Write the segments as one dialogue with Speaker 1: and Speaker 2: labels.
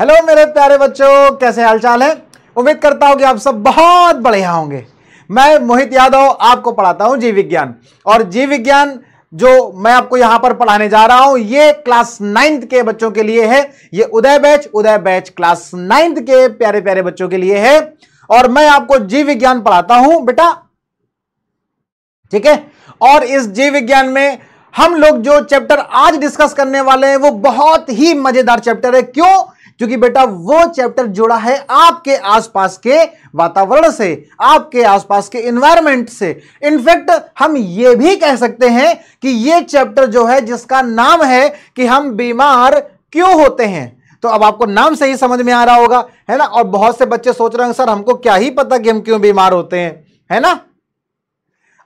Speaker 1: hello मेरे प्यारे बच्चों कैसे हालचाल है उम्मीद करता हूं कि आप सब बहुत बढ़िया होंगे मैं मोहित यादव आपको पढ़ाता हूं जीव विज्ञान और जीव विज्ञान जो मैं आपको यहां पर पढ़ाने जा रहा हूं ये क्लास नाइन्थ के बच्चों के लिए है ये Uday batch Uday batch class ninth के प्यारे प्यारे बच्चों के लिए है और मैं आपको जीव विज्ञान पढ़ाता हूं बेटा ठीक है और इस जीव विज्ञान में हम लोग जो चैप्टर आज डिस्कस करने वाले हैं वो बहुत ही मजेदार चैप्टर है क्यों क्योंकि बेटा वो चैप्टर जुड़ा है आपके आसपास के वातावरण से आपके आसपास के इन्वायरमेंट से इनफैक्ट हम ये भी कह सकते हैं कि ये चैप्टर जो है जिसका नाम है कि हम बीमार क्यों होते हैं तो अब आपको नाम से ही समझ में आ रहा होगा है ना और बहुत से बच्चे सोच रहे हैं सर हमको क्या ही पता कि हम क्यों बीमार होते हैं है ना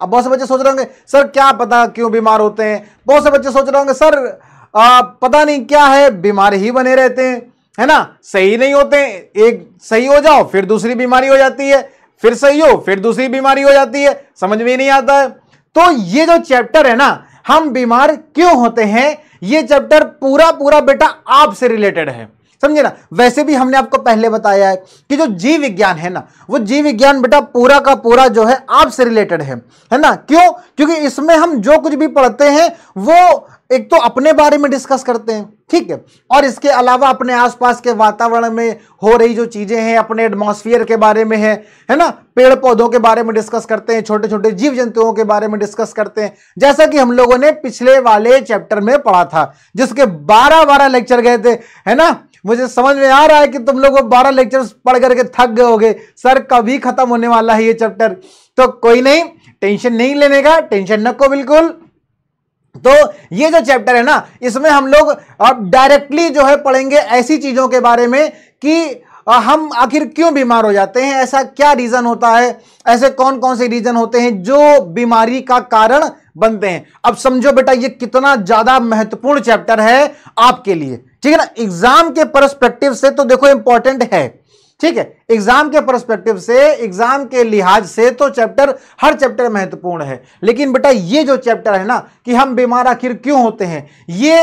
Speaker 1: अब बहुत से बच्चे सोच रहे होंगे सर क्या पता क्यों बीमार होते हैं बहुत से बच्चे सोच रहे होंगे सर आ, पता नहीं क्या है बीमार ही बने रहते हैं है ना सही नहीं होते एक सही हो जाओ फिर दूसरी बीमारी हो जाती है फिर सही हो फिर दूसरी बीमारी हो जाती है समझ में नहीं आता है तो ये जो चैप्टर है ना हम बीमार क्यों होते हैं ये चैप्टर पूरा पूरा बेटा आपसे रिलेटेड है समझे ना वैसे भी हमने आपको पहले बताया है कि जो जीव विज्ञान है ना वो जीव विज्ञान बेटा पूरा का पूरा जो है आपसे रिलेटेड है है ना क्यों क्योंकि इसमें हम जो कुछ भी पढ़ते हैं वो एक तो अपने बारे में डिस्कस करते हैं ठीक है और इसके अलावा अपने आसपास के वातावरण में हो रही जो चीज़ें हैं अपने एटमोसफियर के बारे में है है ना पेड़ पौधों के बारे में डिस्कस करते हैं छोटे छोटे जीव जंतुओं के बारे में डिस्कस करते हैं जैसा कि हम लोगों ने पिछले वाले चैप्टर में पढ़ा था जिसके बारह बारह लेक्चर गए थे है ना मुझे समझ में आ रहा है कि तुम लोग बारह लेक्चर पढ़ करके थक गए होगे सर कभी खत्म होने वाला है ये चैप्टर तो कोई नहीं टेंशन नहीं लेने का टेंशन नको बिल्कुल तो ये जो चैप्टर है ना इसमें हम लोग अब डायरेक्टली जो है पढ़ेंगे ऐसी चीज़ों के बारे में कि हम आखिर क्यों बीमार हो जाते हैं ऐसा क्या रीज़न होता है ऐसे कौन कौन से रीज़न होते हैं जो बीमारी का कारण बनते हैं अब समझो बेटा ये कितना ज़्यादा महत्वपूर्ण चैप्टर है आपके लिए ठीक है ना एग्जाम के परस्पेक्टिव से तो देखो इंपॉर्टेंट है ठीक है एग्जाम के परस्पेक्टिव से एग्जाम के लिहाज से तो चैप्टर हर चैप्टर महत्वपूर्ण है लेकिन बेटा ये जो चैप्टर है ना कि हम बीमार आखिर क्यों होते हैं ये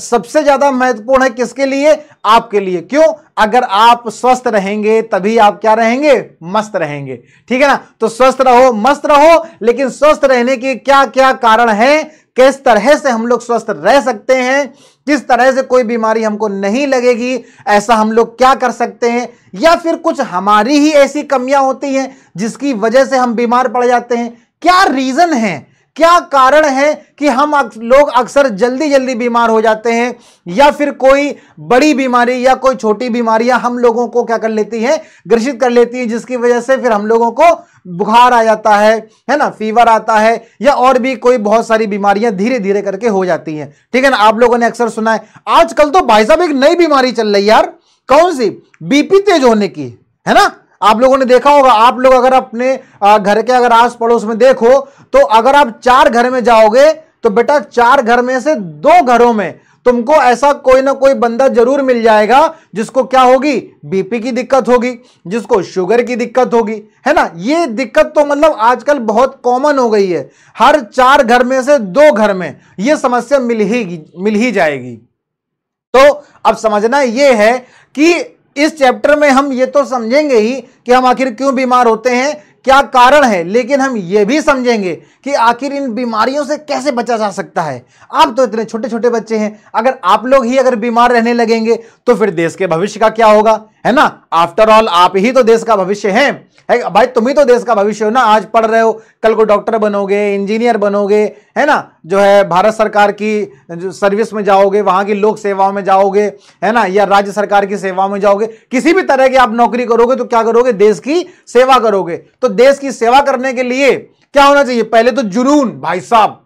Speaker 1: सबसे ज्यादा महत्वपूर्ण है किसके लिए आपके लिए क्यों अगर आप स्वस्थ रहेंगे तभी आप क्या रहेंगे मस्त रहेंगे ठीक है ना तो स्वस्थ रहो मस्त रहो लेकिन स्वस्थ रहने के क्या क्या कारण है किस तरह से हम लोग स्वस्थ रह सकते हैं किस तरह से कोई बीमारी हमको नहीं लगेगी ऐसा हम लोग क्या कर सकते हैं या फिर कुछ हमारी ही ऐसी कमियां होती हैं जिसकी वजह से हम बीमार पड़ जाते हैं क्या रीज़न है क्या कारण है कि हम लोग अक्सर जल्दी जल्दी बीमार हो जाते हैं या फिर कोई बड़ी बीमारी या कोई छोटी बीमारियां हम लोगों को क्या कर लेती है ग्रसित कर लेती है जिसकी वजह से फिर हम लोगों को बुखार आ जाता है है ना फीवर आता है या और भी कोई बहुत सारी बीमारियां धीरे धीरे करके हो जाती हैं ठीक है ना आप लोगों ने अक्सर सुना है आजकल तो भाई साहब एक नई बीमारी चल रही है यार कौन सी बीपी तेज होने की है ना आप लोगों ने देखा होगा आप लोग अगर अपने घर के अगर आस पड़ोस में देखो तो अगर आप चार घर में जाओगे तो बेटा चार घर में से दो घरों में तुमको ऐसा कोई ना कोई बंदा जरूर मिल जाएगा जिसको क्या होगी बीपी की दिक्कत होगी जिसको शुगर की दिक्कत होगी है ना ये दिक्कत तो मतलब आजकल बहुत कॉमन हो गई है हर चार घर में से दो घर में ये समस्या मिल ही मिल ही जाएगी तो अब समझना ये है कि इस चैप्टर में हम ये तो समझेंगे ही कि हम आखिर क्यों बीमार होते हैं क्या कारण है लेकिन हम ये भी समझेंगे कि आखिर इन बीमारियों से कैसे बचा जा सकता है आप तो इतने छोटे छोटे बच्चे हैं अगर आप लोग ही अगर बीमार रहने लगेंगे तो फिर देश के भविष्य का क्या होगा है ना आफ्टर ऑल आप ही तो देश का भविष्य है, है भाई तुम ही तो देश का भविष्य हो ना आज पढ़ रहे हो कल को डॉक्टर बनोगे इंजीनियर बनोगे है ना जो है भारत सरकार की सर्विस में जाओगे वहां की लोक सेवाओं में जाओगे है ना या राज्य सरकार की सेवाओं में जाओगे किसी भी तरह की आप नौकरी करोगे तो क्या करोगे देश की सेवा करोगे तो देश की सेवा करने के लिए क्या होना चाहिए पहले तो जुनून भाई साहब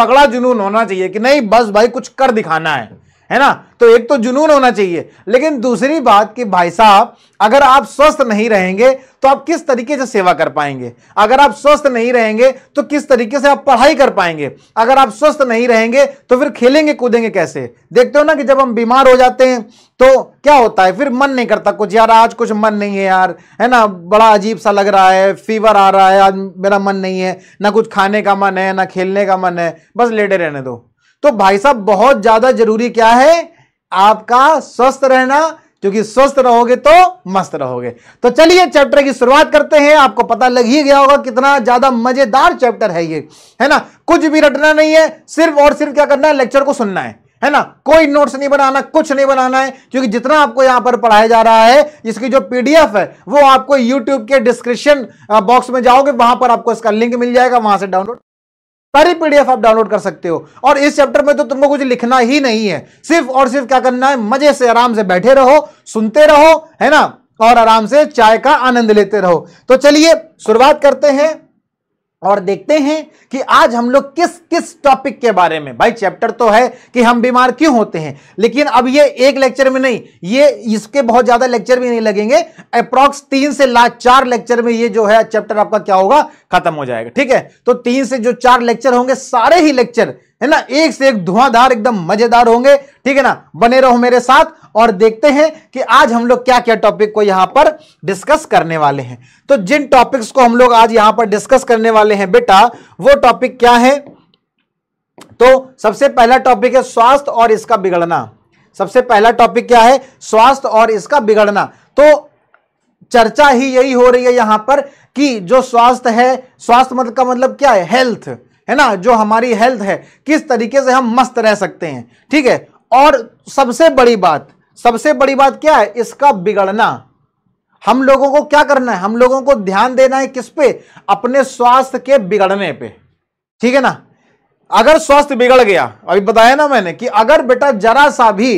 Speaker 1: तगड़ा जुनून होना चाहिए कि नहीं बस भाई कुछ कर दिखाना है है ना तो एक तो जुनून होना चाहिए लेकिन दूसरी बात कि भाई साहब अगर आप स्वस्थ नहीं रहेंगे तो आप किस तरीके से सेवा कर पाएंगे अगर आप स्वस्थ नहीं रहेंगे तो किस तरीके से आप पढ़ाई कर पाएंगे अगर आप स्वस्थ नहीं रहेंगे तो फिर खेलेंगे कूदेंगे कैसे देखते हो ना कि जब हम बीमार हो जाते हैं तो क्या होता है फिर मन नहीं करता कुछ यार आज कुछ मन नहीं है यार है ना बड़ा अजीब सा लग रहा है फीवर आ रहा है आज मेरा मन नहीं है ना कुछ खाने का मन है ना खेलने का मन है बस लेटे रहने दो तो भाई साहब बहुत ज्यादा जरूरी क्या है आपका स्वस्थ रहना क्योंकि स्वस्थ रहोगे तो मस्त रहोगे तो चलिए चैप्टर की शुरुआत करते हैं आपको पता लग ही गया होगा कितना ज्यादा मजेदार चैप्टर है ये है ना कुछ भी रटना नहीं है सिर्फ और सिर्फ क्या करना है लेक्चर को सुनना है है ना कोई नोट्स नहीं बनाना कुछ नहीं बनाना है क्योंकि जितना आपको यहां पर पढ़ाया जा रहा है इसकी जो पीडीएफ है वो आपको यूट्यूब के डिस्क्रिप्शन बॉक्स में जाओगे वहां पर आपको इसका लिंक मिल जाएगा वहां से डाउनलोड सारी पीडीएफ आप डाउनलोड कर सकते हो और इस चैप्टर में तो तुमको कुछ लिखना ही नहीं है सिर्फ और सिर्फ क्या करना है मजे से आराम से बैठे रहो सुनते रहो है ना और आराम से चाय का आनंद लेते रहो तो चलिए शुरुआत करते हैं और देखते हैं कि आज हम लोग किस किस टॉपिक के बारे में भाई चैप्टर तो है कि हम बीमार क्यों होते हैं लेकिन अब ये एक लेक्चर में नहीं ये इसके बहुत ज्यादा लेक्चर भी नहीं लगेंगे अप्रॉक्स तीन से लास्ट चार लेक्चर में ये जो है चैप्टर आपका क्या होगा खत्म हो जाएगा ठीक है तो तीन से जो चार लेक्चर होंगे सारे ही लेक्चर है ना एक से एक धुआंधार एकदम मजेदार होंगे ठीक है ना बने रहो मेरे साथ और देखते हैं कि आज हम लोग क्या क्या टॉपिक को यहां पर डिस्कस करने वाले हैं तो जिन टॉपिक्स को हम लोग आज यहां पर डिस्कस करने वाले हैं बेटा वो टॉपिक क्या है तो सबसे पहला टॉपिक है स्वास्थ्य और इसका बिगड़ना सबसे पहला टॉपिक क्या है स्वास्थ्य और इसका बिगड़ना तो चर्चा ही यही हो रही है यहां पर कि जो स्वास्थ्य है स्वास्थ्य मतलब का मतलब क्या है हेल्थ है ना जो हमारी हेल्थ है किस तरीके से हम मस्त रह सकते हैं ठीक है और सबसे बड़ी बात सबसे बड़ी बात क्या है इसका बिगड़ना हम लोगों को क्या करना है हम लोगों को ध्यान देना है किस पे अपने स्वास्थ्य के बिगड़ने पे ठीक है ना अगर स्वास्थ्य बिगड़ गया अभी बताया ना मैंने कि अगर बेटा जरा सा भी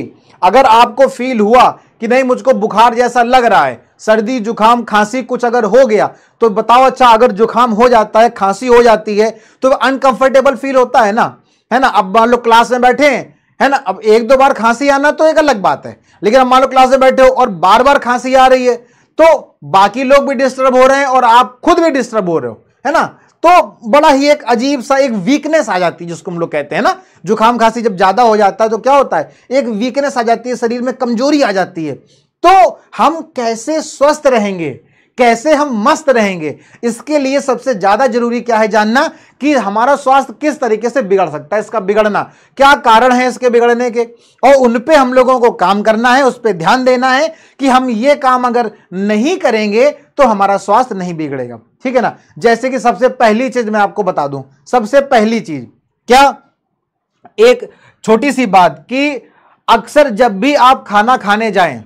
Speaker 1: अगर आपको फील हुआ कि नहीं मुझको बुखार जैसा लग रहा है सर्दी जुकाम खांसी कुछ अगर हो गया तो बताओ अच्छा अगर जुकाम हो जाता है खांसी हो जाती है तो अनकंफर्टेबल फील होता है ना है ना अब मान लो क्लास में बैठे हैं है ना अब एक दो बार खांसी आना तो एक अलग बात है लेकिन अब मान लो क्लास में बैठे हो और बार बार खांसी आ रही है तो बाकी लोग भी डिस्टर्ब हो रहे हैं और आप खुद भी डिस्टर्ब हो रहे हो है ना तो बड़ा ही एक अजीब सा एक वीकनेस आ जाती है जिसको हम लोग कहते हैं ना जुकाम खांसी जब ज़्यादा हो जाता है तो क्या होता है एक वीकनेस आ जाती है शरीर में कमजोरी आ जाती है तो हम कैसे स्वस्थ रहेंगे कैसे हम मस्त रहेंगे इसके लिए सबसे ज़्यादा जरूरी क्या है जानना कि हमारा स्वास्थ्य किस तरीके से बिगड़ सकता है इसका बिगड़ना क्या कारण है इसके बिगड़ने के और उन पे हम लोगों को काम करना है उस पर ध्यान देना है कि हम ये काम अगर नहीं करेंगे तो हमारा स्वास्थ्य नहीं बिगड़ेगा ठीक है ना जैसे कि सबसे पहली चीज़ मैं आपको बता दूं सबसे पहली चीज़ क्या एक छोटी सी बात कि अक्सर जब भी आप खाना खाने जाएं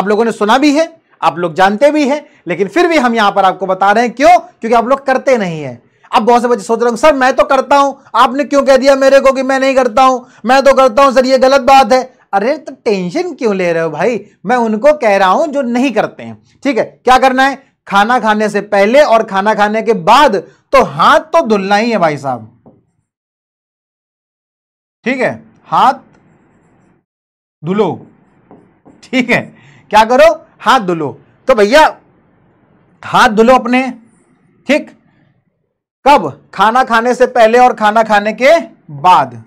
Speaker 1: आप लोगों ने सुना भी है आप लोग जानते भी हैं लेकिन फिर भी हम यहां पर आपको बता रहे हैं क्यों क्योंकि आप लोग करते नहीं है अब बहुत से बच्चे सोच रहे हो सर मैं तो करता हूं आपने क्यों कह दिया मेरे को कि मैं नहीं करता हूं मैं तो करता हूं सर ये गलत बात है अरे तो टेंशन क्यों ले रहे हो भाई मैं उनको कह रहा हूं जो नहीं करते हैं ठीक है क्या करना है खाना खाने से पहले और खाना खाने के बाद तो हाथ तो धुलना ही है भाई साहब
Speaker 2: ठीक है हाथ धुलो ठीक है क्या करो हाथ धुलो तो भैया हाथ धुलो अपने ठीक कब खाना खाने से पहले और खाना खाने के बाद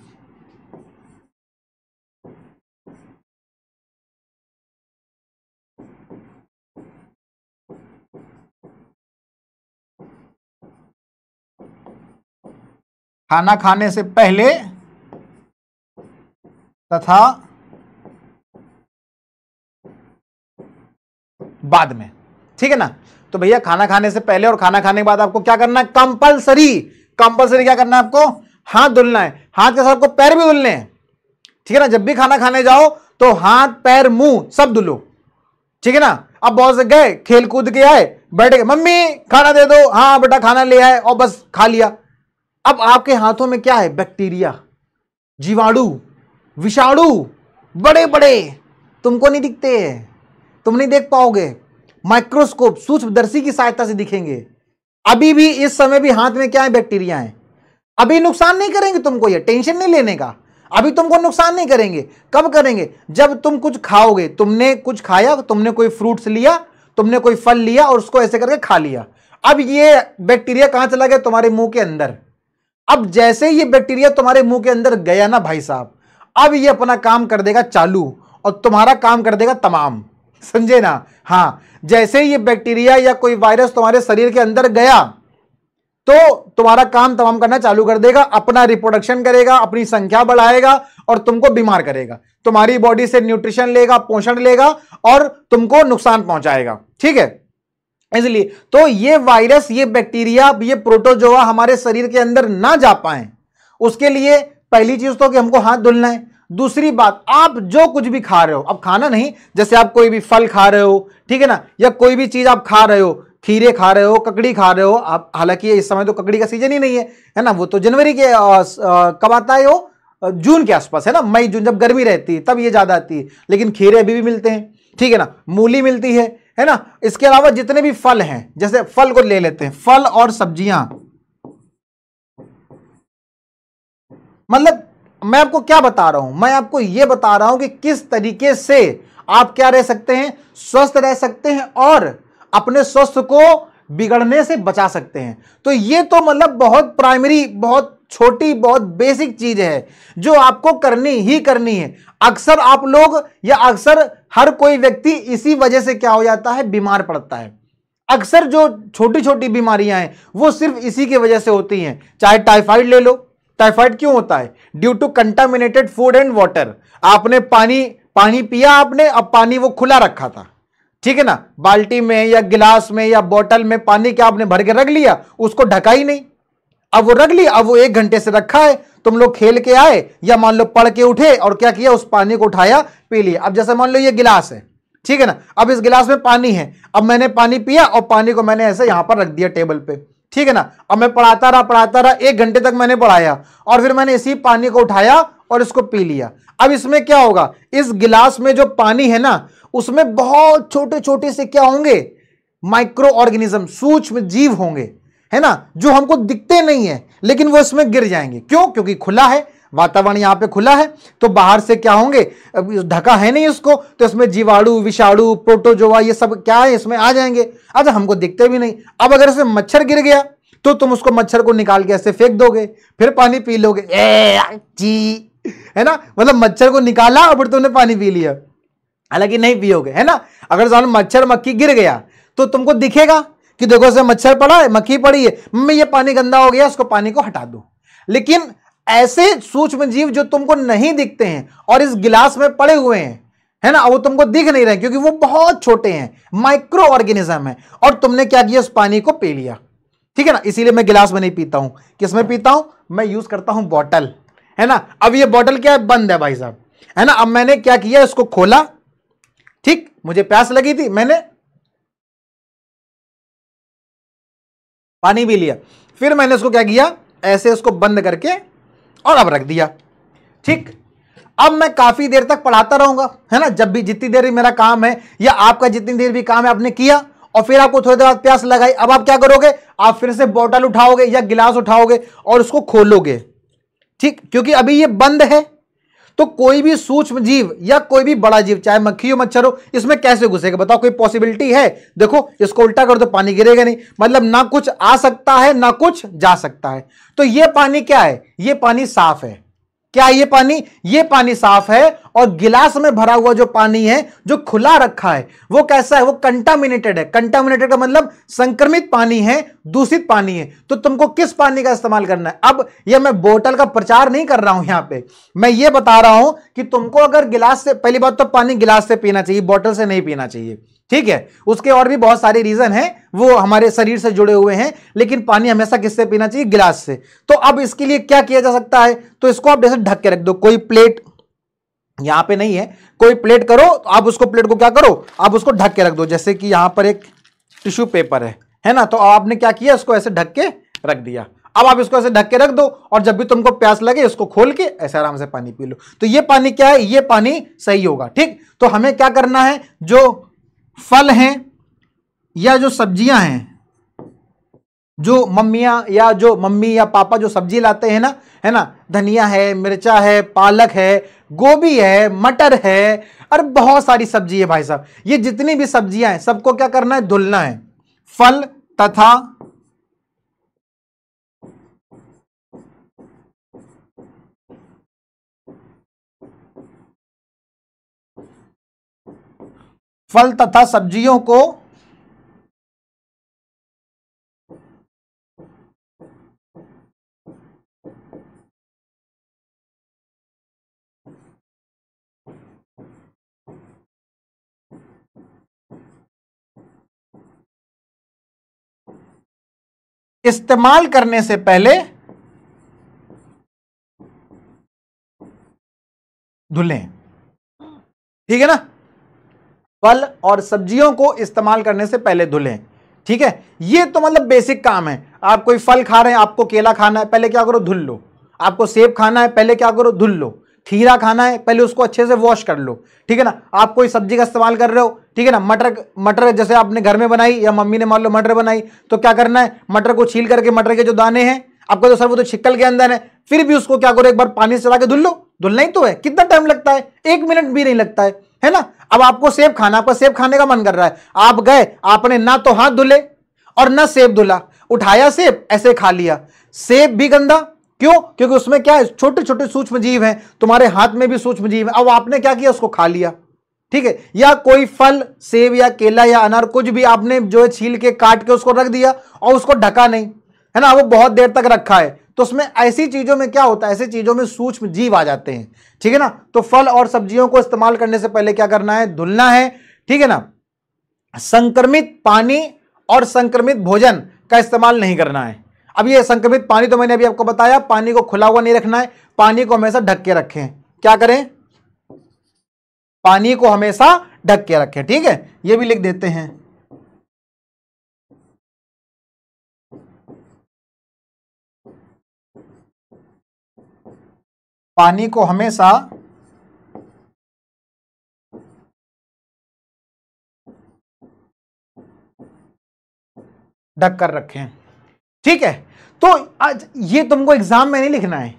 Speaker 2: खाना खाने से पहले तथा बाद में ठीक है ना तो भैया खाना खाने
Speaker 1: से पहले और खाना खाने के बाद आपको क्या करना है कंपलसरी कंपलसरी क्या करना है आपको हाथ धुलना है हाथ के साथ आपको पैर भी धुलने हैं ठीक है ना जब भी खाना खाने जाओ तो हाथ पैर मुंह सब धुलो ठीक है ना अब बहुत से गए खेल कूद के आए बैठ गए मम्मी खाना दे दो हाँ बेटा खाना ले आए और बस खा लिया अब आपके हाथों में क्या है बैक्टीरिया जीवाणु विषाणु बड़े बड़े तुमको नहीं दिखते हैं तुम नहीं देख पाओगे माइक्रोस्कोप सूक्ष्मदर्शी की सहायता से दिखेंगे अभी भी इस समय भी हाथ में क्या है बैक्टीरिया है अभी नुकसान नहीं करेंगे तुमको ये टेंशन नहीं लेने का अभी तुमको नुकसान नहीं करेंगे कब करेंगे जब तुम कुछ खाओगे तुमने कुछ खाया तुमने कोई फ्रूट्स लिया तुमने कोई फल लिया और उसको ऐसे करके खा लिया अब ये बैक्टीरिया कहां चला गया तुम्हारे मुंह के अंदर अब जैसे ये बैक्टीरिया तुम्हारे मुंह के अंदर गया ना भाई साहब अब ये अपना काम कर देगा चालू और तुम्हारा काम कर देगा तमाम समझे ना हाँ जैसे ये बैक्टीरिया या कोई वायरस तुम्हारे शरीर के अंदर गया तो तुम्हारा काम तमाम करना चालू कर देगा अपना रिप्रोडक्शन करेगा अपनी संख्या बढ़ाएगा और तुमको बीमार करेगा तुम्हारी बॉडी से न्यूट्रिशन लेगा पोषण लेगा और तुमको नुकसान पहुंचाएगा ठीक है इसलिए तो ये वायरस ये बैक्टीरिया ये प्रोटोजोआ हमारे शरीर के अंदर ना जा पाए उसके लिए पहली चीज तो कि हमको हाथ धुलना है दूसरी बात आप जो कुछ भी खा रहे हो अब खाना नहीं जैसे आप कोई भी फल खा रहे हो ठीक है ना या कोई भी चीज़ आप खा रहे हो खीरे खा रहे हो ककड़ी खा रहे हो आप हालांकि इस समय तो ककड़ी का सीजन ही नहीं है है ना वो तो जनवरी के कब आता है वो जून के आसपास है ना मई जून जब गर्मी रहती है तब ये ज़्यादा आती है लेकिन खीरे अभी भी मिलते हैं ठीक है ना मूली मिलती है है ना इसके अलावा जितने भी फल हैं जैसे फल को ले लेते हैं फल और सब्जियां मतलब मैं आपको क्या बता रहा हूं मैं आपको यह बता रहा हूं कि किस तरीके से आप क्या रह सकते हैं स्वस्थ रह सकते हैं और अपने स्वस्थ को बिगड़ने से बचा सकते हैं तो ये तो मतलब बहुत प्राइमरी बहुत छोटी बहुत बेसिक चीज है जो आपको करनी ही करनी है अक्सर आप लोग या अक्सर हर कोई व्यक्ति इसी वजह से क्या हो जाता है बीमार पड़ता है अक्सर जो छोटी छोटी बीमारियां हैं वो सिर्फ इसी की वजह से होती हैं चाहे टाइफाइड ले लो टाइफाइड क्यों होता है due to contaminated food and water आपने पानी पानी पिया आपने अब पानी वो खुला रखा था ठीक है ना बाल्टी में या गिलास में या बोतल में पानी क्या आपने भर के रख लिया उसको ढका ही नहीं अब वो रख लिया अब वो एक घंटे से रखा है तुम लोग खेल के आए या मान लो पढ़ के उठे और क्या किया उस पानी को उठाया पी लिया अब जैसे मान लो ये गिलास है ठीक है ना अब इस गिलास में पानी है अब मैंने पानी पिया और पानी को मैंने ऐसे यहां पर रख दिया टेबल पे ठीक है ना अब मैं पढ़ाता रहा पढ़ाता रहा एक घंटे तक मैंने पढ़ाया और फिर मैंने इसी पानी को उठाया और इसको पी लिया अब इसमें क्या होगा इस गिलास में जो पानी है ना उसमें बहुत छोटे छोटे से क्या होंगे माइक्रो ऑर्गेनिज्म सूक्ष्म जीव होंगे है ना जो हमको दिखते नहीं है लेकिन वो इसमें गिर जाएंगे क्यों क्योंकि खुला है वातावरण यहाँ पे खुला है तो बाहर से क्या होंगे ढका है नहीं उसको तो इसमें जीवाणु विषाणु प्रोटोजोवा ये सब क्या है इसमें आ जाएंगे अच्छा हमको दिखते भी नहीं अब अगर इसमें मच्छर गिर गया तो तुम उसको मच्छर को निकाल के ऐसे फेंक दोगे फिर पानी पी लोगे ए जी है ना मतलब मच्छर को निकाला और फिर तुमने पानी पी लिया हालांकि नहीं पियोगे है ना अगर जान मच्छर मक्खी गिर गया तो तुमको दिखेगा कि देखो इसमें मच्छर पड़ा है मक्खी पड़ी है मम्मी ये पानी गंदा हो गया उसको पानी को हटा दो लेकिन ऐसे सूक्ष्म जीव जो तुमको नहीं दिखते हैं और इस गिलास में पड़े हुए हैं है ना वो तुमको दिख नहीं रहे क्योंकि वो बहुत छोटे हैं माइक्रो ऑर्गेनिज्म है और तुमने क्या किया उस पानी को पी लिया ठीक है ना इसीलिए मैं गिलास में नहीं पीता हूं किस में पीता हूं मैं यूज करता हूं बॉटल है ना अब ये बॉटल क्या है बंद है भाई साहब है ना अब मैंने क्या किया इसको खोला
Speaker 2: ठीक मुझे प्यास लगी थी मैंने पानी भी लिया फिर मैंने इसको क्या किया ऐसे इसको बंद करके
Speaker 1: और अब रख दिया ठीक अब मैं काफ़ी देर तक पढ़ाता रहूंगा है ना जब भी जितनी देर भी मेरा काम है या आपका जितनी देर भी काम है आपने किया और फिर आपको थोड़ी देर बाद प्यास लगाई अब आप क्या करोगे आप फिर से बोतल उठाओगे या गिलास उठाओगे और उसको खोलोगे ठीक क्योंकि अभी ये बंद है तो कोई भी सूक्ष्म जीव या कोई भी बड़ा जीव चाहे मक्खी हो मच्छर हो इसमें कैसे घुसेगा बताओ कोई पॉसिबिलिटी है देखो इसको उल्टा करो तो पानी गिरेगा नहीं मतलब ना कुछ आ सकता है ना कुछ जा सकता है तो ये पानी क्या है ये पानी साफ है क्या ये पानी ये पानी साफ है और गिलास में भरा हुआ जो पानी है जो खुला रखा है वो कैसा है वो कंटामिनेटेड है कंटामिनेटेड का मतलब संक्रमित पानी है दूषित पानी है तो तुमको किस पानी का इस्तेमाल करना है अब ये मैं बोतल का प्रचार नहीं कर रहा हूं यहां पे मैं ये बता रहा हूं कि तुमको अगर गिलास से पहली बात तो पानी गिलास से पीना चाहिए बोतल से नहीं पीना चाहिए ठीक है उसके और भी बहुत सारे रीजन हैं वो हमारे शरीर से जुड़े हुए हैं लेकिन पानी हमेशा किससे पीना चाहिए गिलास से तो अब इसके लिए क्या किया जा सकता है तो इसको आप जैसे ढक के रख दो कोई प्लेट यहां पे नहीं है कोई प्लेट करो तो आप उसको प्लेट को क्या करो आप उसको ढक के रख दो जैसे कि यहां पर एक टिश्यू पेपर है है ना तो आपने क्या किया इसको ऐसे ढक के रख दिया अब आप इसको ऐसे ढक के रख दो और जब भी तुमको प्यास लगे इसको खोल के ऐसे आराम से पानी पी लो तो ये पानी क्या है ये पानी सही होगा ठीक तो हमें क्या करना है जो फल हैं या जो सब्जियां हैं जो मम्मियां या जो मम्मी या पापा जो सब्जी लाते हैं ना है ना धनिया है मिर्चा है पालक है गोभी है मटर है और बहुत सारी सब्जी है भाई साहब ये जितनी भी सब्जियां हैं सबको क्या करना है धुलना है फल तथा
Speaker 2: फल तथा सब्जियों को इस्तेमाल करने से पहले धुलें ठीक है ना
Speaker 1: फल और सब्जियों को इस्तेमाल करने से पहले धुलें ठीक है ये तो मतलब बेसिक काम है आप कोई फल खा रहे हैं आपको केला खाना है पहले क्या करो धुल लो आपको सेब खाना है पहले क्या करो धुल लो खीरा खाना है पहले उसको अच्छे से वॉश कर लो ठीक है ना आप कोई सब्जी का इस्तेमाल कर रहे हो ठीक है ना मटर मटर जैसे आपने घर में बनाई या मम्मी ने मान लो मटर बनाई तो क्या करना है मटर को छील करके मटर के जो दाने हैं आपका तो सर वो तो छिक्कल के अंदर है फिर भी उसको क्या करो एक बार पानी से चला के धुल लो धुलना ही तो है कितना टाइम लगता है एक मिनट भी नहीं लगता है है ना अब आपको सेब खाना आपका सेब खाने का मन कर रहा है आप गए आपने ना तो हाथ धुले और ना सेब धुला उठाया सेब ऐसे खा लिया सेब भी गंदा क्यों क्योंकि उसमें क्या है छोटे छोटे सूक्ष्म जीव हैं तुम्हारे हाथ में भी सूक्ष्म जीव है अब आपने क्या किया उसको खा लिया ठीक है या कोई फल सेब या केला या अनार कुछ भी आपने जो है छील के काट के उसको रख दिया और उसको ढका नहीं है ना वो बहुत देर तक रखा है तो उसमें ऐसी चीज़ों में क्या होता है ऐसी चीज़ों में सूक्ष्म जीव आ जाते हैं ठीक है ना तो फल और सब्जियों को इस्तेमाल करने से पहले क्या करना है धुलना है ठीक है ना संक्रमित पानी और संक्रमित भोजन का इस्तेमाल नहीं करना है अब ये संक्रमित पानी तो मैंने अभी आपको बताया पानी को खुला हुआ नहीं रखना है पानी को हमेशा ढक के रखें क्या करें पानी को हमेशा
Speaker 2: ढक के रखें ठीक है ये भी लिख देते हैं पानी को हमेशा ढक कर रखें ठीक है तो आज ये तुमको एग्जाम में नहीं लिखना है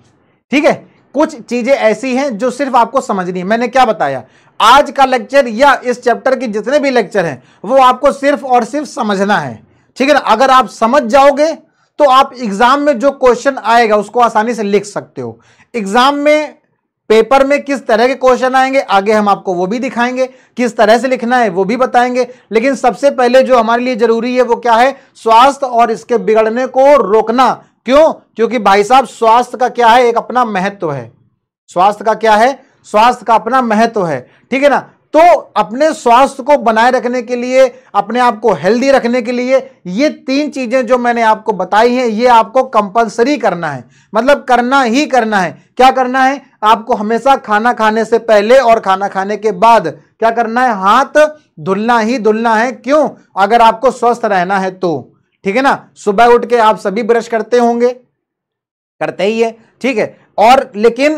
Speaker 2: ठीक
Speaker 1: है कुछ चीजें ऐसी हैं जो सिर्फ आपको समझनी है मैंने क्या बताया आज का लेक्चर या इस चैप्टर के जितने भी लेक्चर हैं वो आपको सिर्फ और सिर्फ समझना है ठीक है ना अगर आप समझ जाओगे तो आप एग्जाम में जो क्वेश्चन आएगा उसको आसानी से लिख सकते हो एग्जाम में पेपर में किस तरह के क्वेश्चन आएंगे आगे हम आपको वो भी दिखाएंगे किस तरह से लिखना है वो भी बताएंगे लेकिन सबसे पहले जो हमारे लिए जरूरी है वो क्या है स्वास्थ्य और इसके बिगड़ने को रोकना क्यों क्योंकि भाई साहब स्वास्थ्य का क्या है एक अपना महत्व है स्वास्थ्य का क्या है स्वास्थ्य का अपना महत्व है ठीक है ना तो अपने स्वास्थ्य को बनाए रखने के लिए अपने आप को हेल्दी रखने के लिए ये तीन चीज़ें जो मैंने आपको बताई हैं ये आपको कंपलसरी करना है मतलब करना ही करना है क्या करना है आपको हमेशा खाना खाने से पहले और खाना खाने के बाद क्या करना है हाथ धुलना ही धुलना है क्यों अगर आपको स्वस्थ रहना है तो ठीक है ना सुबह उठ के आप सभी ब्रश करते होंगे करते ही है ठीक है और लेकिन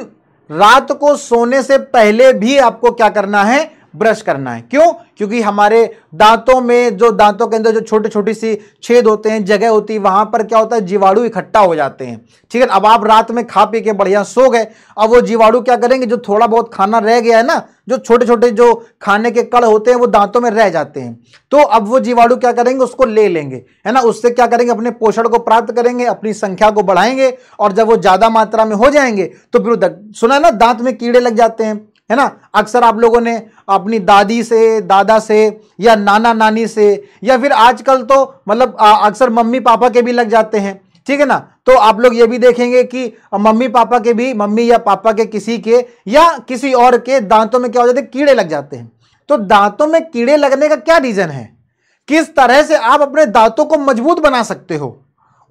Speaker 1: रात को सोने से पहले भी आपको क्या करना है ब्रश करना है क्यों क्योंकि हमारे दांतों में जो दांतों के अंदर जो छोटी छोटी सी छेद होते हैं जगह होती है वहां पर क्या होता है जीवाणु इकट्ठा हो जाते हैं ठीक है अब आप रात में खा पी के बढ़िया सो गए अब वो जीवाणु क्या करेंगे जो थोड़ा बहुत खाना रह गया है ना जो छोटे छोटे जो खाने के कड़ होते हैं वो दांतों में रह जाते हैं तो अब वो जीवाणु क्या करेंगे उसको ले लेंगे है ना उससे क्या करेंगे अपने पोषण को प्राप्त करेंगे अपनी संख्या को बढ़ाएंगे और जब वो ज़्यादा मात्रा में हो जाएंगे तो फिर सुना ना दांत में कीड़े लग जाते हैं है ना अक्सर आप लोगों ने अपनी दादी से दादा से या नाना नानी से या फिर आजकल तो मतलब अक्सर मम्मी पापा के भी लग जाते हैं ठीक है ना तो आप लोग ये भी देखेंगे कि मम्मी पापा के भी मम्मी या पापा के किसी के या किसी और के दांतों में क्या हो जाते हैं कीड़े लग जाते हैं तो दांतों में कीड़े लगने का क्या रीज़न है किस तरह से आप अपने दांतों को मजबूत बना सकते हो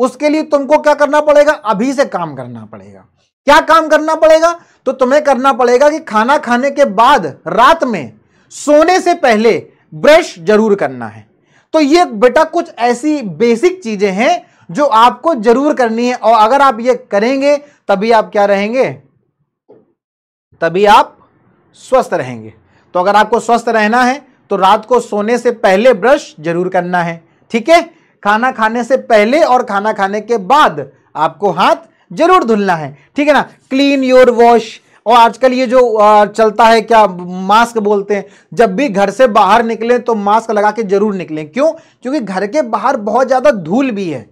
Speaker 1: उसके लिए तुमको क्या करना पड़ेगा अभी से काम करना पड़ेगा क्या काम करना पड़ेगा तो तुम्हें करना पड़ेगा कि खाना खाने के बाद रात में सोने से पहले ब्रश जरूर करना है तो ये बेटा कुछ ऐसी बेसिक चीजें हैं जो आपको जरूर करनी है और अगर आप ये करेंगे तभी आप क्या रहेंगे तभी आप स्वस्थ रहेंगे तो अगर आपको स्वस्थ रहना है तो रात को सोने से पहले ब्रश जरूर करना है ठीक है खाना खाने से पहले और खाना खाने के बाद आपको हाथ जरूर धुलना है ठीक है ना क्लीन योर वॉश और आजकल ये जो चलता है क्या मास्क बोलते हैं जब भी घर से बाहर निकलें तो मास्क लगा के जरूर निकलें क्यों क्योंकि घर के बाहर बहुत ज़्यादा धूल भी है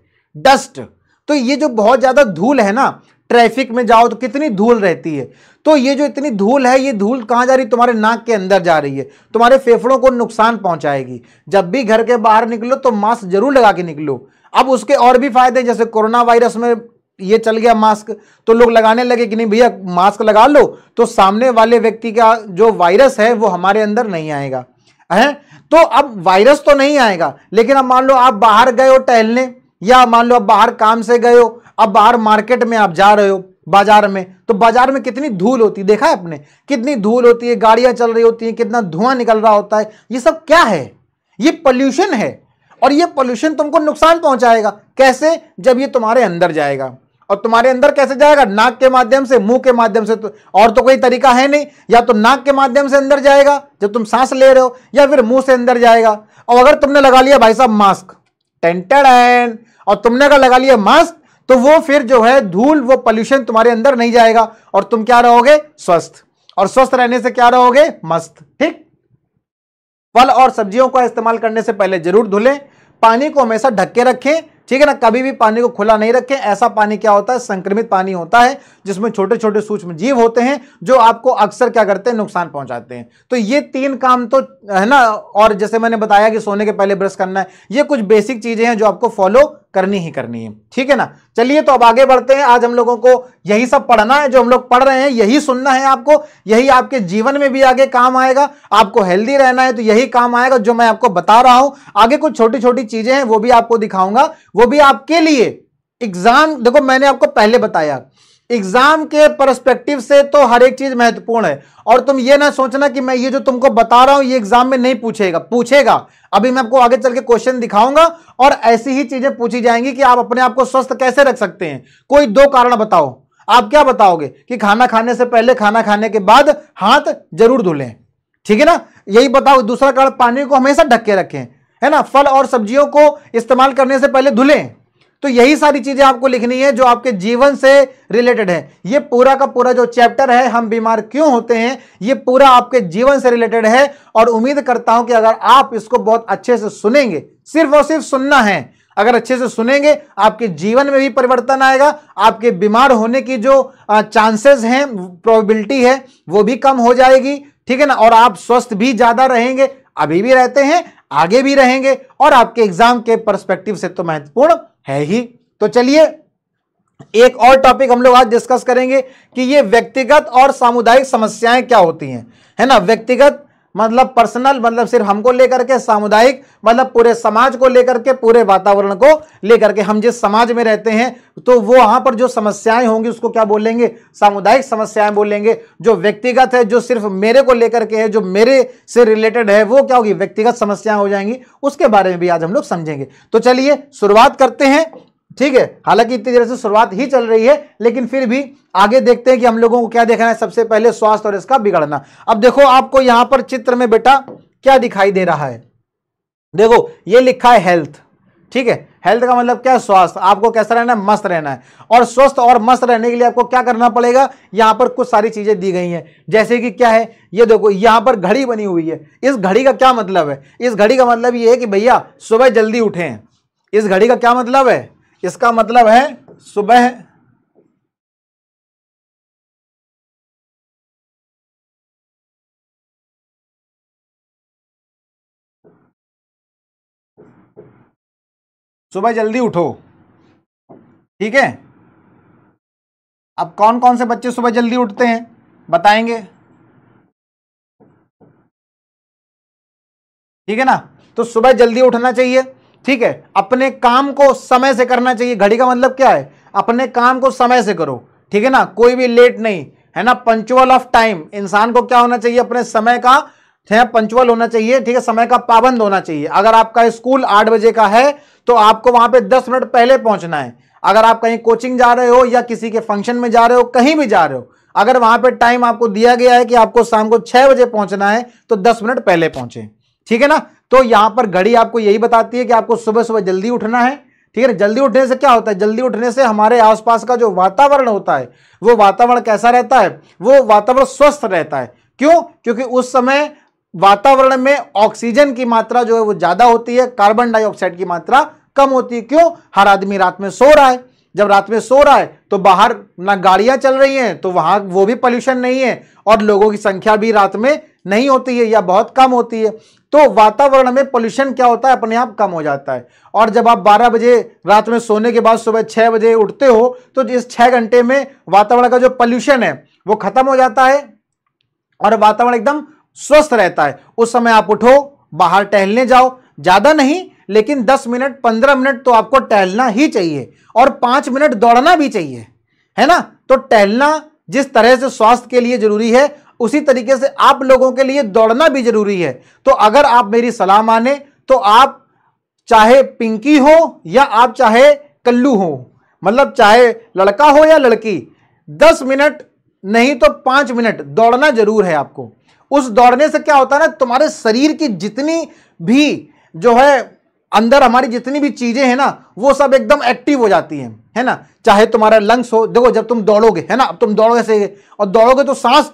Speaker 1: डस्ट तो ये जो बहुत ज़्यादा धूल है ना ट्रैफिक में जाओ तो कितनी धूल रहती है तो ये जो इतनी धूल है ये धूल कहाँ जा रही तुम्हारे नाक के अंदर जा रही है तुम्हारे फेफड़ों को नुकसान पहुंचाएगी जब भी घर के बाहर निकलो तो मास्क जरूर लगा के निकलो अब उसके और भी फायदे जैसे कोरोना वायरस में ये चल गया मास्क तो लोग लगाने लगे कि नहीं भैया मास्क लगा लो तो सामने वाले व्यक्ति का जो वायरस है वो हमारे अंदर नहीं आएगा है तो अब वायरस तो नहीं आएगा लेकिन अब मान लो आप बाहर गए हो टहलने या मान लो आप बाहर काम से गए हो अब बाहर मार्केट में आप जा रहे हो बाजार में तो बाजार में कितनी धूल होती है देखा है आपने कितनी धूल होती है गाड़ियां चल रही होती हैं कितना धुआं निकल रहा होता है ये सब क्या है ये पॉल्यूशन है और ये पॉल्यूशन तुमको नुकसान पहुंचाएगा कैसे जब ये तुम्हारे अंदर जाएगा और तुम्हारे अंदर कैसे जाएगा नाक के माध्यम से मुंह के माध्यम से तो, और तो कोई तरीका है नहीं या तो नाक के माध्यम से अंदर जाएगा जब तुम सांस ले रहे हो या फिर मुंह से अंदर जाएगा और अगर तुमने लगा लिया भाई साहब मास्क टेंटेड और तुमने अगर लगा लिया मास्क तो वो फिर जो है धूल वो पॉल्यूशन तुम्हारे अंदर नहीं जाएगा और तुम क्या रहोगे स्वस्थ और स्वस्थ रहने से क्या रहोगे मस्त ठीक फल और सब्जियों का इस्तेमाल करने से पहले जरूर धुलें पानी को हमेशा ढक के रखें ठीक है ना कभी भी पानी को खुला नहीं रखें ऐसा पानी क्या होता है संक्रमित पानी होता है जिसमें छोटे छोटे सूक्ष्म जीव होते हैं जो आपको अक्सर क्या करते हैं नुकसान पहुंचाते हैं तो ये तीन काम तो है ना और जैसे मैंने बताया कि सोने के पहले ब्रश करना है ये कुछ बेसिक चीजें हैं जो आपको फॉलो करनी ही करनी है ठीक है ना चलिए तो अब आगे बढ़ते हैं आज हम लोगों को यही सब पढ़ना है जो हम लोग पढ़ रहे हैं यही सुनना है आपको यही आपके जीवन में भी आगे काम आएगा आपको हेल्दी रहना है तो यही काम आएगा जो मैं आपको बता रहा हूं आगे कुछ छोटी छोटी चीजें हैं वो भी आपको दिखाऊंगा वो भी आपके लिए एग्जाम देखो मैंने आपको पहले बताया एग्जाम के परस्पेक्टिव से तो हर एक चीज महत्वपूर्ण है और तुम ये ना सोचना कि मैं ये जो तुमको बता रहा हूं ये एग्जाम में नहीं पूछेगा पूछेगा अभी मैं आपको आगे चल के क्वेश्चन दिखाऊंगा और ऐसी ही चीजें पूछी जाएंगी कि आप अपने आप को स्वस्थ कैसे रख सकते हैं कोई दो कारण बताओ आप क्या बताओगे कि खाना खाने से पहले खाना खाने के बाद हाथ जरूर धुलें ठीक है ना यही बताओ दूसरा कारण पानी को हमेशा ढक के रखें है ना फल और सब्जियों को इस्तेमाल करने से पहले धुलें तो यही सारी चीजें आपको लिखनी है जो आपके जीवन से रिलेटेड है ये पूरा का पूरा जो चैप्टर है हम बीमार क्यों होते हैं ये पूरा आपके जीवन से रिलेटेड है और उम्मीद करता हूं कि अगर आप इसको बहुत अच्छे से सुनेंगे सिर्फ और सिर्फ सुनना है अगर अच्छे से सुनेंगे आपके जीवन में भी परिवर्तन आएगा आपके बीमार होने की जो चांसेस हैं प्रोबेबिलिटी है वो भी कम हो जाएगी ठीक है ना और आप स्वस्थ भी ज़्यादा रहेंगे अभी भी रहते हैं आगे भी रहेंगे और आपके एग्जाम के परस्पेक्टिव से तो महत्वपूर्ण है ही तो चलिए एक और टॉपिक हम लोग आज डिस्कस करेंगे कि ये व्यक्तिगत और सामुदायिक समस्याएं क्या होती हैं है ना व्यक्तिगत मतलब पर्सनल मतलब सिर्फ हमको लेकर के सामुदायिक मतलब पूरे समाज को लेकर के पूरे वातावरण को लेकर के हम जिस समाज में रहते हैं तो वो वहाँ पर जो समस्याएं होंगी उसको क्या बोलेंगे सामुदायिक समस्याएं बोलेंगे जो व्यक्तिगत है जो सिर्फ मेरे को लेकर के है जो मेरे से रिलेटेड है वो क्या होगी व्यक्तिगत समस्याएं हो जाएंगी उसके बारे में भी आज हम लोग समझेंगे तो चलिए शुरुआत करते हैं ठीक है हालांकि इतनी देर से शुरुआत ही चल रही है लेकिन फिर भी आगे देखते हैं कि हम लोगों को क्या देखना है सबसे पहले स्वास्थ्य और इसका बिगड़ना अब देखो आपको यहां पर चित्र में बेटा क्या दिखाई दे रहा है देखो ये लिखा है हेल्थ ठीक है हेल्थ का मतलब क्या है स्वास्थ्य आपको कैसा रहना है मस्त रहना है और स्वस्थ और मस्त रहने के लिए आपको क्या करना पड़ेगा यहां पर कुछ सारी चीज़ें दी गई हैं जैसे कि क्या है ये देखो यहां पर घड़ी बनी हुई है इस घड़ी का क्या मतलब है इस घड़ी का मतलब ये है कि भैया सुबह जल्दी उठे इस घड़ी का क्या मतलब
Speaker 2: है इसका मतलब है सुबह सुबह जल्दी उठो ठीक है अब कौन कौन से बच्चे सुबह जल्दी उठते हैं बताएंगे ठीक है ना तो सुबह जल्दी उठना चाहिए ठीक है अपने काम को समय
Speaker 1: से करना चाहिए घड़ी का मतलब क्या है अपने काम को समय से करो ठीक है ना कोई भी लेट नहीं है ना पंचुअल ऑफ टाइम इंसान को क्या होना चाहिए अपने समय का है पंचुअल होना चाहिए ठीक है समय का पाबंद होना चाहिए अगर आपका स्कूल आठ बजे का है तो आपको वहां पे दस मिनट पहले पहुंचना है अगर आप कहीं कोचिंग जा रहे हो या किसी के फंक्शन में जा रहे हो कहीं भी जा रहे हो अगर वहां पे टाइम आपको दिया गया है कि आपको शाम को छह बजे पहुंचना है तो दस मिनट पहले पहुंचे ठीक है ना तो यहाँ पर घड़ी आपको यही बताती है कि आपको सुबह सुबह जल्दी उठना है ठीक है जल्दी उठने से क्या होता है जल्दी उठने से हमारे आसपास का जो वातावरण होता है वो वातावरण कैसा रहता है वो वातावरण स्वस्थ रहता है क्यों क्योंकि उस समय वातावरण में ऑक्सीजन की मात्रा जो है वो ज़्यादा होती है कार्बन डाइऑक्साइड की मात्रा कम होती है क्यों हर आदमी रात में सो रहा है जब रात में सो रहा है तो बाहर ना गाड़ियां चल रही हैं तो वहां वो भी पॉल्यूशन नहीं है और लोगों की संख्या भी रात में नहीं होती है या बहुत कम होती है तो वातावरण में पोल्यूशन क्या होता है अपने आप कम हो जाता है और जब आप 12 बजे रात में सोने के बाद सुबह 6 बजे उठते हो तो इस 6 घंटे में वातावरण का जो पोल्यूशन है वो खत्म हो जाता है और वातावरण एकदम स्वस्थ रहता है उस समय आप उठो बाहर टहलने जाओ ज़्यादा नहीं लेकिन 10 मिनट 15 मिनट तो आपको टहलना ही चाहिए और 5 मिनट दौड़ना भी चाहिए है ना तो टहलना जिस तरह से स्वास्थ्य के लिए जरूरी है उसी तरीके से आप लोगों के लिए दौड़ना भी जरूरी है तो अगर आप मेरी सलाह माने तो आप चाहे पिंकी हो या आप चाहे कल्लू हो मतलब चाहे लड़का हो या लड़की दस मिनट नहीं तो पांच मिनट दौड़ना जरूर है आपको उस दौड़ने से क्या होता है ना तुम्हारे शरीर की जितनी भी जो है अंदर हमारी जितनी भी चीज़ें हैं ना वो सब एकदम एक्टिव हो जाती हैं है ना चाहे तुम्हारा लंग्स हो देखो जब तुम दौड़ोगे है ना अब तुम दौड़ोगे से और दौड़ोगे तो सांस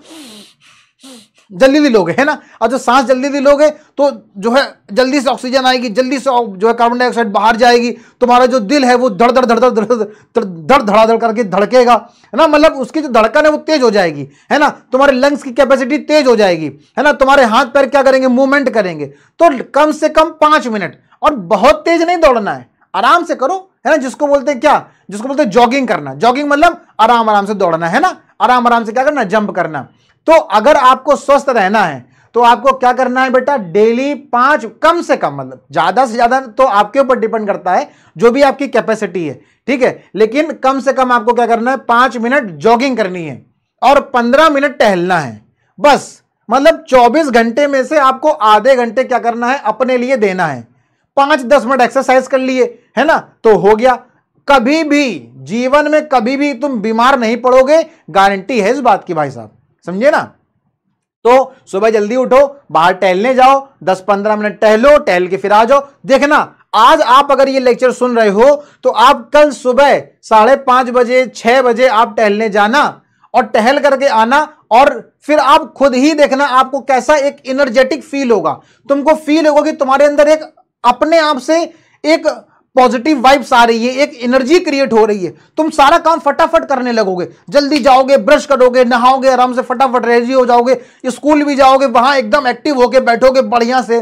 Speaker 1: जल्दी जल्दी लोगे है ना और जो सांस जल्दी जल्दी लोगे तो जो है जल्दी से ऑक्सीजन आएगी जल्दी से जो है कार्बन डाइऑक्साइड बाहर जाएगी तुम्हारा जो दिल है वो धड़ धड़ धड़ धड़ धड़ धड़ाधड़ करके धड़केगा है ना मतलब उसकी जो धड़कन है वो तेज हो जाएगी है ना तुम्हारे लंग्स की कैपेसिटी तेज हो जाएगी है ना तुम्हारे हाथ पैर क्या करेंगे मूवमेंट करेंगे तो कम से कम पांच मिनट और बहुत तेज नहीं दौड़ना है आराम से करो है ना जिसको बोलते हैं क्या जिसको बोलते हैं जॉगिंग करना जॉगिंग मतलब आराम आराम से दौड़ना है ना आराम आराम से क्या करना जंप करना तो अगर आपको स्वस्थ रहना है तो आपको क्या करना है बेटा डेली पांच कम से कम मतलब ज्यादा से ज्यादा तो आपके ऊपर डिपेंड करता है जो भी आपकी कैपेसिटी है ठीक है लेकिन कम से कम आपको क्या करना है पांच मिनट जॉगिंग करनी है और पंद्रह मिनट टहलना है बस मतलब चौबीस घंटे में से आपको आधे घंटे क्या करना है अपने लिए देना है पांच दस मिनट एक्सरसाइज कर लिए है ना तो हो गया कभी भी जीवन में कभी भी तुम बीमार नहीं पड़ोगे गारंटी है इस बात की भाई साहब समझे ना तो सुबह जल्दी उठो बाहर टहलने जाओ 10-15 मिनट टहलो टहल के फिर आ जाओ देखना आज आप अगर ये लेक्चर सुन रहे हो तो आप कल सुबह साढ़े पांच बजे छह बजे आप टहलने जाना और टहल करके आना और फिर आप खुद ही देखना आपको कैसा एक एनर्जेटिक फील होगा तुमको फील होगा कि तुम्हारे अंदर एक अपने आप से एक पॉजिटिव वाइब्स आ रही है एक एनर्जी क्रिएट हो रही है तुम सारा काम फटाफट करने लगोगे जल्दी जाओगे ब्रश करोगे नहाओगे आराम से फटाफट रेडी हो जाओगे स्कूल भी जाओगे वहां एकदम एक्टिव होके बैठोगे बढ़िया से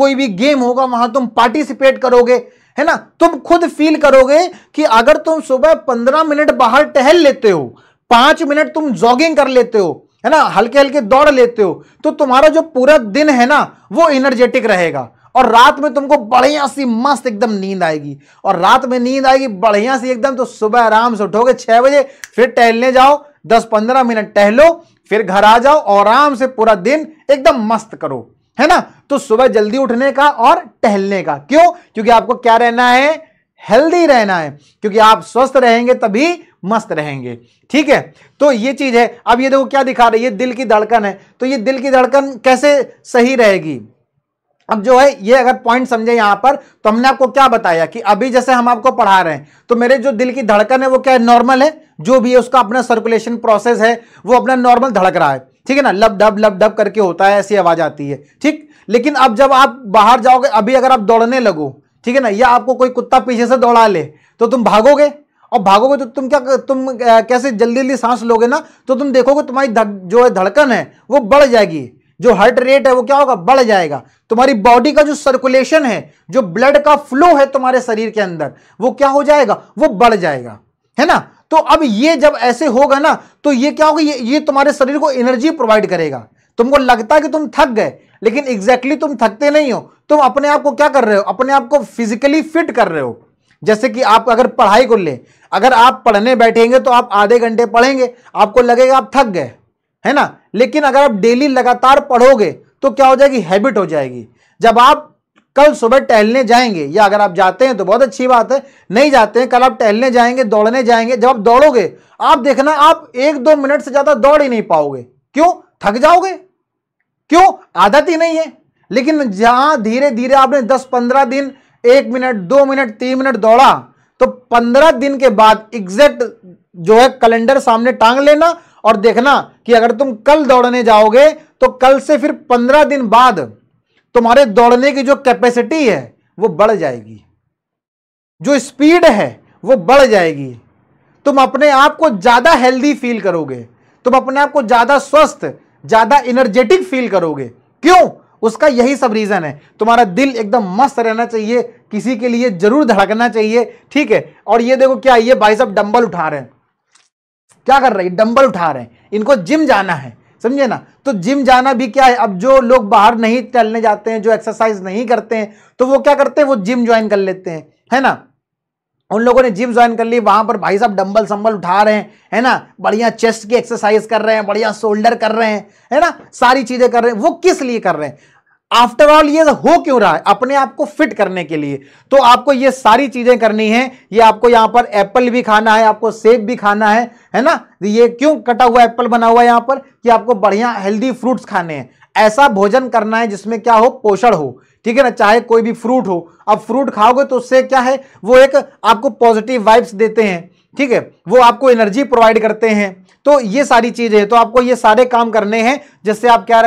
Speaker 1: कोई भी गेम होगा वहां तुम पार्टिसिपेट करोगे है ना तुम खुद फील करोगे कि अगर तुम सुबह पंद्रह मिनट बाहर टहल लेते हो पांच मिनट तुम जॉगिंग कर लेते हो है ना हल्के हल्के दौड़ लेते हो तो तुम्हारा जो पूरा दिन है ना वो एनर्जेटिक रहेगा और रात में तुमको बढ़िया सी मस्त एकदम नींद आएगी और रात में नींद आएगी बढ़िया सी एकदम तो सुबह आराम से उठोगे छह बजे फिर टहलने जाओ दस पंद्रह मिनट टहलो फिर घर आ जाओ और आराम से पूरा दिन एकदम मस्त करो है ना तो सुबह जल्दी उठने का और टहलने का क्यों क्योंकि आपको क्या रहना है हेल्दी रहना है क्योंकि आप स्वस्थ रहेंगे तभी मस्त रहेंगे ठीक है तो ये चीज है अब ये देखो क्या दिखा रही है दिल की धड़कन है तो ये दिल की धड़कन कैसे सही रहेगी अब जो है ये अगर पॉइंट समझे यहां पर तो हमने आपको क्या बताया कि अभी जैसे हम आपको पढ़ा रहे हैं तो मेरे जो दिल की धड़कन है वो क्या है नॉर्मल है जो भी है उसका अपना सर्कुलेशन प्रोसेस है वो अपना नॉर्मल धड़क रहा है ठीक है ना लब डब लब डब करके होता है ऐसी आवाज आती है ठीक लेकिन अब जब आप बाहर जाओगे अभी अगर आप दौड़ने लगो ठीक है ना या आपको कोई कुत्ता पीछे से दौड़ा ले तो तुम भागोगे और भागोगे तो तुम क्या तुम कैसे जल्दी जल्दी सांस लोगे ना तो तुम देखोगे तुम्हारी जो है धड़कन है वो बढ़ जाएगी जो हार्ट रेट है वो क्या होगा बढ़ जाएगा तुम्हारी बॉडी का जो सर्कुलेशन है जो ब्लड का फ्लो है तुम्हारे शरीर के अंदर वो क्या हो जाएगा वो बढ़ जाएगा है ना तो अब ये जब ऐसे होगा ना तो ये क्या होगा ये ये तुम्हारे शरीर को एनर्जी प्रोवाइड करेगा तुमको लगता है कि तुम थक गए लेकिन एग्जैक्टली exactly तुम थकते नहीं हो तुम अपने आप को क्या कर रहे हो अपने आप को फिजिकली फिट कर रहे हो जैसे कि आप अगर पढ़ाई को ले अगर आप पढ़ने बैठेंगे तो आप आधे घंटे पढ़ेंगे आपको लगेगा आप थक गए है ना लेकिन अगर आप डेली लगातार पढ़ोगे तो क्या हो जाएगी हैबिट हो जाएगी जब आप कल सुबह टहलने जाएंगे या अगर आप जाते हैं तो बहुत अच्छी बात है नहीं जाते हैं कल आप टहलने जाएंगे दौड़ने जाएंगे जब आप दौड़ोगे आप देखना आप एक दो मिनट से ज़्यादा दौड़ ही नहीं पाओगे क्यों थक जाओगे क्यों आदत ही नहीं है लेकिन जहां धीरे धीरे आपने दस पंद्रह दिन एक मिनट दो मिनट तीन मिनट दौड़ा तो पंद्रह दिन के बाद एग्जैक्ट जो है कैलेंडर सामने टांग लेना और देखना कि अगर तुम कल दौड़ने जाओगे तो कल से फिर पंद्रह दिन बाद तुम्हारे दौड़ने की जो कैपेसिटी है वो बढ़ जाएगी जो स्पीड है वो बढ़ जाएगी तुम अपने आप को ज़्यादा हेल्दी फील करोगे तुम अपने आप को ज़्यादा स्वस्थ ज़्यादा इनर्जेटिक फील करोगे क्यों उसका यही सब रीज़न है तुम्हारा दिल एकदम मस्त रहना चाहिए किसी के लिए ज़रूर धड़कना चाहिए ठीक है और ये देखो क्या ये भाई साहब डंबल उठा रहे हैं क्या कर रहे हैं डंबल उठा रहे हैं इनको जिम जाना है समझे ना तो जिम जाना भी क्या है अब जो लोग बाहर नहीं टहलने जाते हैं जो एक्सरसाइज नहीं करते हैं तो वो क्या करते हैं वो जिम ज्वाइन कर लेते हैं है ना उन लोगों ने जिम ज्वाइन कर ली वहां पर भाई साहब डंबल संबल उठा रहे हैं है ना बढ़िया चेस्ट की एक्सरसाइज कर रहे हैं बढ़िया शोल्डर कर रहे हैं है ना सारी चीजें कर रहे हैं वो किस लिए कर रहे हैं आफ्टर ऑल ये हो क्यों रहा है अपने आप को फिट करने के लिए तो आपको ये सारी चीजें करनी है ये आपको यहां पर एप्पल भी खाना है आपको सेब भी खाना है है ना ये क्यों कटा हुआ एप्पल बना हुआ है यहां पर कि आपको बढ़िया हेल्दी फ्रूट्स खाने हैं ऐसा भोजन करना है जिसमें क्या हो पोषण हो ठीक है ना चाहे कोई भी फ्रूट हो अब फ्रूट खाओगे तो उससे क्या है वो एक आपको पॉजिटिव वाइब्स देते हैं ठीक है वो आपको एनर्जी प्रोवाइड करते हैं तो ये सारी चीजें तो आपको ये सारे काम करने हैं जिससे आप क्या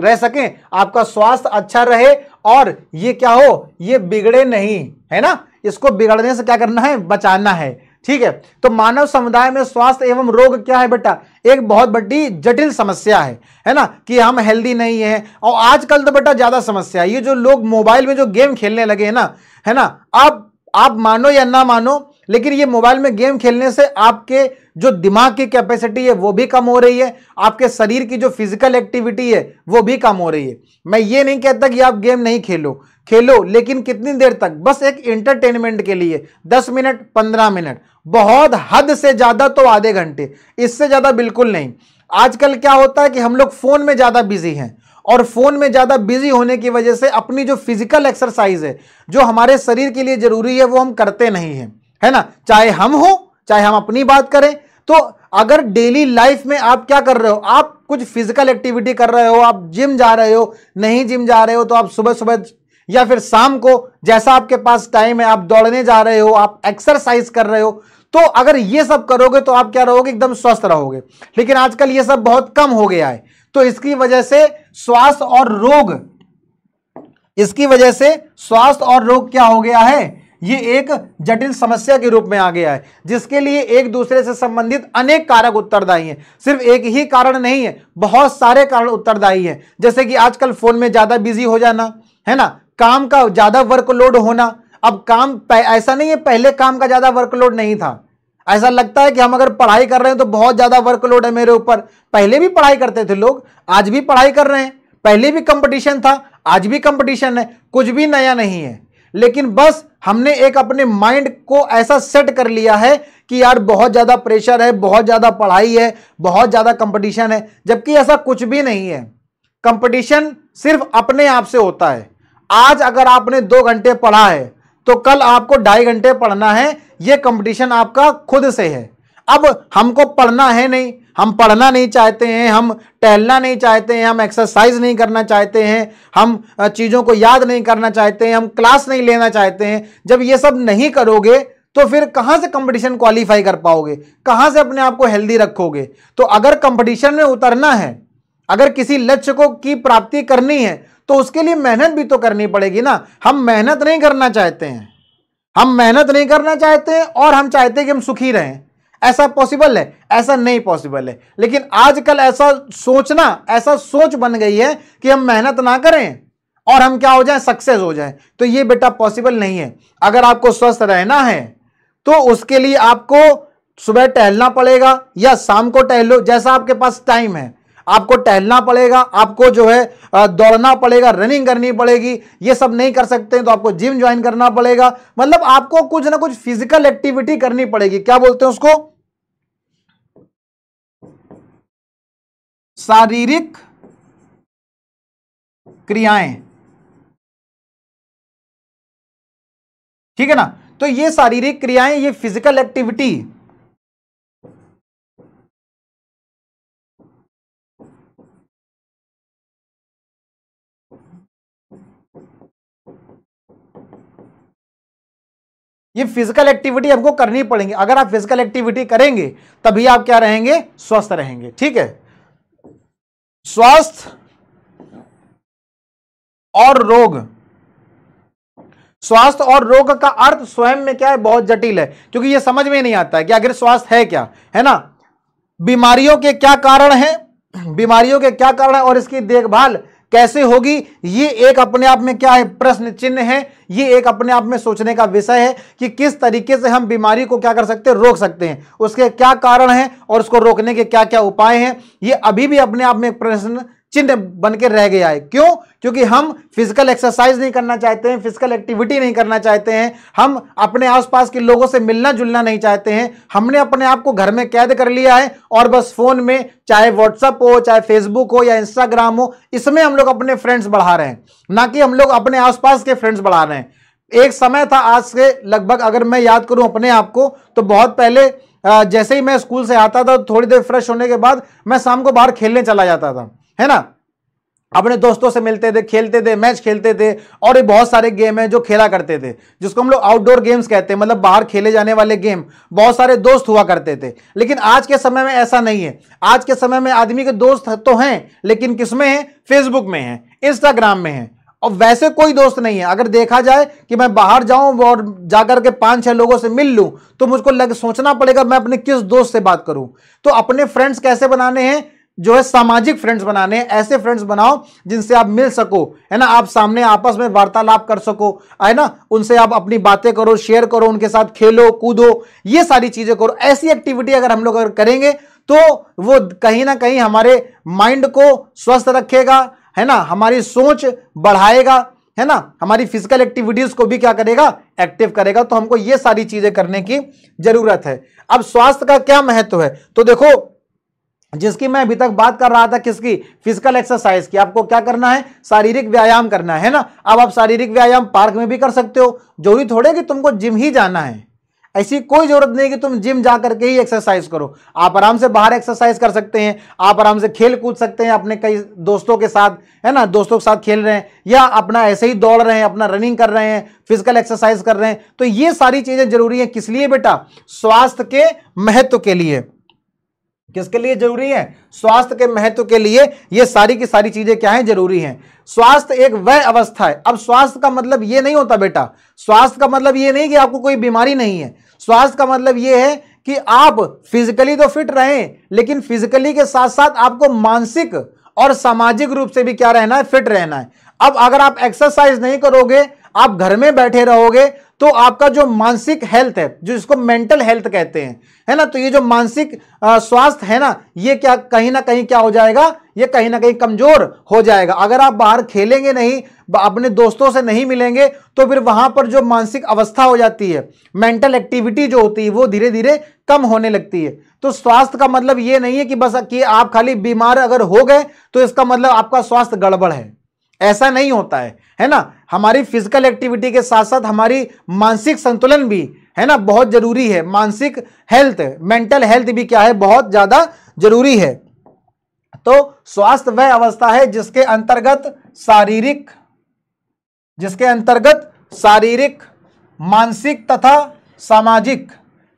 Speaker 1: रह सके आपका स्वास्थ्य अच्छा रहे और ये क्या हो ये बिगड़े नहीं है ना इसको बिगड़ने से क्या करना है बचाना है ठीक है तो मानव समुदाय में स्वास्थ्य एवं रोग क्या है बेटा एक बहुत बड़ी जटिल समस्या है है ना कि हम हेल्दी नहीं है और आजकल तो बेटा ज्यादा समस्या है ये जो लोग मोबाइल में जो गेम खेलने लगे हैं ना है ना आप आप मानो या ना मानो लेकिन ये मोबाइल में गेम खेलने से आपके जो दिमाग की कैपेसिटी है वो भी कम हो रही है आपके शरीर की जो फिजिकल एक्टिविटी है वो भी कम हो रही है मैं ये नहीं कहता कि आप गेम नहीं खेलो खेलो लेकिन कितनी देर तक बस एक एंटरटेनमेंट के लिए दस मिनट पंद्रह मिनट बहुत हद से ज़्यादा तो आधे घंटे इससे ज़्यादा बिल्कुल नहीं आजकल क्या होता है कि हम लोग फ़ोन में ज़्यादा बिजी हैं और फ़ोन में ज़्यादा बिजी होने की वजह से अपनी जो फिज़िकल एक्सरसाइज है जो हमारे शरीर के लिए ज़रूरी है वो हम करते नहीं हैं है ना चाहे हम हो चाहे हम अपनी बात करें तो अगर डेली लाइफ में आप क्या कर रहे हो आप कुछ फिजिकल एक्टिविटी कर रहे हो आप जिम जा रहे हो नहीं जिम जा रहे हो तो आप सुबह सुबह या फिर शाम को जैसा आपके पास टाइम है आप दौड़ने जा रहे हो आप एक्सरसाइज कर रहे हो तो अगर ये सब करोगे तो आप क्या रहोगे एकदम स्वस्थ रहोगे लेकिन आजकल ये सब बहुत कम हो गया है तो इसकी वजह से स्वास्थ्य और रोग इसकी वजह से स्वास्थ्य और रोग क्या हो गया है ये एक जटिल समस्या के रूप में आ गया है जिसके लिए एक दूसरे से संबंधित अनेक कारक उत्तरदायी हैं सिर्फ एक ही कारण नहीं है बहुत सारे कारण उत्तरदायी हैं जैसे कि आजकल फ़ोन में ज़्यादा बिजी हो जाना है ना काम का ज़्यादा वर्कलोड होना अब काम ऐसा नहीं है पहले काम का ज़्यादा वर्कलोड नहीं था ऐसा लगता है कि हम अगर पढ़ाई कर रहे हैं तो बहुत ज़्यादा वर्कलोड है मेरे ऊपर पहले भी पढ़ाई करते थे लोग आज भी पढ़ाई कर रहे हैं पहले भी कंपटीशन था आज भी कंपटीशन है कुछ भी नया नहीं है लेकिन बस हमने एक अपने माइंड को ऐसा सेट कर लिया है कि यार बहुत ज़्यादा प्रेशर है बहुत ज़्यादा पढ़ाई है बहुत ज़्यादा कंपटीशन है जबकि ऐसा कुछ भी नहीं है कंपटीशन सिर्फ अपने आप से होता है आज अगर आपने दो घंटे पढ़ा है तो कल आपको ढाई घंटे पढ़ना है ये कंपटीशन आपका खुद से है अब हमको पढ़ना है नहीं हम पढ़ना नहीं चाहते हैं हम टहलना नहीं चाहते हैं हम एक्सरसाइज नहीं करना चाहते हैं हम चीज़ों को याद नहीं करना चाहते हैं हम क्लास नहीं लेना चाहते हैं जब ये सब नहीं करोगे तो फिर कहाँ से कंपटीशन क्वालिफाई कर पाओगे कहाँ से अपने आप को हेल्दी रखोगे तो अगर कंपटीशन में उतरना है अगर किसी लक्ष्य को की प्राप्ति करनी है तो उसके लिए मेहनत भी तो करनी पड़ेगी ना हम मेहनत नहीं करना चाहते हैं हम मेहनत नहीं करना चाहते हैं और हम चाहते हैं कि हम सुखी रहें ऐसा पॉसिबल है ऐसा नहीं पॉसिबल है लेकिन आजकल ऐसा सोचना ऐसा सोच बन गई है कि हम मेहनत ना करें और हम क्या हो जाए सक्सेस हो जाए तो ये बेटा पॉसिबल नहीं है अगर आपको स्वस्थ रहना है तो उसके लिए आपको सुबह टहलना पड़ेगा या शाम को टहलो जैसा आपके पास टाइम है आपको टहलना पड़ेगा आपको जो है दौड़ना पड़ेगा रनिंग करनी पड़ेगी ये सब नहीं कर सकते हैं तो आपको जिम ज्वाइन करना पड़ेगा मतलब आपको कुछ ना कुछ फिजिकल एक्टिविटी
Speaker 2: करनी पड़ेगी क्या बोलते हैं उसको शारीरिक क्रियाएं ठीक है ना तो ये शारीरिक क्रियाएं ये फिजिकल एक्टिविटी ये फिजिकल एक्टिविटी हमको
Speaker 1: करनी पड़ेगी अगर आप फिजिकल एक्टिविटी करेंगे तभी आप क्या रहेंगे स्वस्थ रहेंगे ठीक है स्वास्थ्य और रोग स्वास्थ्य और रोग का अर्थ स्वयं में क्या है बहुत जटिल है क्योंकि यह समझ में नहीं आता है कि आखिर स्वास्थ्य है क्या है ना बीमारियों के क्या कारण हैं बीमारियों के क्या कारण है और इसकी देखभाल कैसे होगी ये एक अपने आप में क्या है प्रश्न चिन्ह है ये एक अपने आप में सोचने का विषय है कि किस तरीके से हम बीमारी को क्या कर सकते हैं रोक सकते हैं उसके क्या कारण हैं और उसको रोकने के क्या क्या उपाय हैं ये अभी भी अपने आप में एक प्रश्न चिन्ह बन के रह गया है क्यों क्योंकि हम फिजिकल एक्सरसाइज नहीं करना चाहते हैं फिजिकल एक्टिविटी नहीं करना चाहते हैं हम अपने आसपास के लोगों से मिलना जुलना नहीं चाहते हैं हमने अपने आप को घर में कैद कर लिया है और बस फोन में चाहे व्हाट्सअप हो चाहे फेसबुक हो या इंस्टाग्राम हो इसमें हम लोग अपने फ्रेंड्स बढ़ा रहे हैं ना कि हम लोग अपने आसपास के फ्रेंड्स बढ़ा रहे हैं एक समय था आज से लगभग अगर मैं याद करूं अपने आप को तो बहुत पहले जैसे ही मैं स्कूल से आता था थोड़ी देर फ्रेश होने के बाद मैं शाम को बाहर खेलने चला जाता था है ना अपने दोस्तों से मिलते थे खेलते थे मैच खेलते थे और ये बहुत सारे गेम हैं जो खेला करते थे जिसको हम लोग आउटडोर गेम्स कहते हैं मतलब बाहर खेले जाने वाले गेम बहुत सारे दोस्त हुआ करते थे लेकिन आज के समय में ऐसा नहीं है आज के समय में आदमी के दोस्त तो हैं लेकिन किसमें हैं फेसबुक में हैं इंस्टाग्राम में हैं और वैसे कोई दोस्त नहीं है अगर देखा जाए कि मैं बाहर जाऊं और जाकर के पांच छह लोगों से मिल लूं तो मुझको लग सोचना पड़ेगा मैं अपने किस दोस्त से बात करूं तो अपने फ्रेंड्स कैसे बनाने हैं जो है सामाजिक फ्रेंड्स बनाने ऐसे फ्रेंड्स बनाओ जिनसे आप मिल सको है ना आप सामने आपस में वार्तालाप कर सको है ना उनसे आप अपनी बातें करो शेयर करो उनके साथ खेलो कूदो ये सारी चीज़ें करो ऐसी एक्टिविटी अगर हम लोग अगर करेंगे तो वो कहीं ना कहीं हमारे माइंड को स्वस्थ रखेगा है ना हमारी सोच बढ़ाएगा है ना हमारी फिजिकल एक्टिविटीज को भी क्या करेगा एक्टिव करेगा तो हमको ये सारी चीजें करने की जरूरत है अब स्वास्थ्य का क्या महत्व है तो देखो जिसकी मैं अभी तक बात कर रहा था किसकी फिजिकल एक्सरसाइज की आपको क्या करना है शारीरिक व्यायाम करना है ना अब आप शारीरिक व्यायाम पार्क में भी कर सकते हो जरूरी थोड़े कि तुमको जिम ही जाना है ऐसी कोई जरूरत नहीं कि तुम जिम जा करके ही एक्सरसाइज करो आप आराम से बाहर एक्सरसाइज कर सकते हैं आप आराम से खेल कूद सकते हैं अपने कई दोस्तों के साथ है ना दोस्तों के साथ खेल रहे हैं या अपना ऐसे ही दौड़ रहे हैं अपना रनिंग कर रहे हैं फिजिकल एक्सरसाइज कर रहे हैं तो ये सारी चीज़ें जरूरी हैं किस लिए बेटा स्वास्थ्य के महत्व के लिए किसके लिए जरूरी है स्वास्थ्य के महत्व के लिए ये सारी की सारी चीजें क्या है जरूरी हैं स्वास्थ्य एक वह अवस्था है अब स्वास्थ्य का मतलब ये नहीं होता बेटा स्वास्थ्य का मतलब ये नहीं कि आपको कोई बीमारी नहीं है स्वास्थ्य का मतलब ये है कि आप फिजिकली तो फिट रहें लेकिन फिजिकली के साथ साथ आपको मानसिक और सामाजिक रूप से भी क्या रहना है फिट रहना है अब अगर आप एक्सरसाइज नहीं करोगे आप घर में बैठे रहोगे तो आपका जो मानसिक हेल्थ है जो इसको मेंटल हेल्थ कहते हैं है ना तो ये जो मानसिक स्वास्थ्य है ना ये क्या कहीं ना कहीं क्या हो जाएगा ये कहीं ना कहीं कमजोर हो जाएगा अगर आप बाहर खेलेंगे नहीं अपने दोस्तों से नहीं मिलेंगे तो फिर वहां पर जो मानसिक अवस्था हो जाती है मेंटल एक्टिविटी जो होती है वो धीरे धीरे कम होने लगती है तो स्वास्थ्य का मतलब ये नहीं है कि बस कि आप खाली बीमार अगर हो गए तो इसका मतलब आपका स्वास्थ्य गड़बड़ है ऐसा नहीं होता है है ना हमारी फिजिकल एक्टिविटी के साथ साथ हमारी मानसिक संतुलन भी है ना बहुत जरूरी है मानसिक हेल्थ मेंटल हेल्थ भी क्या है बहुत ज़्यादा जरूरी है तो स्वास्थ्य वह अवस्था है जिसके अंतर्गत शारीरिक जिसके अंतर्गत शारीरिक मानसिक तथा सामाजिक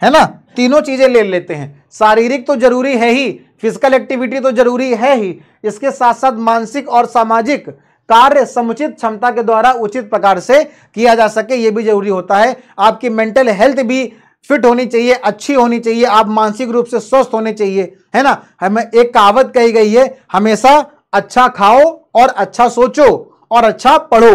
Speaker 1: है ना तीनों चीज़ें ले लेते हैं शारीरिक तो जरूरी है ही फिजिकल एक्टिविटी तो जरूरी है ही इसके साथ साथ मानसिक और सामाजिक कार्य समुचित क्षमता के द्वारा उचित प्रकार से किया जा सके ये भी जरूरी होता है आपकी मेंटल हेल्थ भी फिट होनी चाहिए अच्छी होनी चाहिए आप मानसिक रूप से स्वस्थ होने चाहिए है ना हमें एक कहावत कही गई है हमेशा अच्छा खाओ और अच्छा सोचो और अच्छा पढ़ो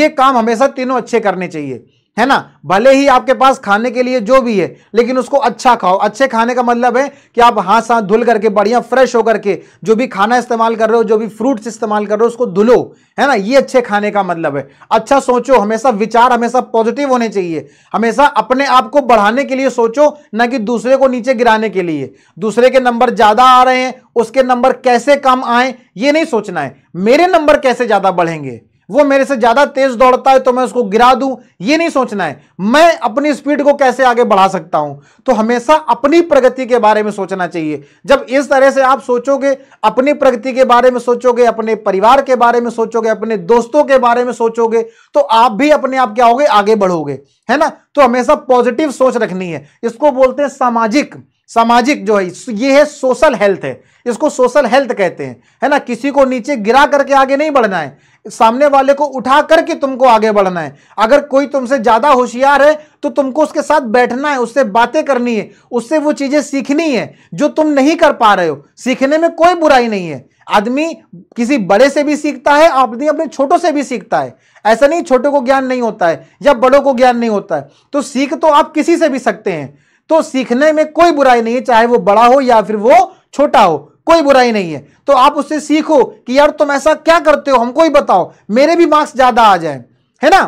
Speaker 1: ये काम हमेशा तीनों अच्छे करने चाहिए है ना भले ही आपके पास खाने के लिए जो भी है लेकिन उसको अच्छा खाओ अच्छे खाने का मतलब है कि आप हाथ साथ धुल करके बढ़िया फ्रेश होकर के जो भी खाना इस्तेमाल कर रहे हो जो भी फ्रूट्स इस्तेमाल कर रहे हो उसको धुलो है ना ये अच्छे खाने का मतलब है अच्छा सोचो हमेशा विचार हमेशा पॉजिटिव होने चाहिए हमेशा अपने आप को बढ़ाने के लिए सोचो ना कि दूसरे को नीचे गिराने के लिए दूसरे के नंबर ज़्यादा आ रहे हैं उसके नंबर कैसे कम आए ये नहीं सोचना है मेरे नंबर कैसे ज़्यादा बढ़ेंगे वो मेरे से ज्यादा तेज दौड़ता है तो मैं उसको गिरा दूं ये नहीं सोचना है मैं अपनी स्पीड को कैसे आगे बढ़ा सकता हूं तो हमेशा अपनी प्रगति के बारे में सोचना चाहिए जब इस तरह से आप सोचोगे अपनी प्रगति के बारे में सोचोगे अपने परिवार के बारे में सोचोगे अपने दोस्तों के बारे में सोचोगे तो आप भी अपने आप क्या होगे आगे बढ़ोगे है ना तो हमेशा पॉजिटिव सोच रखनी है इसको बोलते हैं सामाजिक सामाजिक जो है ये है सोशल हेल्थ है इसको सोशल हेल्थ कहते हैं है ना किसी को नीचे गिरा करके आगे नहीं बढ़ना है सामने वाले को उठा करके तुमको आगे बढ़ना है अगर कोई तुमसे ज्यादा होशियार है तो तुमको उसके साथ बैठना है उससे बातें करनी है उससे वो चीजें सीखनी है जो तुम नहीं कर पा रहे हो सीखने में कोई बुराई नहीं है आदमी किसी बड़े से भी सीखता है आदमी अपने छोटों से भी सीखता है ऐसा नहीं छोटों को ज्ञान नहीं होता है या बड़ों को ज्ञान नहीं होता है तो सीख तो आप किसी से भी सकते हैं तो सीखने में कोई बुराई नहीं है चाहे वो बड़ा हो या फिर वो छोटा हो कोई बुराई नहीं है तो आप उससे सीखो कि यार तुम ऐसा क्या करते हो हमको ही बताओ मेरे भी मार्क्स ज़्यादा आ जाए है ना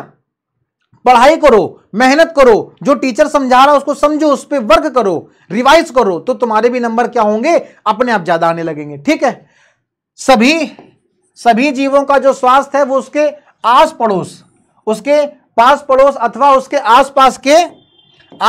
Speaker 1: पढ़ाई करो मेहनत करो जो टीचर समझा रहा है उसको समझो उस पर वर्क करो रिवाइज करो तो तुम्हारे भी नंबर क्या होंगे अपने आप ज़्यादा आने लगेंगे ठीक है सभी सभी जीवों का जो स्वास्थ्य है वो उसके आस पड़ोस उसके पास पड़ोस अथवा उसके आसपास के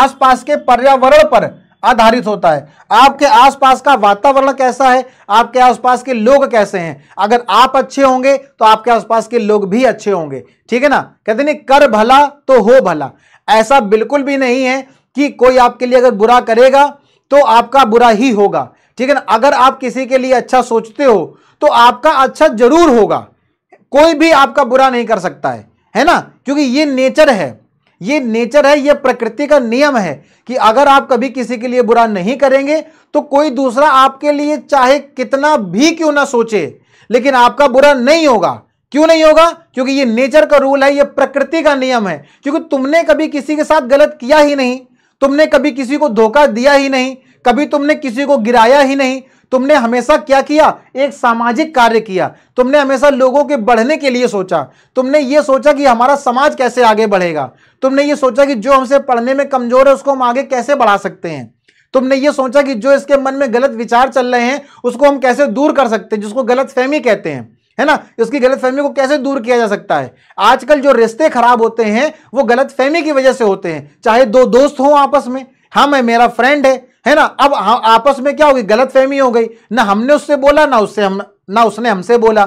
Speaker 1: आसपास के पर्यावरण पर आधारित होता है आपके आसपास का वातावरण कैसा है आपके आसपास के लोग कैसे हैं अगर आप अच्छे होंगे तो आपके आसपास के लोग भी अच्छे होंगे ठीक है ना कहते नहीं कर भला तो हो भला ऐसा बिल्कुल भी नहीं है कि कोई आपके लिए अगर बुरा करेगा तो आपका बुरा ही होगा ठीक है ना अगर आप किसी के लिए अच्छा सोचते हो तो आपका अच्छा जरूर होगा कोई भी आपका बुरा नहीं कर सकता है है ना क्योंकि ये नेचर है ये नेचर है ये प्रकृति का नियम है कि अगर आप कभी किसी के लिए बुरा नहीं करेंगे तो कोई दूसरा आपके लिए चाहे कितना भी क्यों ना सोचे लेकिन आपका बुरा नहीं होगा क्यों नहीं होगा क्योंकि ये नेचर का रूल है ये प्रकृति का नियम है क्योंकि तुमने कभी किसी के साथ गलत किया ही नहीं तुमने कभी किसी को धोखा दिया ही नहीं कभी तुमने किसी को गिराया ही नहीं तुमने हमेशा क्या किया एक सामाजिक कार्य किया तुमने हमेशा लोगों के बढ़ने के लिए सोचा तुमने ये सोचा कि हमारा समाज कैसे आगे बढ़ेगा तुमने ये सोचा कि जो हमसे पढ़ने में कमजोर है उसको हम आगे कैसे बढ़ा सकते हैं तुमने ये सोचा कि जो इसके मन में गलत विचार चल रहे हैं उसको हम कैसे दूर कर सकते हैं जिसको गलत फहमी कहते हैं है ना इसकी गलत फहमी को कैसे दूर किया जा सकता है आजकल जो रिश्ते खराब होते हैं वो गलत फहमी की वजह से होते हैं चाहे दो दोस्त हों आपस में हम मैं मेरा फ्रेंड है है ना अब हाँ, आपस में क्या हो गई गलत फहमी हो गई ना हमने उससे बोला ना उससे हम ना उसने हमसे बोला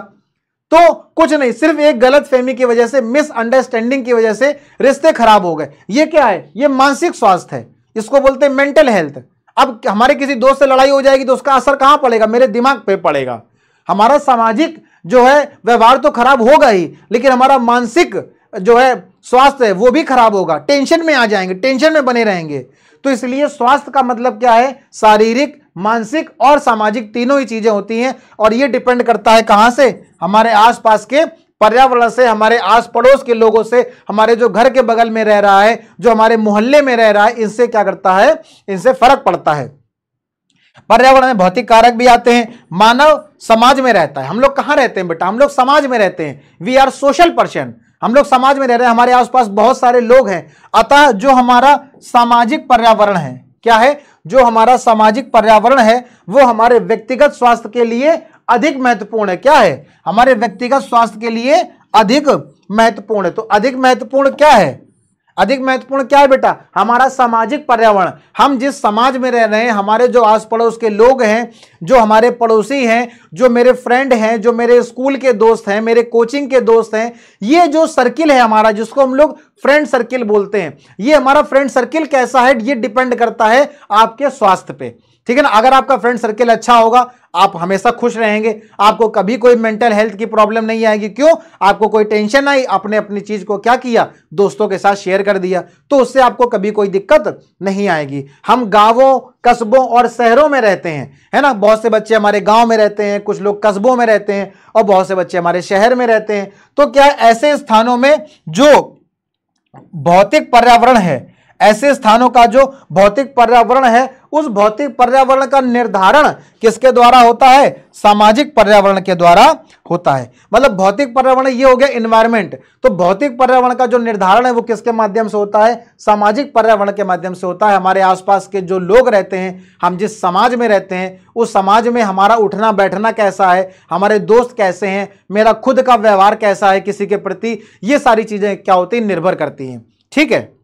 Speaker 1: तो कुछ नहीं सिर्फ एक गलत फहमी की वजह से मिसअंडरस्टैंडिंग की वजह से रिश्ते खराब हो गए ये क्या है ये मानसिक स्वास्थ्य है इसको बोलते हैं मेंटल हेल्थ अब हमारे किसी दोस्त से लड़ाई हो जाएगी तो उसका असर कहां पड़ेगा मेरे दिमाग पे पड़ेगा हमारा सामाजिक जो है व्यवहार तो खराब होगा ही लेकिन हमारा मानसिक जो है स्वास्थ्य है वो भी खराब होगा टेंशन में आ जाएंगे टेंशन में बने रहेंगे तो इसलिए स्वास्थ्य का मतलब क्या है शारीरिक मानसिक और सामाजिक तीनों ही चीजें होती हैं और ये डिपेंड करता है कहां से हमारे आसपास के पर्यावरण से हमारे आस पड़ोस के लोगों से हमारे जो घर के बगल में रह रहा है जो हमारे मोहल्ले में रह रहा है इनसे क्या करता है इनसे फर्क पड़ता है पर्यावरण में भौतिक कारक भी आते हैं मानव समाज में रहता है हम लोग कहां रहते हैं बेटा हम लोग समाज में रहते हैं वी आर सोशल पर्सन हम लोग समाज में रह रहे हैं हमारे आसपास बहुत सारे लोग हैं अतः जो हमारा सामाजिक पर्यावरण है क्या है जो हमारा सामाजिक पर्यावरण है वो हमारे व्यक्तिगत स्वास्थ्य के लिए अधिक महत्वपूर्ण है क्या है हमारे व्यक्तिगत स्वास्थ्य के लिए अधिक महत्वपूर्ण है तो अधिक महत्वपूर्ण क्या है अधिक महत्वपूर्ण क्या है बेटा हमारा सामाजिक पर्यावरण हम जिस समाज में रह रहे हैं हमारे जो आस पड़ोस के लोग हैं जो हमारे पड़ोसी हैं जो मेरे फ्रेंड हैं जो मेरे स्कूल के दोस्त हैं मेरे कोचिंग के दोस्त हैं ये जो सर्किल है हमारा जिसको हम लोग फ्रेंड सर्किल बोलते हैं ये हमारा फ्रेंड सर्किल कैसा है ये डिपेंड करता है आपके स्वास्थ्य पर ठीक है ना अगर आपका फ्रेंड सर्किल अच्छा होगा आप हमेशा खुश रहेंगे आपको कभी कोई मेंटल हेल्थ की प्रॉब्लम नहीं आएगी क्यों आपको कोई टेंशन आई आपने अपनी चीज को क्या किया दोस्तों के साथ शेयर कर दिया तो उससे आपको कभी कोई दिक्कत नहीं आएगी हम गांवों कस्बों और शहरों में रहते हैं है ना बहुत से बच्चे हमारे गांव में रहते हैं कुछ लोग कस्बों में रहते हैं और बहुत से बच्चे हमारे शहर में रहते हैं तो क्या ऐसे स्थानों में जो भौतिक पर्यावरण है ऐसे स्थानों का जो भौतिक पर्यावरण है उस भौतिक पर्यावरण का निर्धारण किसके द्वारा होता है सामाजिक पर्यावरण के द्वारा होता है मतलब भौतिक पर्यावरण ये हो गया इन्वायरमेंट तो भौतिक पर्यावरण का जो निर्धारण है वो किसके माध्यम से होता है सामाजिक पर्यावरण के माध्यम से होता है हमारे आसपास के जो लोग रहते हैं हम जिस समाज में रहते हैं उस समाज में हमारा उठना बैठना कैसा है हमारे दोस्त कैसे हैं मेरा खुद का व्यवहार कैसा है किसी के प्रति ये सारी चीज़ें क्या होती निर्भर करती हैं ठीक है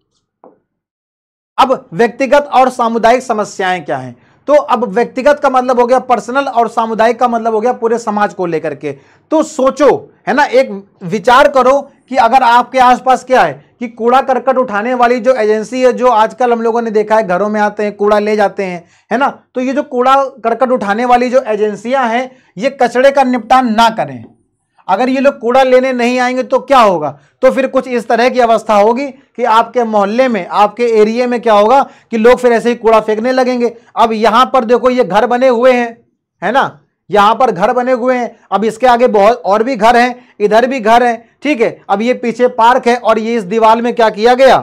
Speaker 1: अब व्यक्तिगत और सामुदायिक समस्याएं क्या हैं तो अब व्यक्तिगत का मतलब हो गया पर्सनल और सामुदायिक का मतलब हो गया पूरे समाज को लेकर के तो सोचो है ना एक विचार करो कि अगर आपके आसपास क्या है कि कूड़ा करकट उठाने वाली जो एजेंसी है जो आजकल हम लोगों ने देखा है घरों में आते हैं कूड़ा ले जाते हैं है ना तो ये जो कूड़ा करकट उठाने वाली जो एजेंसियां हैं ये कचड़े का निपटान ना करें अगर ये लोग कूड़ा लेने नहीं आएंगे तो क्या होगा तो फिर कुछ इस तरह की अवस्था होगी कि आपके मोहल्ले में आपके एरिए में क्या होगा कि लोग फिर ऐसे ही कूड़ा फेंकने लगेंगे अब यहाँ पर देखो ये घर बने हुए हैं है ना यहाँ पर घर बने हुए हैं अब इसके आगे बहुत और भी घर हैं इधर भी घर हैं ठीक है अब ये पीछे पार्क है और ये इस दीवार में क्या किया गया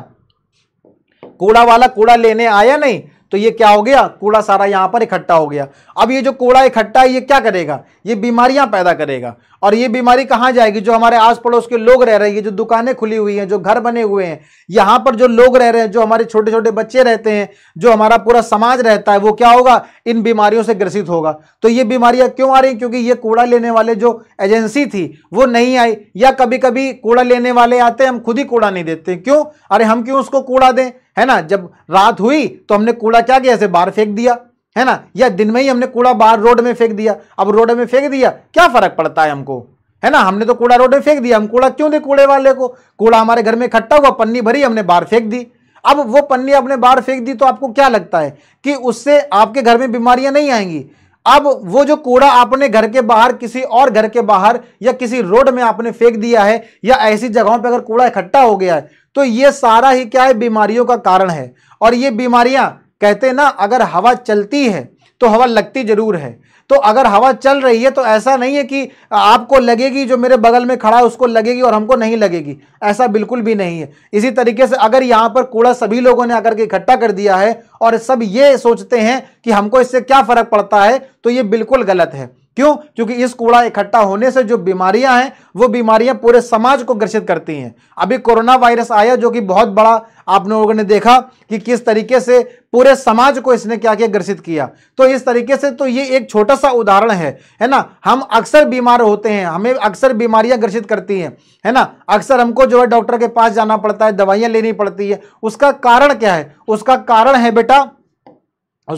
Speaker 1: कूड़ा वाला कूड़ा लेने आया नहीं तो ये क्या हो गया कूड़ा सारा यहाँ पर इकट्ठा हो गया अब ये जो कूड़ा इकट्ठा है ये क्या करेगा ये बीमारियां पैदा करेगा और ये बीमारी कहाँ जाएगी जो हमारे आस पड़ोस के लोग रह रहे हैं जो दुकानें खुली हुई हैं जो घर बने हुए हैं यहाँ पर जो लोग रह रहे हैं जो हमारे छोटे छोटे बच्चे रहते हैं जो हमारा पूरा समाज रहता है वो क्या होगा इन बीमारियों से ग्रसित होगा तो ये बीमारियां क्यों आ रही क्योंकि ये कूड़ा लेने वाले जो एजेंसी थी वो नहीं आई या कभी कभी कूड़ा लेने वाले आते हम खुद ही कूड़ा नहीं देते क्यों अरे हम क्यों उसको कूड़ा दें है ना जब रात हुई तो हमने कूड़ा क्या किया ऐसे बाहर फेंक दिया है ना या दिन में ही हमने कूड़ा बाहर रोड में फेंक दिया अब रोड में फेंक दिया क्या फर्क पड़ता है हमको है ना हमने तो कूड़ा रोड में फेंक दिया हम कूड़ा क्यों दे कूड़े वाले को कूड़ा हमारे घर में इकट्ठा हुआ पन्नी भरी हमने बाहर फेंक दी अब वो पन्नी आपने बाहर फेंक दी तो आपको क्या लगता है कि उससे आपके घर में बीमारियां नहीं आएंगी अब वो जो कूड़ा आपने घर के बाहर किसी और घर के बाहर या किसी रोड में आपने फेंक दिया है या ऐसी जगहों पे अगर कूड़ा इकट्ठा हो गया है तो ये सारा ही क्या है बीमारियों का कारण है और ये बीमारियां कहते हैं ना अगर हवा चलती है तो हवा लगती जरूर है तो अगर हवा चल रही है तो ऐसा नहीं है कि आपको लगेगी जो मेरे बगल में खड़ा है उसको लगेगी और हमको नहीं लगेगी ऐसा बिल्कुल भी नहीं है इसी तरीके से अगर यहाँ पर कूड़ा सभी लोगों ने आकर के इकट्ठा कर दिया है और सब ये सोचते हैं कि हमको इससे क्या फर्क पड़ता है तो ये बिल्कुल गलत है क्यों क्योंकि इस कूड़ा इकट्ठा होने से जो बीमारियां हैं वो बीमारियां पूरे समाज को ग्रसित करती हैं अभी कोरोना वायरस आया जो कि बहुत बड़ा आप लोगों ने देखा कि किस तरीके से पूरे समाज को इसने क्या किया ग्रसित किया तो इस तरीके से तो ये एक छोटा सा उदाहरण है है ना हम अक्सर बीमार होते हैं हमें अक्सर बीमारियां ग्रसित करती हैं है ना अक्सर हमको जो है डॉक्टर के पास जाना पड़ता है दवाइयां लेनी पड़ती है उसका कारण क्या है उसका कारण है बेटा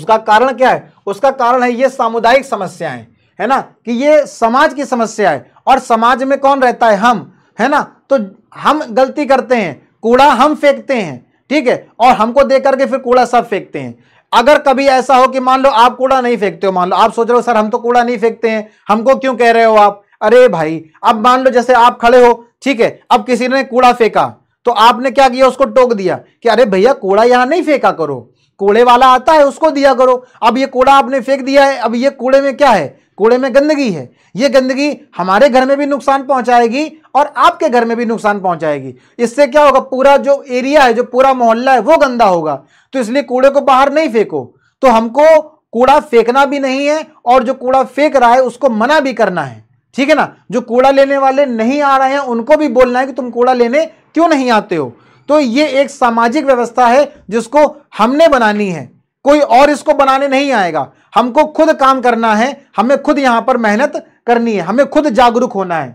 Speaker 1: उसका कारण क्या है उसका कारण है ये सामुदायिक समस्याएं है ना कि ये समाज की समस्या है और समाज में कौन रहता है हम है ना तो हम गलती करते हैं कूड़ा हम फेंकते हैं ठीक है और हमको दे करके फिर कूड़ा सब फेंकते हैं अगर कभी ऐसा हो कि मान लो आप कूड़ा नहीं फेंकते हो मान लो आप सोच रहे हो सर हम तो कूड़ा नहीं फेंकते हैं हमको क्यों कह रहे हो आप अरे भाई अब मान लो जैसे आप खड़े हो ठीक है अब किसी ने कूड़ा फेंका तो आपने क्या किया उसको टोक दिया कि अरे भैया कूड़ा यहां नहीं फेंका करो कूड़े वाला आता है उसको दिया करो अब ये कूड़ा आपने फेंक दिया है अब ये कूड़े में क्या है कूड़े में गंदगी है ये गंदगी हमारे घर में भी नुकसान पहुंचाएगी और आपके घर में भी नुकसान पहुंचाएगी इससे क्या होगा पूरा जो एरिया है जो पूरा मोहल्ला है वो गंदा होगा तो इसलिए कूड़े को बाहर नहीं फेंको तो हमको कूड़ा फेंकना भी नहीं है और जो कूड़ा फेंक रहा है उसको मना भी करना है ठीक है ना जो कूड़ा लेने वाले नहीं आ रहे हैं उनको भी बोलना है कि तुम कूड़ा लेने क्यों नहीं आते हो तो ये एक सामाजिक व्यवस्था है जिसको हमने बनानी है कोई और इसको बनाने नहीं आएगा हमको खुद काम करना है हमें खुद यहां पर मेहनत करनी है हमें खुद जागरूक होना है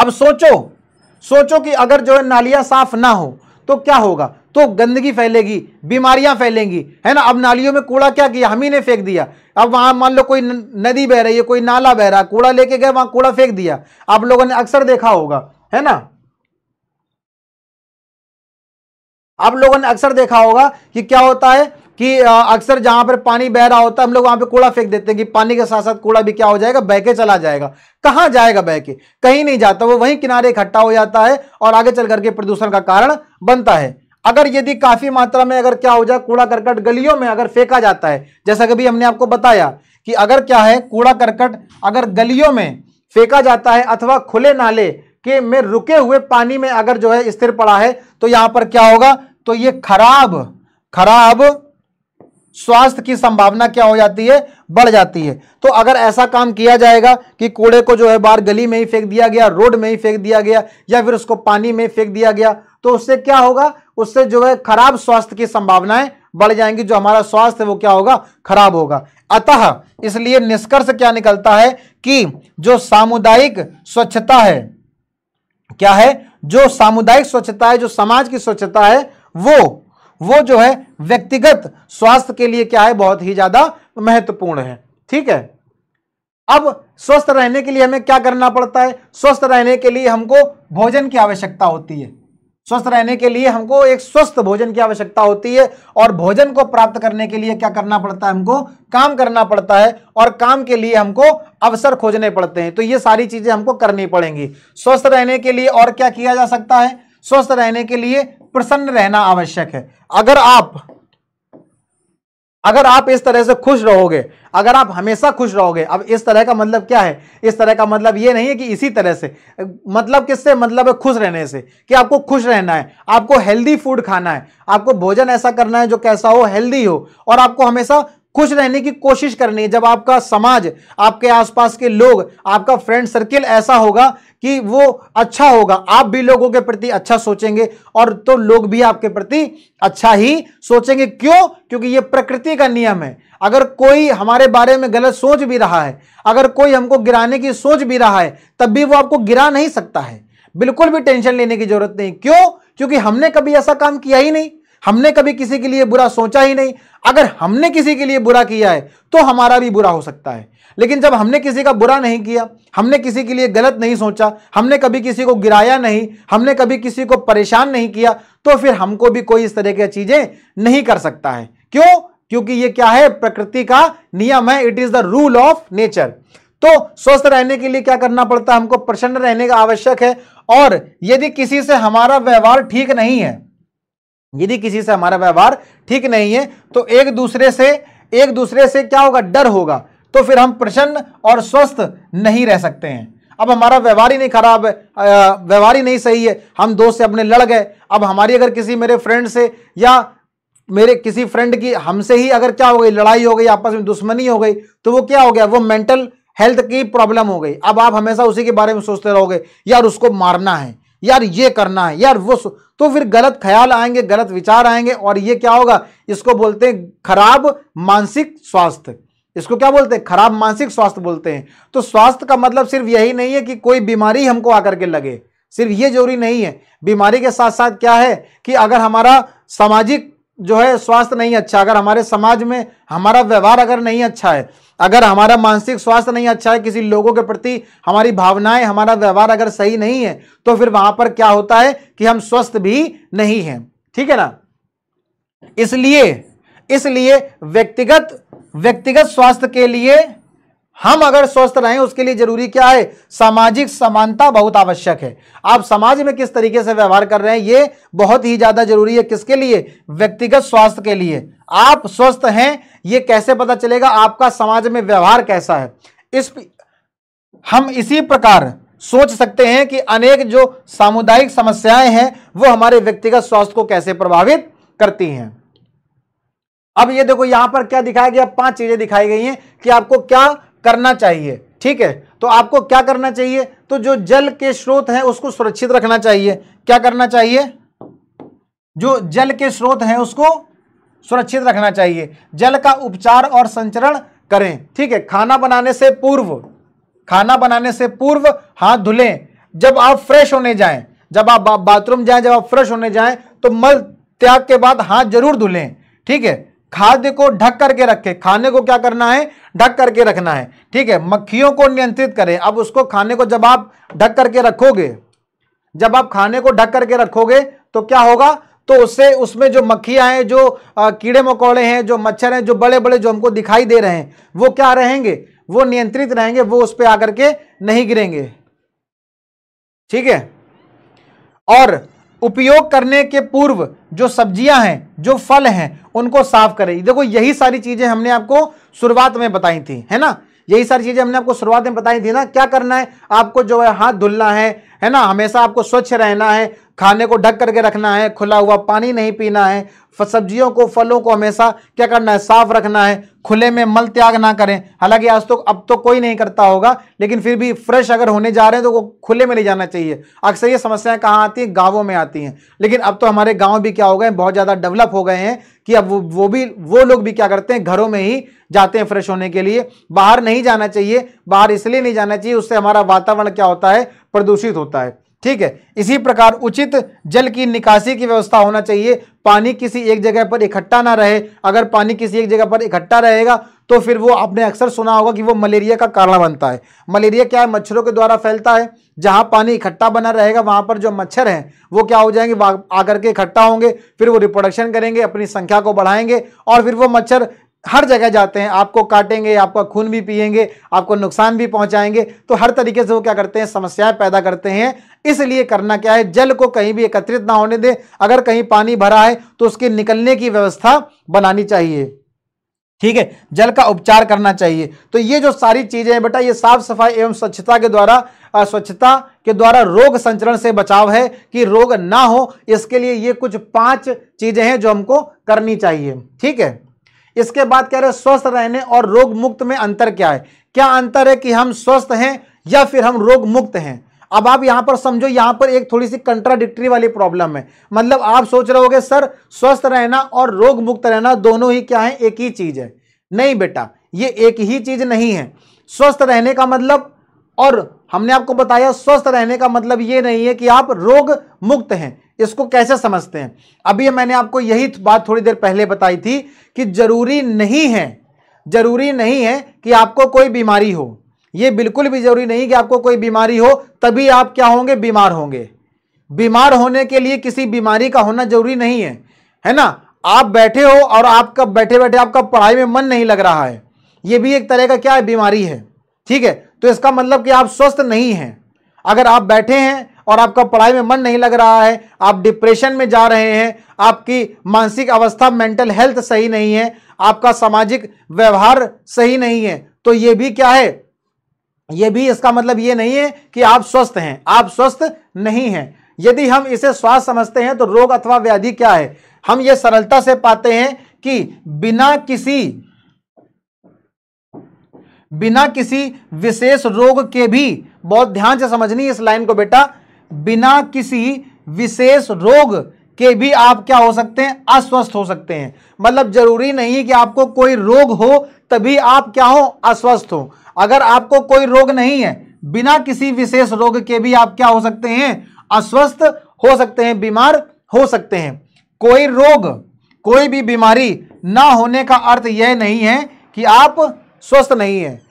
Speaker 1: अब सोचो सोचो कि अगर जो है नालियां साफ ना हो तो क्या होगा तो गंदगी फैलेगी बीमारियां फैलेंगी है ना अब नालियों में कूड़ा क्या किया हम ही ने फेंक दिया अब वहां मान लो कोई नदी बह रही है कोई नाला बह रहा कूड़ा लेके गए वहां कूड़ा फेंक दिया आप लोगों ने अक्सर देखा होगा है ना आप लोगों ने अक्सर देखा होगा कि क्या होता है कि अक्सर जहां पर पानी बह रहा होता है हम लोग वहां पे कूड़ा फेंक देते हैं कि पानी के साथ साथ कूड़ा भी क्या हो जाएगा बहके चला जाएगा कहां जाएगा बहके कहीं नहीं जाता वो वहीं किनारे इकट्ठा हो जाता है और आगे चल करके प्रदूषण का कारण बनता है अगर यदि काफी मात्रा में अगर क्या हो जाए कूड़ा करकट गलियों में अगर फेंका जाता है जैसा कि हमने आपको बताया कि अगर क्या है कूड़ा करकट अगर गलियों में फेंका जाता है अथवा खुले नाले के में रुके हुए पानी में अगर जो है स्थिर पड़ा है तो यहां पर क्या होगा तो ये खराब खराब स्वास्थ्य की संभावना क्या हो जाती है बढ़ जाती है तो अगर ऐसा काम किया जाएगा कि कूड़े को जो है बाहर गली में ही फेंक दिया गया रोड में ही फेंक दिया गया या फिर उसको पानी में फेंक दिया गया तो उससे क्या होगा उससे जो है खराब स्वास्थ्य की संभावनाएं बढ़ जाएंगी जो हमारा स्वास्थ्य वो क्या होगा खराब होगा अतः इसलिए निष्कर्ष क्या निकलता है कि जो सामुदायिक स्वच्छता है क्या है जो सामुदायिक स्वच्छता है जो समाज की स्वच्छता है वो वो जो है व्यक्तिगत स्वास्थ्य के लिए क्या है बहुत ही ज्यादा महत्वपूर्ण है ठीक है अब स्वस्थ रहने के लिए हमें क्या करना पड़ता है स्वस्थ रहने के लिए हमको भोजन की आवश्यकता होती है स्वस्थ रहने के लिए हमको एक स्वस्थ भोजन की आवश्यकता होती है और भोजन को प्राप्त करने के लिए क्या करना पड़ता है हमको काम करना पड़ता है और काम के लिए हमको अवसर खोजने पड़ते हैं तो ये सारी चीजें हमको करनी पड़ेंगी स्वस्थ रहने के लिए और क्या किया जा सकता है स्वस्थ रहने के लिए प्रसन्न रहना आवश्यक है अगर आप अगर आप इस तरह से खुश रहोगे अगर आप हमेशा खुश रहोगे अब इस तरह का मतलब क्या है इस तरह का मतलब ये नहीं है कि इसी तरह से मतलब किससे मतलब है खुश रहने से कि आपको खुश रहना है आपको हेल्दी फूड खाना है आपको भोजन ऐसा करना है जो कैसा हो हेल्दी हो और आपको हमेशा खुश रहने की कोशिश करनी है जब आपका समाज आपके आसपास के लोग आपका फ्रेंड सर्किल ऐसा होगा कि वो अच्छा होगा आप भी लोगों के प्रति अच्छा सोचेंगे और तो लोग भी आपके प्रति अच्छा ही सोचेंगे क्यों क्योंकि ये प्रकृति का नियम है अगर कोई हमारे बारे में गलत सोच भी रहा है अगर कोई हमको गिराने की सोच भी रहा है तब भी वो आपको गिरा नहीं सकता है बिल्कुल भी टेंशन लेने की जरूरत नहीं क्यों क्योंकि हमने कभी ऐसा काम किया ही नहीं हमने कभी किसी के लिए बुरा सोचा ही नहीं अगर हमने किसी के लिए बुरा किया है तो हमारा भी बुरा हो सकता है लेकिन जब हमने किसी का बुरा नहीं किया हमने किसी के लिए गलत नहीं सोचा हमने कभी किसी को गिराया नहीं हमने कभी किसी को परेशान नहीं किया तो फिर हमको भी कोई इस तरह की चीज़ें नहीं कर सकता है क्यों क्योंकि ये क्या है प्रकृति का नियम है it is the rule of nature तो स्वस्थ रहने के लिए क्या करना पड़ता है हमको प्रसन्न रहने का आवश्यक है और यदि किसी से हमारा व्यवहार ठीक नहीं है यदि किसी से हमारा व्यवहार ठीक नहीं है तो एक दूसरे से एक दूसरे से क्या होगा डर होगा तो फिर हम प्रसन्न और स्वस्थ नहीं रह सकते हैं अब हमारा व्यवहार ही नहीं खराब है व्यवहार ही नहीं सही है हम दोस्त से अपने लड़ गए अब हमारी अगर किसी मेरे फ्रेंड से या मेरे किसी फ्रेंड की हमसे ही अगर क्या हो गई लड़ाई हो गई आपस में दुश्मनी हो गई तो वो क्या हो गया वो मेंटल हेल्थ की प्रॉब्लम हो गई अब आप हमेशा उसी के बारे में सोचते रहोगे यार उसको मारना है यार ये करना है यार वो तो फिर गलत ख्याल आएंगे गलत विचार आएंगे और ये क्या होगा इसको बोलते हैं खराब मानसिक स्वास्थ्य इसको क्या बोलते हैं खराब मानसिक स्वास्थ्य बोलते हैं तो स्वास्थ्य का मतलब सिर्फ यही नहीं है कि कोई बीमारी हमको आकर के लगे सिर्फ ये जरूरी नहीं है बीमारी के साथ साथ क्या है कि अगर हमारा सामाजिक जो है स्वास्थ्य नहीं अच्छा अगर हमारे समाज में हमारा व्यवहार अगर नहीं अच्छा है अगर हमारा मानसिक स्वास्थ्य नहीं अच्छा है किसी लोगों के प्रति हमारी भावनाएं हमारा व्यवहार अगर सही नहीं है तो फिर वहां पर क्या होता है कि हम स्वस्थ भी नहीं हैं ठीक है ना इसलिए इसलिए व्यक्तिगत व्यक्तिगत स्वास्थ्य के लिए हम अगर स्वस्थ रहें उसके लिए जरूरी क्या है सामाजिक समानता बहुत आवश्यक है आप समाज में किस तरीके से व्यवहार कर रहे हैं ये बहुत ही ज़्यादा जरूरी है किसके लिए व्यक्तिगत स्वास्थ्य के लिए आप स्वस्थ हैं ये कैसे पता चलेगा आपका समाज में व्यवहार कैसा है इस हम इसी प्रकार सोच सकते हैं कि अनेक जो सामुदायिक समस्याएं हैं वो हमारे व्यक्तिगत स्वास्थ्य को कैसे प्रभावित करती हैं अब ये देखो यहां पर क्या दिखाया गया पांच चीजें दिखाई गई हैं कि आपको क्या करना चाहिए ठीक है तो आपको क्या करना चाहिए तो जो जल के स्रोत हैं उसको सुरक्षित रखना चाहिए क्या करना चाहिए जो जल के स्रोत हैं उसको सुरक्षित रखना चाहिए जल का उपचार और संचरण करें ठीक है खाना बनाने से पूर्व खाना बनाने से पूर्व हाथ धुलें जब आप फ्रेश होने जाएं जब आप बाथरूम जाएं जब आप फ्रेश होने जाएं तो मल त्याग के बाद हाथ जरूर धुलें ठीक है खाद्य को ढक करके रखें खाने को क्या करना है ढक करके रखना है ठीक है मक्खियों को नियंत्रित करें अब उसको खाने को जब आप ढक करके रखोगे जब आप खाने को ढक करके रखोगे तो क्या होगा तो उससे उसमें जो मक्खियां हैं जो कीड़े मकोड़े हैं जो मच्छर हैं जो बड़े बड़े जो हमको दिखाई दे रहे हैं वो क्या रहेंगे वो नियंत्रित रहेंगे वो उस पर आकर के नहीं गिरेंगे ठीक है और उपयोग करने के पूर्व जो सब्जियां हैं जो फल हैं उनको साफ करें देखो यही सारी चीज़ें हमने आपको शुरुआत में बताई थी है ना यही सारी चीज़ें हमने आपको शुरुआत में बताई थी ना क्या करना है आपको जो है हाथ धुलना है है ना हमेशा आपको स्वच्छ रहना है खाने को ढक करके रखना है खुला हुआ पानी नहीं पीना है सब्जियों को फलों को हमेशा क्या करना है साफ रखना है खुले में मल त्याग ना करें हालांकि आज तो अब तो कोई नहीं करता होगा लेकिन फिर भी फ्रेश अगर होने जा रहे हैं तो वो खुले में ले जाना चाहिए अक्सर ये समस्याएं कहाँ आती हैं गाँवों में आती हैं लेकिन अब तो हमारे गाँव भी क्या हो गए बहुत ज़्यादा डेवलप हो गए हैं कि अब वो, वो भी वो लोग भी क्या करते हैं घरों में ही जाते हैं फ्रेश होने के लिए बाहर नहीं जाना चाहिए बाहर इसलिए नहीं जाना चाहिए उससे हमारा वातावरण क्या होता है प्रदूषित होता है ठीक है इसी प्रकार उचित जल की निकासी की व्यवस्था होना चाहिए पानी किसी एक जगह पर इकट्ठा ना रहे अगर पानी किसी एक जगह पर इकट्ठा रहेगा तो फिर वो आपने अक्सर सुना होगा कि वो मलेरिया का कारण बनता है मलेरिया क्या है मच्छरों के द्वारा फैलता है जहाँ पानी इकट्ठा बना रहेगा वहाँ पर जो मच्छर हैं वो क्या हो जाएंगे आकर के इकट्ठा होंगे फिर वो रिप्रोडक्शन करेंगे अपनी संख्या को बढ़ाएंगे और फिर वो मच्छर हर जगह जाते हैं आपको काटेंगे आपका खून भी पिएंगे आपको नुकसान भी पहुंचाएंगे तो हर तरीके से वो क्या करते हैं समस्याएं पैदा करते हैं इसलिए करना क्या है जल को कहीं भी एकत्रित ना होने दें अगर कहीं पानी भरा है तो उसके निकलने की व्यवस्था बनानी चाहिए ठीक है जल का उपचार करना चाहिए तो ये जो सारी चीज़ें हैं बेटा ये साफ सफाई एवं स्वच्छता के द्वारा स्वच्छता के द्वारा रोग संचरण से बचाव है कि रोग ना हो इसके लिए ये कुछ पांच चीज़ें हैं जो हमको करनी चाहिए ठीक है इसके बाद कह रहे स्वस्थ रहने और रोग मुक्त में अंतर क्या है क्या अंतर है कि हम स्वस्थ हैं या फिर हम रोग मुक्त हैं अब आप यहां पर समझो यहां पर एक थोड़ी सी कंट्राडिक्टरी वाली प्रॉब्लम है मतलब आप सोच रहे होगे सर स्वस्थ रहना और रोग मुक्त रहना दोनों ही क्या है एक ही चीज़ है नहीं बेटा ये एक ही चीज़ नहीं है स्वस्थ रहने का मतलब और हमने आपको बताया स्वस्थ रहने का मतलब ये नहीं है कि आप रोग मुक्त हैं इसको कैसे समझते हैं अभी मैंने आपको यही बात थोड़ी देर पहले बताई थी कि जरूरी नहीं है जरूरी नहीं है कि आपको कोई बीमारी हो ये बिल्कुल भी जरूरी नहीं कि आपको कोई बीमारी हो तभी आप क्या होंगे बीमार होंगे बीमार होने के लिए किसी बीमारी का होना जरूरी नहीं है है ना आप बैठे हो और आपका बैठे बैठे आपका पढ़ाई में मन नहीं लग रहा है ये भी एक तरह का क्या है बीमारी है ठीक है तो इसका मतलब कि आप स्वस्थ नहीं हैं अगर आप बैठे हैं और आपका पढ़ाई में मन नहीं लग रहा है आप डिप्रेशन में जा रहे हैं आपकी मानसिक अवस्था मेंटल हेल्थ सही नहीं है आपका सामाजिक व्यवहार सही नहीं है तो ये भी क्या है ये भी इसका मतलब ये नहीं है कि आप स्वस्थ हैं आप स्वस्थ नहीं हैं यदि हम इसे स्वास्थ्य समझते हैं तो रोग अथवा व्याधि क्या है हम ये सरलता से पाते हैं कि बिना किसी बिना किसी विशेष रोग के भी बहुत ध्यान से समझनी इस लाइन को बेटा बिना किसी विशेष रोग के भी आप क्या हो सकते हैं अस्वस्थ हो सकते हैं मतलब जरूरी नहीं है कि आपको कोई रोग हो तभी आप क्या हो अस्वस्थ हो अगर आपको कोई रोग नहीं है बिना किसी विशेष रोग के भी आप क्या हो सकते हैं अस्वस्थ हो सकते हैं बीमार हो सकते हैं कोई रोग कोई भी बीमारी ना होने का अर्थ यह नहीं है कि आप स्वस्थ नहीं है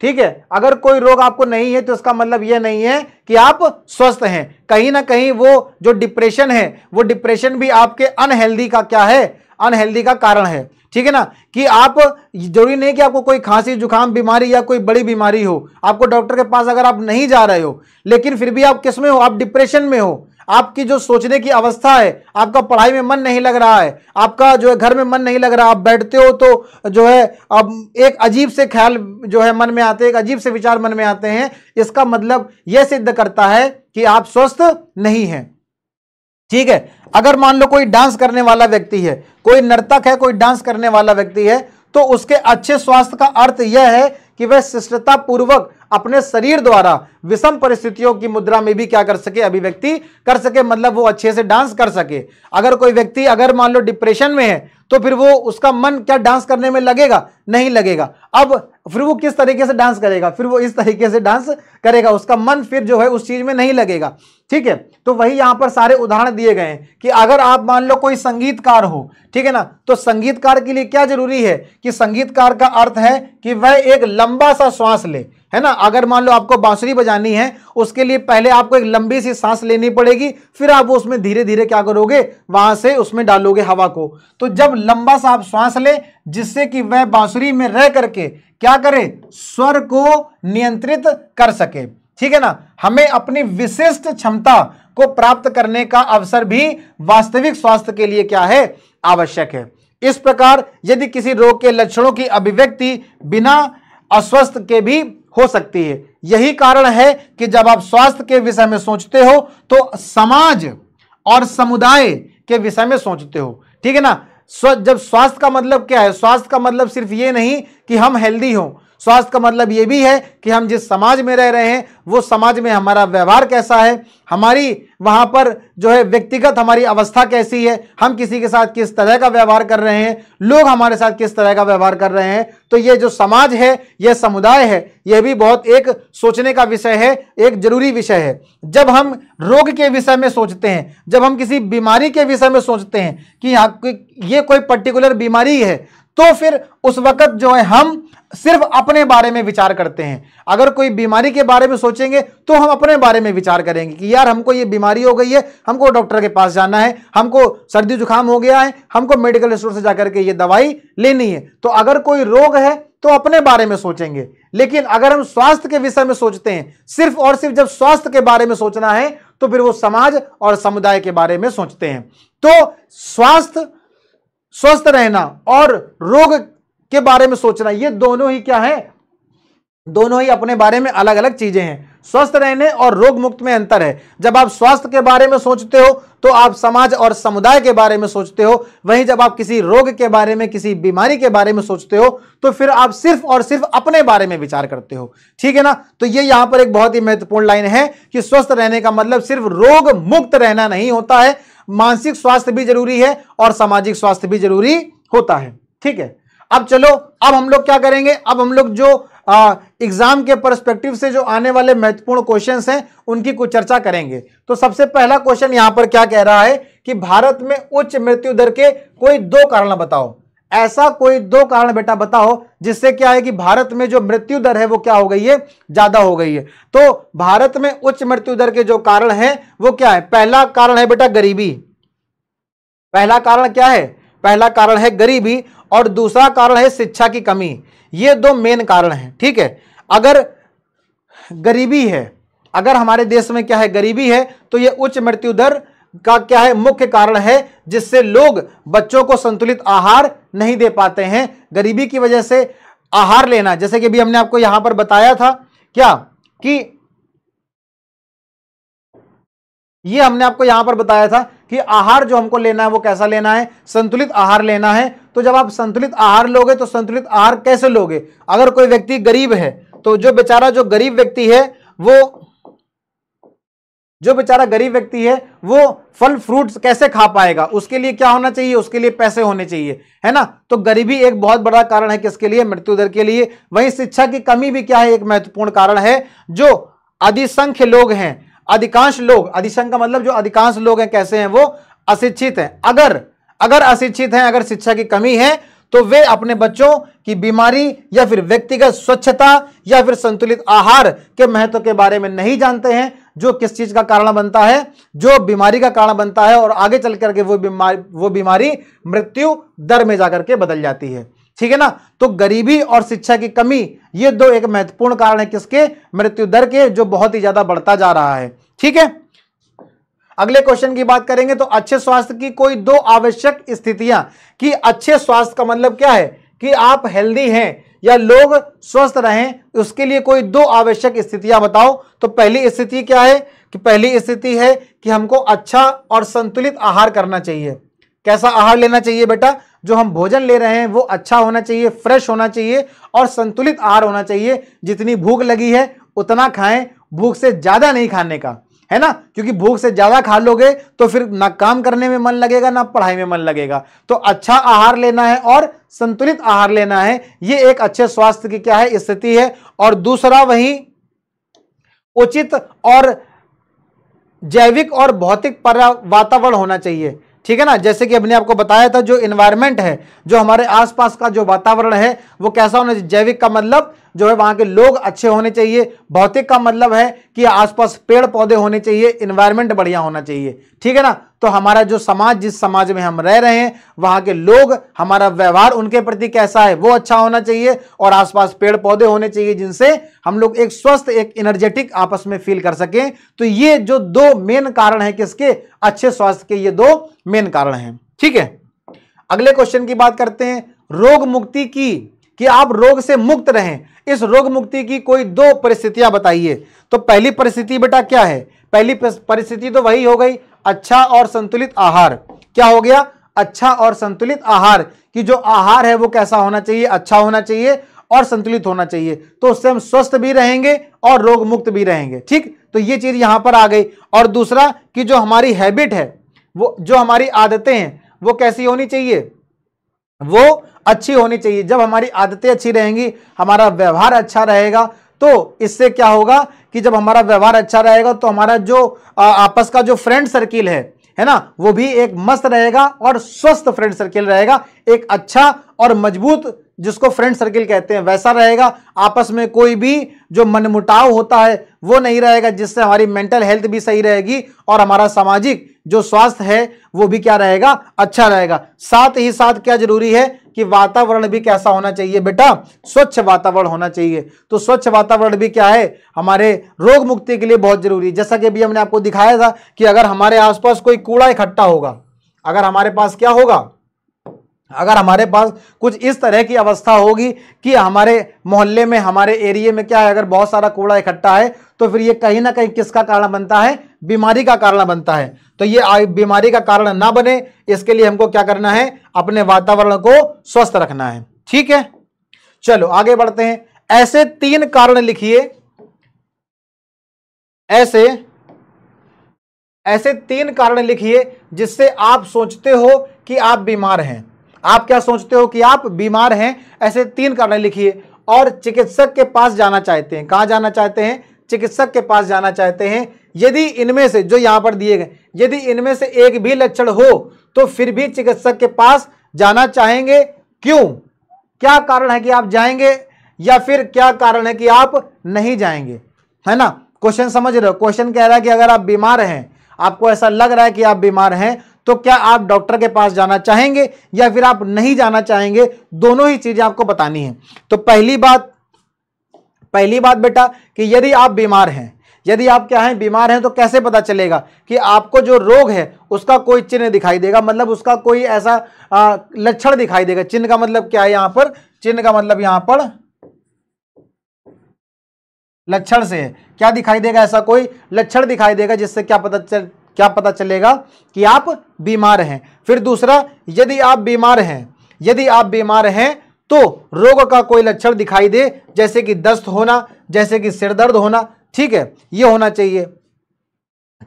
Speaker 1: ठीक है अगर कोई रोग आपको नहीं है तो इसका मतलब यह नहीं है कि आप स्वस्थ हैं कहीं ना कहीं वो जो डिप्रेशन है वो डिप्रेशन भी आपके अनहेल्दी का क्या है अनहेल्दी का कारण है ठीक है ना कि आप जरूरी नहीं कि आपको कोई खांसी जुकाम बीमारी या कोई बड़ी बीमारी हो आपको डॉक्टर के पास अगर आप नहीं जा रहे हो लेकिन फिर भी आप किस में हो आप डिप्रेशन में हो आपकी जो सोचने की अवस्था है आपका पढ़ाई में मन नहीं लग रहा है आपका जो है घर में मन नहीं लग रहा आप बैठते हो तो जो है अब एक अजीब से ख्याल जो है मन में आते हैं एक अजीब से विचार मन में आते हैं इसका मतलब यह सिद्ध करता है कि आप स्वस्थ नहीं हैं ठीक है अगर मान लो कोई डांस करने वाला व्यक्ति है कोई नर्तक है कोई डांस करने वाला व्यक्ति है तो उसके अच्छे स्वास्थ्य का अर्थ यह है कि वह शिष्टतापूर्वक पूर्वक अपने शरीर द्वारा विषम परिस्थितियों की मुद्रा में भी क्या कर सके अभिव्यक्ति कर सके मतलब वो अच्छे से डांस कर सके अगर कोई व्यक्ति अगर मान लो डिप्रेशन में है तो फिर वो उसका मन क्या डांस करने में लगेगा नहीं लगेगा अब फिर वो किस तरीके से डांस करेगा फिर वो इस तरीके से डांस करेगा उसका मन फिर जो है उस चीज में नहीं लगेगा ठीक है तो वही यहां पर सारे उदाहरण दिए गए हैं कि अगर आप मान लो कोई संगीतकार हो ठीक है ना तो संगीतकार के लिए क्या जरूरी है कि संगीतकार का अर्थ है कि वह एक लंबा सा श्वास ले है ना अगर मान लो आपको बांसुरी बजानी है उसके लिए पहले आपको एक लंबी सी सांस लेनी पड़ेगी फिर आप उसमें धीरे धीरे क्या करोगे वहां से उसमें डालोगे हवा को तो जब लंबा सा आप श्वास ले जिससे कि वह बांसुरी में रह करके क्या करे स्वर को नियंत्रित कर सके ठीक है ना हमें अपनी विशिष्ट क्षमता को प्राप्त करने का अवसर भी वास्तविक स्वास्थ्य के लिए क्या है आवश्यक है इस प्रकार यदि किसी रोग के लक्षणों की अभिव्यक्ति बिना अस्वस्थ के भी हो सकती है यही कारण है कि जब आप स्वास्थ्य के विषय में सोचते हो तो समाज और समुदाय के विषय में सोचते हो ठीक है ना जब स्वास्थ्य का मतलब क्या है स्वास्थ्य का मतलब सिर्फ ये नहीं कि हम हेल्दी हों स्वास्थ्य का मतलब ये भी है कि हम जिस समाज में रह रहे हैं वो समाज में हमारा व्यवहार कैसा है हमारी वहाँ पर जो है व्यक्तिगत हमारी अवस्था कैसी है हम किसी के साथ किस तरह का व्यवहार कर रहे हैं लोग हमारे साथ किस तरह का व्यवहार कर रहे हैं तो ये जो समाज है यह समुदाय है यह भी बहुत एक सोचने का विषय है एक जरूरी विषय है जब हम रोग के विषय में सोचते हैं जब हम किसी बीमारी के विषय में सोचते हैं कि यहाँ ये कोई पर्टिकुलर बीमारी है तो फिर उस वक्त जो है हम सिर्फ अपने बारे में विचार करते हैं अगर कोई बीमारी के बारे में सोचेंगे तो हम अपने बारे में विचार करेंगे कि यार हमको ये बीमारी हो गई है हमको डॉक्टर के पास जाना है हमको सर्दी जुकाम हो गया है हमको मेडिकल स्टोर से जाकर के ये दवाई लेनी है तो अगर कोई रोग है तो अपने बारे में सोचेंगे लेकिन अगर हम स्वास्थ्य के विषय में सोचते हैं सिर्फ और सिर्फ जब स्वास्थ्य के बारे में सोचना है तो फिर वो समाज और समुदाय के बारे में सोचते हैं तो स्वास्थ्य स्वस्थ रहना और रोग के बारे में सोचना ये दोनों ही क्या है दोनों ही अपने बारे में अलग अलग चीजें हैं स्वस्थ रहने और रोग मुक्त में अंतर है जब आप स्वास्थ्य के बारे में सोचते हो तो आप समाज और समुदाय के बारे में सोचते हो वहीं जब आप किसी रोग के बारे में किसी बीमारी के बारे में सोचते हो तो फिर आप सिर्फ और सिर्फ अपने बारे में विचार करते हो ठीक है ना तो ये यहां पर एक बहुत ही महत्वपूर्ण लाइन है कि स्वस्थ रहने का मतलब सिर्फ रोग मुक्त रहना नहीं होता है मानसिक स्वास्थ्य भी जरूरी है और सामाजिक स्वास्थ्य भी जरूरी होता है ठीक है अब चलो अब हम लोग क्या करेंगे अब हम लोग जो एग्जाम के परस्पेक्टिव से जो आने वाले महत्वपूर्ण क्वेश्चंस हैं उनकी कुछ चर्चा करेंगे तो सबसे पहला क्वेश्चन यहां पर क्या कह रहा है कि भारत में उच्च मृत्यु दर के कोई दो कारण बताओ ऐसा कोई दो कारण बेटा बताओ जिससे क्या है कि भारत में जो मृत्यु दर है वो क्या हो गई है ज्यादा हो गई है तो भारत में उच्च मृत्यु दर के जो कारण हैं वो क्या है पहला कारण है बेटा गरीबी पहला कारण क्या है पहला कारण है गरीबी और दूसरा कारण है शिक्षा की कमी ये दो मेन कारण हैं ठीक है अगर गरीबी है अगर हमारे देश में क्या है गरीबी है तो ये उच्च मृत्यु दर का क्या है मुख्य कारण है जिससे लोग बच्चों को संतुलित आहार नहीं दे पाते हैं गरीबी की वजह से आहार लेना जैसे कि अभी हमने आपको यहां पर बताया था क्या कि ये हमने आपको यहां पर बताया था कि आहार जो हमको लेना है वो कैसा लेना है संतुलित आहार लेना है तो जब आप संतुलित आहार लोगे तो संतुलित आहार कैसे लोगे अगर कोई व्यक्ति गरीब है तो जो बेचारा जो गरीब व्यक्ति है वो जो बेचारा गरीब व्यक्ति है वो फल फ्रूट्स कैसे खा पाएगा उसके लिए क्या होना चाहिए उसके लिए पैसे होने चाहिए है ना तो गरीबी एक बहुत बड़ा कारण है किसके लिए मृत्यु दर के लिए वहीं शिक्षा की कमी भी क्या है एक महत्वपूर्ण कारण है जो अधिसंख्य लोग हैं अधिकांश लोग अधिसंख्य मतलब जो अधिकांश लोग हैं कैसे हैं वो अशिक्षित हैं अगर अगर अशिक्षित हैं अगर शिक्षा की कमी है तो वे अपने बच्चों की बीमारी या फिर व्यक्तिगत स्वच्छता या फिर संतुलित आहार के महत्व के बारे में नहीं जानते हैं जो किस चीज का कारण बनता है जो बीमारी का कारण बनता है और आगे चल करके वो बीमारी वो बीमारी मृत्यु दर में जाकर के बदल जाती है ठीक है ना तो गरीबी और शिक्षा की कमी ये दो एक महत्वपूर्ण कारण है किसके मृत्यु दर के जो बहुत ही ज्यादा बढ़ता जा रहा है ठीक है अगले क्वेश्चन की बात करेंगे तो अच्छे स्वास्थ्य की कोई दो आवश्यक स्थितियां कि अच्छे स्वास्थ्य का मतलब क्या है कि आप हेल्दी हैं या लोग स्वस्थ रहें उसके लिए कोई दो आवश्यक स्थितियां बताओ तो पहली स्थिति क्या है कि पहली स्थिति है कि हमको अच्छा और संतुलित आहार करना चाहिए कैसा आहार लेना चाहिए बेटा जो हम भोजन ले रहे हैं वो अच्छा होना चाहिए फ्रेश होना चाहिए और संतुलित आहार होना चाहिए जितनी भूख लगी है उतना खाएं भूख से ज़्यादा नहीं खाने का है ना क्योंकि भूख से ज़्यादा खा लोगे तो फिर ना काम करने में मन लगेगा ना पढ़ाई में मन लगेगा तो अच्छा आहार लेना है और संतुलित आहार लेना है ये एक अच्छे स्वास्थ्य की क्या है स्थिति है और दूसरा वही उचित और जैविक और भौतिक वातावरण होना चाहिए ठीक है ना जैसे कि हमने आपको बताया था जो इन्वायरमेंट है जो हमारे आसपास का जो वातावरण है वो कैसा होना चाहिए जैविक का मतलब जो है वहां के लोग अच्छे होने चाहिए भौतिक का मतलब है कि आसपास पेड़ पौधे होने चाहिए इन्वायरमेंट बढ़िया होना चाहिए ठीक है ना तो हमारा जो समाज जिस समाज में हम रह रहे हैं वहां के लोग हमारा व्यवहार उनके प्रति कैसा है वो अच्छा होना चाहिए और आसपास पेड़ पौधे होने चाहिए जिनसे हम लोग एक स्वस्थ एक एनर्जेटिक आपस में फील कर सकें तो ये जो दो मेन कारण है किसके अच्छे स्वास्थ्य के ये दो मेन कारण हैं ठीक है अगले क्वेश्चन की बात करते हैं रोग मुक्ति की कि आप रोग से मुक्त रहें इस रोग मुक्ति की कोई दो परिस्थितियां बताइए तो पहली परिस्थिति बेटा क्या है पहली परिस्थिति तो वही हो गई अच्छा और संतुलित आहार क्या हो गया अच्छा और संतुलित आहार कि जो आहार है वो कैसा होना चाहिए अच्छा होना चाहिए और संतुलित होना चाहिए तो उससे हम स्वस्थ भी रहेंगे और रोग मुक्त भी रहेंगे ठीक तो ये चीज यहां पर आ गई और दूसरा कि जो हमारी हैबिट है वो जो हमारी आदतें हैं वो कैसी होनी चाहिए वो अच्छी होनी चाहिए जब हमारी आदतें अच्छी रहेंगी हमारा व्यवहार अच्छा रहेगा तो इससे क्या होगा कि जब हमारा व्यवहार अच्छा रहेगा तो हमारा जो आपस का जो फ्रेंड सर्किल है है ना वो भी एक मस्त रहेगा और स्वस्थ फ्रेंड सर्किल रहेगा एक अच्छा और मजबूत जिसको फ्रेंड सर्किल कहते हैं वैसा रहेगा आपस में कोई भी जो मनमुटाव होता है वो नहीं रहेगा जिससे हमारी मेंटल हेल्थ भी सही रहेगी और हमारा सामाजिक जो स्वास्थ्य है वो भी क्या रहेगा अच्छा रहेगा साथ ही साथ क्या जरूरी है कि वातावरण भी कैसा होना चाहिए बेटा स्वच्छ वातावरण होना चाहिए तो स्वच्छ वातावरण भी क्या है हमारे रोग मुक्ति के लिए बहुत जरूरी है जैसा कि अभी हमने आपको दिखाया था कि अगर हमारे आसपास कोई कूड़ा इकट्ठा होगा अगर हमारे पास क्या होगा अगर हमारे पास कुछ इस तरह की अवस्था होगी कि हमारे मोहल्ले में हमारे एरिए में क्या है अगर बहुत सारा कूड़ा इकट्ठा है तो फिर ये कहीं ना कहीं किसका कारण बनता है बीमारी का कारण बनता है तो ये बीमारी का कारण ना बने इसके लिए हमको क्या करना है अपने वातावरण को स्वस्थ रखना है ठीक है चलो आगे बढ़ते हैं ऐसे तीन कारण लिखिए ऐसे ऐसे तीन कारण लिखिए जिससे आप सोचते हो कि आप बीमार हैं आप क्या सोचते हो कि आप बीमार हैं ऐसे तीन कारण लिखिए और चिकित्सक के पास जाना चाहते हैं कहाँ जाना चाहते हैं चिकित्सक के पास जाना चाहते हैं यदि इनमें से जो यहाँ पर दिए गए यदि इनमें से एक भी लक्षण हो तो फिर भी चिकित्सक के पास जाना चाहेंगे क्यों क्या कारण है कि आप जाएंगे या फिर क्या कारण है कि आप नहीं जाएंगे है ना क्वेश्चन समझ रहे हो क्वेश्चन कह रहा है कि अगर आप बीमार हैं आपको ऐसा लग रहा है कि आप बीमार हैं तो क्या आप डॉक्टर के पास जाना चाहेंगे या फिर आप नहीं जाना चाहेंगे दोनों ही चीज़ें आपको बतानी है तो पहली बात पहली बात बेटा कि यदि आप बीमार हैं यदि आप क्या हैं बीमार हैं तो कैसे पता चलेगा कि आपको जो रोग है उसका कोई चिन्ह दिखाई देगा मतलब उसका कोई ऐसा लक्षण दिखाई देगा चिन्ह का मतलब क्या है यहां पर चिन्ह का मतलब यहां पर लक्षण से है क्या दिखाई देगा ऐसा कोई लक्षण दिखाई देगा जिससे क्या पता चल क्या पता चलेगा कि आप बीमार हैं फिर दूसरा यदि आप बीमार हैं यदि आप बीमार हैं तो रोग का कोई लक्षण दिखाई दे जैसे कि दस्त होना जैसे कि सिरदर्द होना ठीक है ये होना चाहिए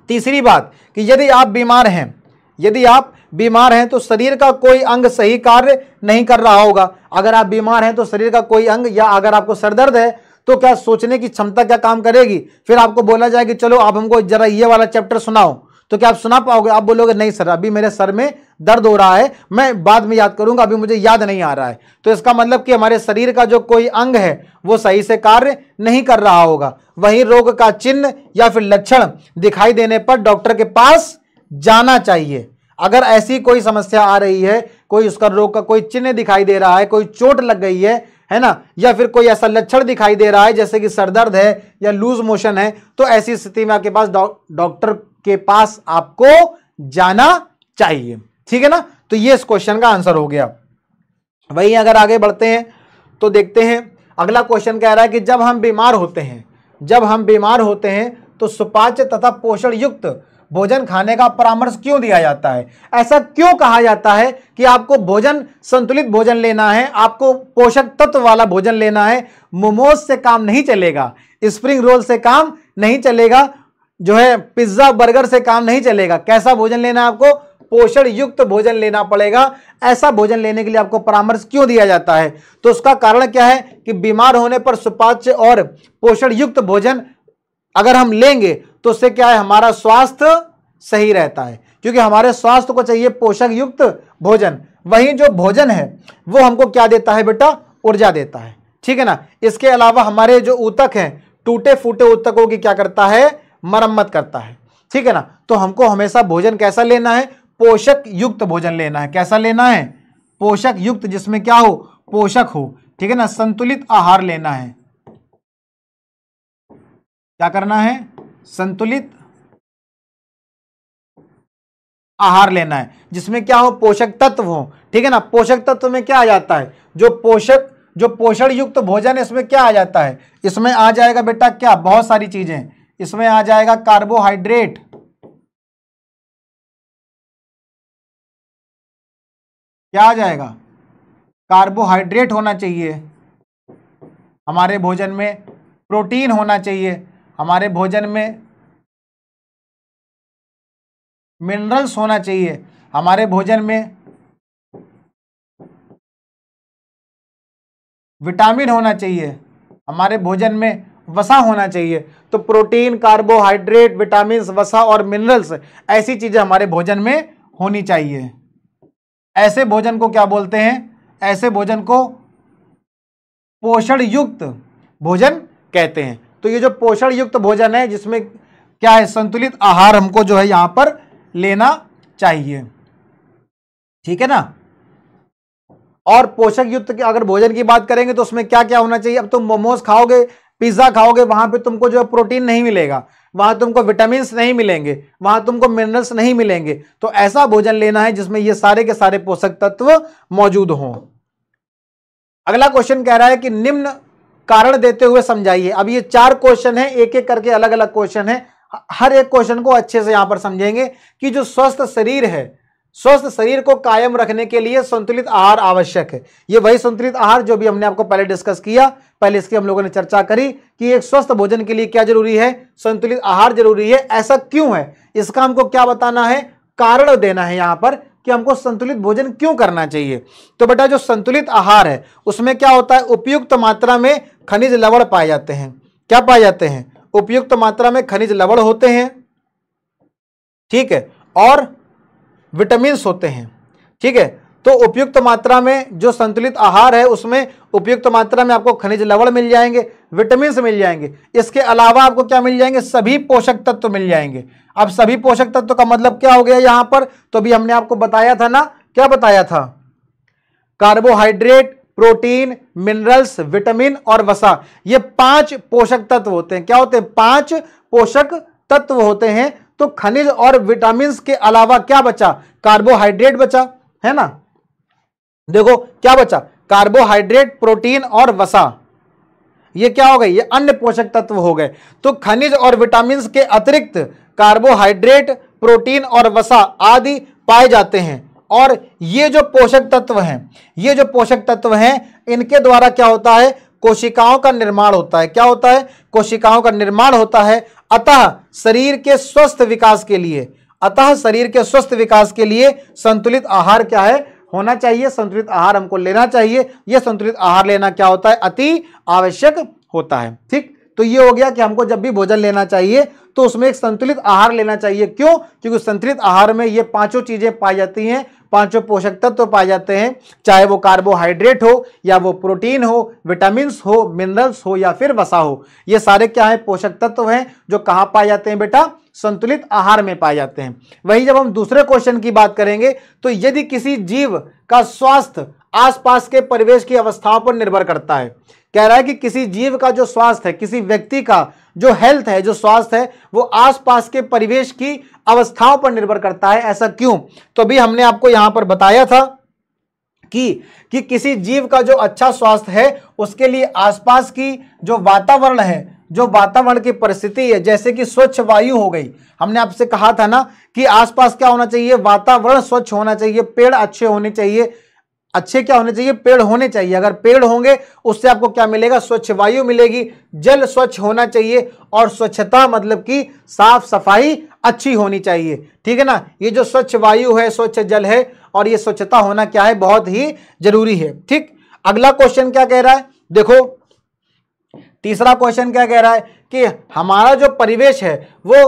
Speaker 1: तीसरी बात कि यदि आप बीमार हैं यदि आप बीमार हैं तो शरीर का कोई अंग सही कार्य नहीं कर रहा होगा अगर आप बीमार हैं तो शरीर का कोई अंग या अगर आपको सरदर्द है तो क्या सोचने की क्षमता क्या काम करेगी फिर आपको बोला जाए कि चलो आप हमको जरा ये वाला चैप्टर सुनाओ तो क्या आप सुना पाओगे आप बोलोगे नहीं सर अभी मेरे सर में दर्द हो रहा है मैं बाद में याद करूंगा अभी मुझे याद नहीं आ रहा है तो इसका मतलब कि हमारे शरीर का जो कोई अंग है वो सही से कार्य नहीं कर रहा होगा वही रोग का चिन्ह या फिर लक्षण दिखाई देने पर डॉक्टर के पास जाना चाहिए अगर ऐसी कोई समस्या आ रही है कोई उसका रोग का कोई चिन्ह दिखाई दे रहा है कोई चोट लग गई है है ना या फिर कोई ऐसा लक्षण दिखाई दे रहा है जैसे कि सरदर्द है या लूज मोशन है तो ऐसी स्थिति में आपके पास डॉक्टर के पास आपको जाना चाहिए ठीक है ना तो ये इस क्वेश्चन का आंसर हो गया वहीं अगर आगे बढ़ते हैं तो देखते हैं अगला क्वेश्चन कह रहा है कि जब हम बीमार होते हैं जब हम बीमार होते हैं तो सुपाच्य तथा पोषण युक्त भोजन खाने का परामर्श क्यों दिया जाता है ऐसा क्यों कहा जाता है कि आपको भोजन संतुलित भोजन लेना है आपको पोषक तत्व वाला भोजन लेना है मोमोज से काम नहीं चलेगा स्प्रिंग रोल से काम नहीं चलेगा जो है पिज्जा बर्गर से काम नहीं चलेगा कैसा भोजन लेना है आपको पोषण युक्त भोजन लेना पड़ेगा ऐसा भोजन लेने के लिए आपको परामर्श क्यों दिया जाता है तो उसका कारण क्या है कि बीमार होने पर सुपाच्य और पोषण युक्त भोजन अगर हम लेंगे तो उससे क्या है हमारा स्वास्थ्य सही रहता है क्योंकि हमारे स्वास्थ्य को चाहिए पोषक युक्त भोजन वही जो भोजन है वो हमको क्या देता है बेटा ऊर्जा देता है ठीक है ना इसके अलावा हमारे जो ऊतक हैं टूटे फूटे ऊतकों की क्या करता है मरम्मत करता है ठीक है ना तो हमको हमेशा भोजन कैसा लेना है पोषक युक्त भोजन लेना है कैसा लेना है पोषक युक्त जिसमें क्या हो पोषक
Speaker 2: हो ठीक है ना संतुलित आहार लेना है क्या करना है संतुलित
Speaker 1: आहार लेना है जिसमें क्या हो पोषक तत्व हो ठीक है ना पोषक तत्व में क्या आ जाता है जो पोषक जो पोषण युक्त भोजन है इसमें क्या आ जाता है इसमें आ जाएगा बेटा क्या बहुत सारी
Speaker 2: चीजें इसमें आ जाएगा कार्बोहाइड्रेट क्या आ जाएगा कार्बोहाइड्रेट होना चाहिए हमारे भोजन में प्रोटीन होना चाहिए हमारे भोजन में मिनरल्स होना चाहिए हमारे भोजन में विटामिन होना चाहिए हमारे भोजन में वसा होना चाहिए
Speaker 1: तो प्रोटीन कार्बोहाइड्रेट विटामिन वसा और मिनरल्स ऐसी चीज़ें हमारे भोजन में होनी चाहिए ऐसे भोजन को क्या बोलते हैं ऐसे भोजन को पोषण युक्त भोजन कहते हैं तो ये जो पोषण युक्त भोजन है जिसमें क्या है संतुलित आहार हमको जो है यहां पर लेना चाहिए ठीक है ना और पोषक युक्त अगर भोजन की बात करेंगे तो उसमें क्या क्या होना चाहिए अब तुम तो मोमोज खाओगे पिज्ज़ा खाओगे वहां पे तुमको जो प्रोटीन नहीं मिलेगा वहां तुमको विटामिन नहीं मिलेंगे वहां तुमको मिनरल्स नहीं मिलेंगे तो ऐसा भोजन लेना है जिसमें ये सारे के सारे पोषक तत्व मौजूद हों अगला क्वेश्चन कह रहा है कि निम्न कारण देते हुए समझाइए अब ये चार क्वेश्चन है एक एक करके अलग अलग क्वेश्चन है हर एक क्वेश्चन को अच्छे से यहां पर समझेंगे कि जो स्वस्थ शरीर है स्वस्थ शरीर को कायम रखने के लिए संतुलित आहार आवश्यक है ये वही संतुलित आहार जो भी हमने आपको पहले डिस्कस किया पहले इसकी हम लोगों ने चर्चा करी कि एक स्वस्थ भोजन के लिए क्या जरूरी है संतुलित आहार जरूरी है ऐसा क्यों है इसका हमको क्या बताना है कारण देना है यहाँ पर कि हमको संतुलित भोजन क्यों करना चाहिए तो बेटा जो संतुलित आहार है उसमें क्या होता है उपयुक्त मात्रा में खनिज लवड़ पाए जाते हैं क्या पाए जाते हैं उपयुक्त मात्रा में खनिज लवड़ होते हैं ठीक है और विटामिन होते हैं ठीक है तो उपयुक्त मात्रा में जो संतुलित आहार है उसमें उपयुक्त मात्रा में आपको खनिज लवण मिल जाएंगे विटामिन मिल जाएंगे इसके अलावा आपको क्या मिल जाएंगे सभी पोषक तत्व तो मिल जाएंगे अब सभी पोषक तत्व तो का मतलब क्या हो गया यहां पर तो भी हमने आपको बताया था ना क्या बताया था कार्बोहाइड्रेट प्रोटीन मिनरल्स विटामिन और वसा ये पांच पोषक तत्व होते हैं क्या होते हैं पांच पोषक तत्व होते हैं तो खनिज और विटामिन के अलावा क्या बचा कार्बोहाइड्रेट बचा है ना देखो क्या बचा कार्बोहाइड्रेट प्रोटीन और वसा ये क्या हो गए ये अन्य पोषक तत्व हो गए तो खनिज और विटामिन के अतिरिक्त कार्बोहाइड्रेट प्रोटीन और वसा आदि पाए जाते हैं और ये जो पोषक तत्व हैं ये जो पोषक तत्व हैं इनके द्वारा क्या होता है कोशिकाओं का निर्माण होता है क्या होता है कोशिकाओं का निर्माण होता है अतः शरीर के स्वस्थ विकास के लिए अतः शरीर के स्वस्थ विकास के लिए संतुलित आहार क्या है होना चाहिए संतुलित आहार हमको लेना चाहिए यह संतुलित आहार लेना क्या होता है अति आवश्यक होता है ठीक तो ये हो गया कि हमको जब भी भोजन लेना चाहिए तो उसमें एक संतुलित आहार लेना चाहिए क्यों क्योंकि संतुलित आहार में ये पांचों चीज़ें पाई जाती हैं पांचों पोषक तत्व तो पाए जाते हैं चाहे वो कार्बोहाइड्रेट हो या वो प्रोटीन हो विटामिन हो मिनरल्स हो या फिर वसा हो ये सारे क्या है पोषक तत्व तो हैं जो कहाँ पाए जाते हैं बेटा संतुलित आहार में पाए जाते हैं वही जब हम दूसरे क्वेश्चन की बात करेंगे तो यदि किसी जीव का स्वास्थ्य आसपास के परिवेश की अवस्थाओं पर निर्भर करता है कह रहा है कि किसी जीव का जो स्वास्थ्य है किसी व्यक्ति का जो हेल्थ है जो स्वास्थ्य है वो आसपास के परिवेश की अवस्थाओं पर निर्भर करता है ऐसा क्यों तो अभी हमने आपको यहां पर बताया था कि कि किसी जीव का जो अच्छा स्वास्थ्य है उसके लिए आसपास की जो वातावरण है जो वातावरण की परिस्थिति है जैसे कि स्वच्छ वायु हो गई हमने आपसे कहा था ना कि आसपास क्या होना चाहिए वातावरण स्वच्छ होना चाहिए पेड़ अच्छे होने चाहिए अच्छे क्या होने चाहिए पेड़ होने चाहिए अगर पेड़ होंगे उससे आपको क्या मिलेगा स्वच्छ वायु मिलेगी जल स्वच्छ होना चाहिए और स्वच्छता मतलब कि साफ सफाई अच्छी होनी चाहिए ठीक है ना ये जो स्वच्छ वायु है स्वच्छ जल है और ये स्वच्छता होना क्या है बहुत ही जरूरी है ठीक अगला क्वेश्चन क्या कह रहा है देखो तीसरा क्वेश्चन क्या कह रहा है कि हमारा जो परिवेश है वो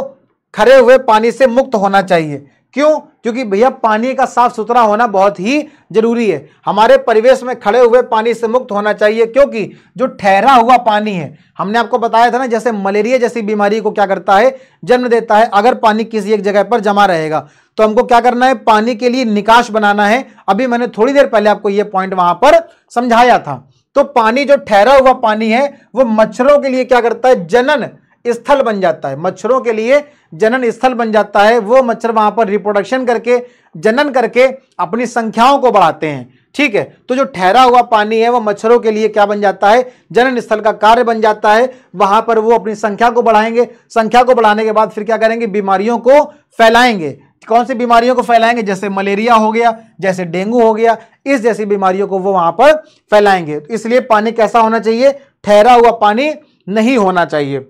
Speaker 1: खरे हुए पानी से मुक्त होना चाहिए क्यों क्योंकि भैया पानी का साफ सुथरा होना बहुत ही जरूरी है हमारे परिवेश में खड़े हुए पानी से मुक्त होना चाहिए क्योंकि जो ठहरा हुआ पानी है हमने आपको बताया था ना जैसे मलेरिया जैसी बीमारी को क्या करता है जन्म देता है अगर पानी किसी एक जगह पर जमा रहेगा तो हमको क्या करना है पानी के लिए निकाश बनाना है अभी मैंने थोड़ी देर पहले आपको यह पॉइंट वहां पर समझाया था तो पानी जो ठहरा हुआ पानी है वो मच्छरों के लिए क्या करता है जनन स्थल बन जाता है मच्छरों के लिए जनन स्थल बन जाता है वो मच्छर वहां पर रिप्रोडक्शन करके जनन करके अपनी संख्याओं को बढ़ाते हैं ठीक है तो जो ठहरा हुआ पानी है वह मच्छरों के लिए क्या बन जाता है जनन स्थल का कार्य बन जाता है वहां पर वो अपनी संख्या को बढ़ाएंगे संख्या को बढ़ाने के बाद फिर क्या करेंगे बीमारियों को फैलाएंगे कौन सी बीमारियों को फैलाएंगे जैसे मलेरिया हो गया जैसे डेंगू हो गया इस जैसी बीमारियों को वो वहां पर फैलाएंगे तो इसलिए पानी कैसा होना चाहिए ठहरा हुआ पानी नहीं होना चाहिए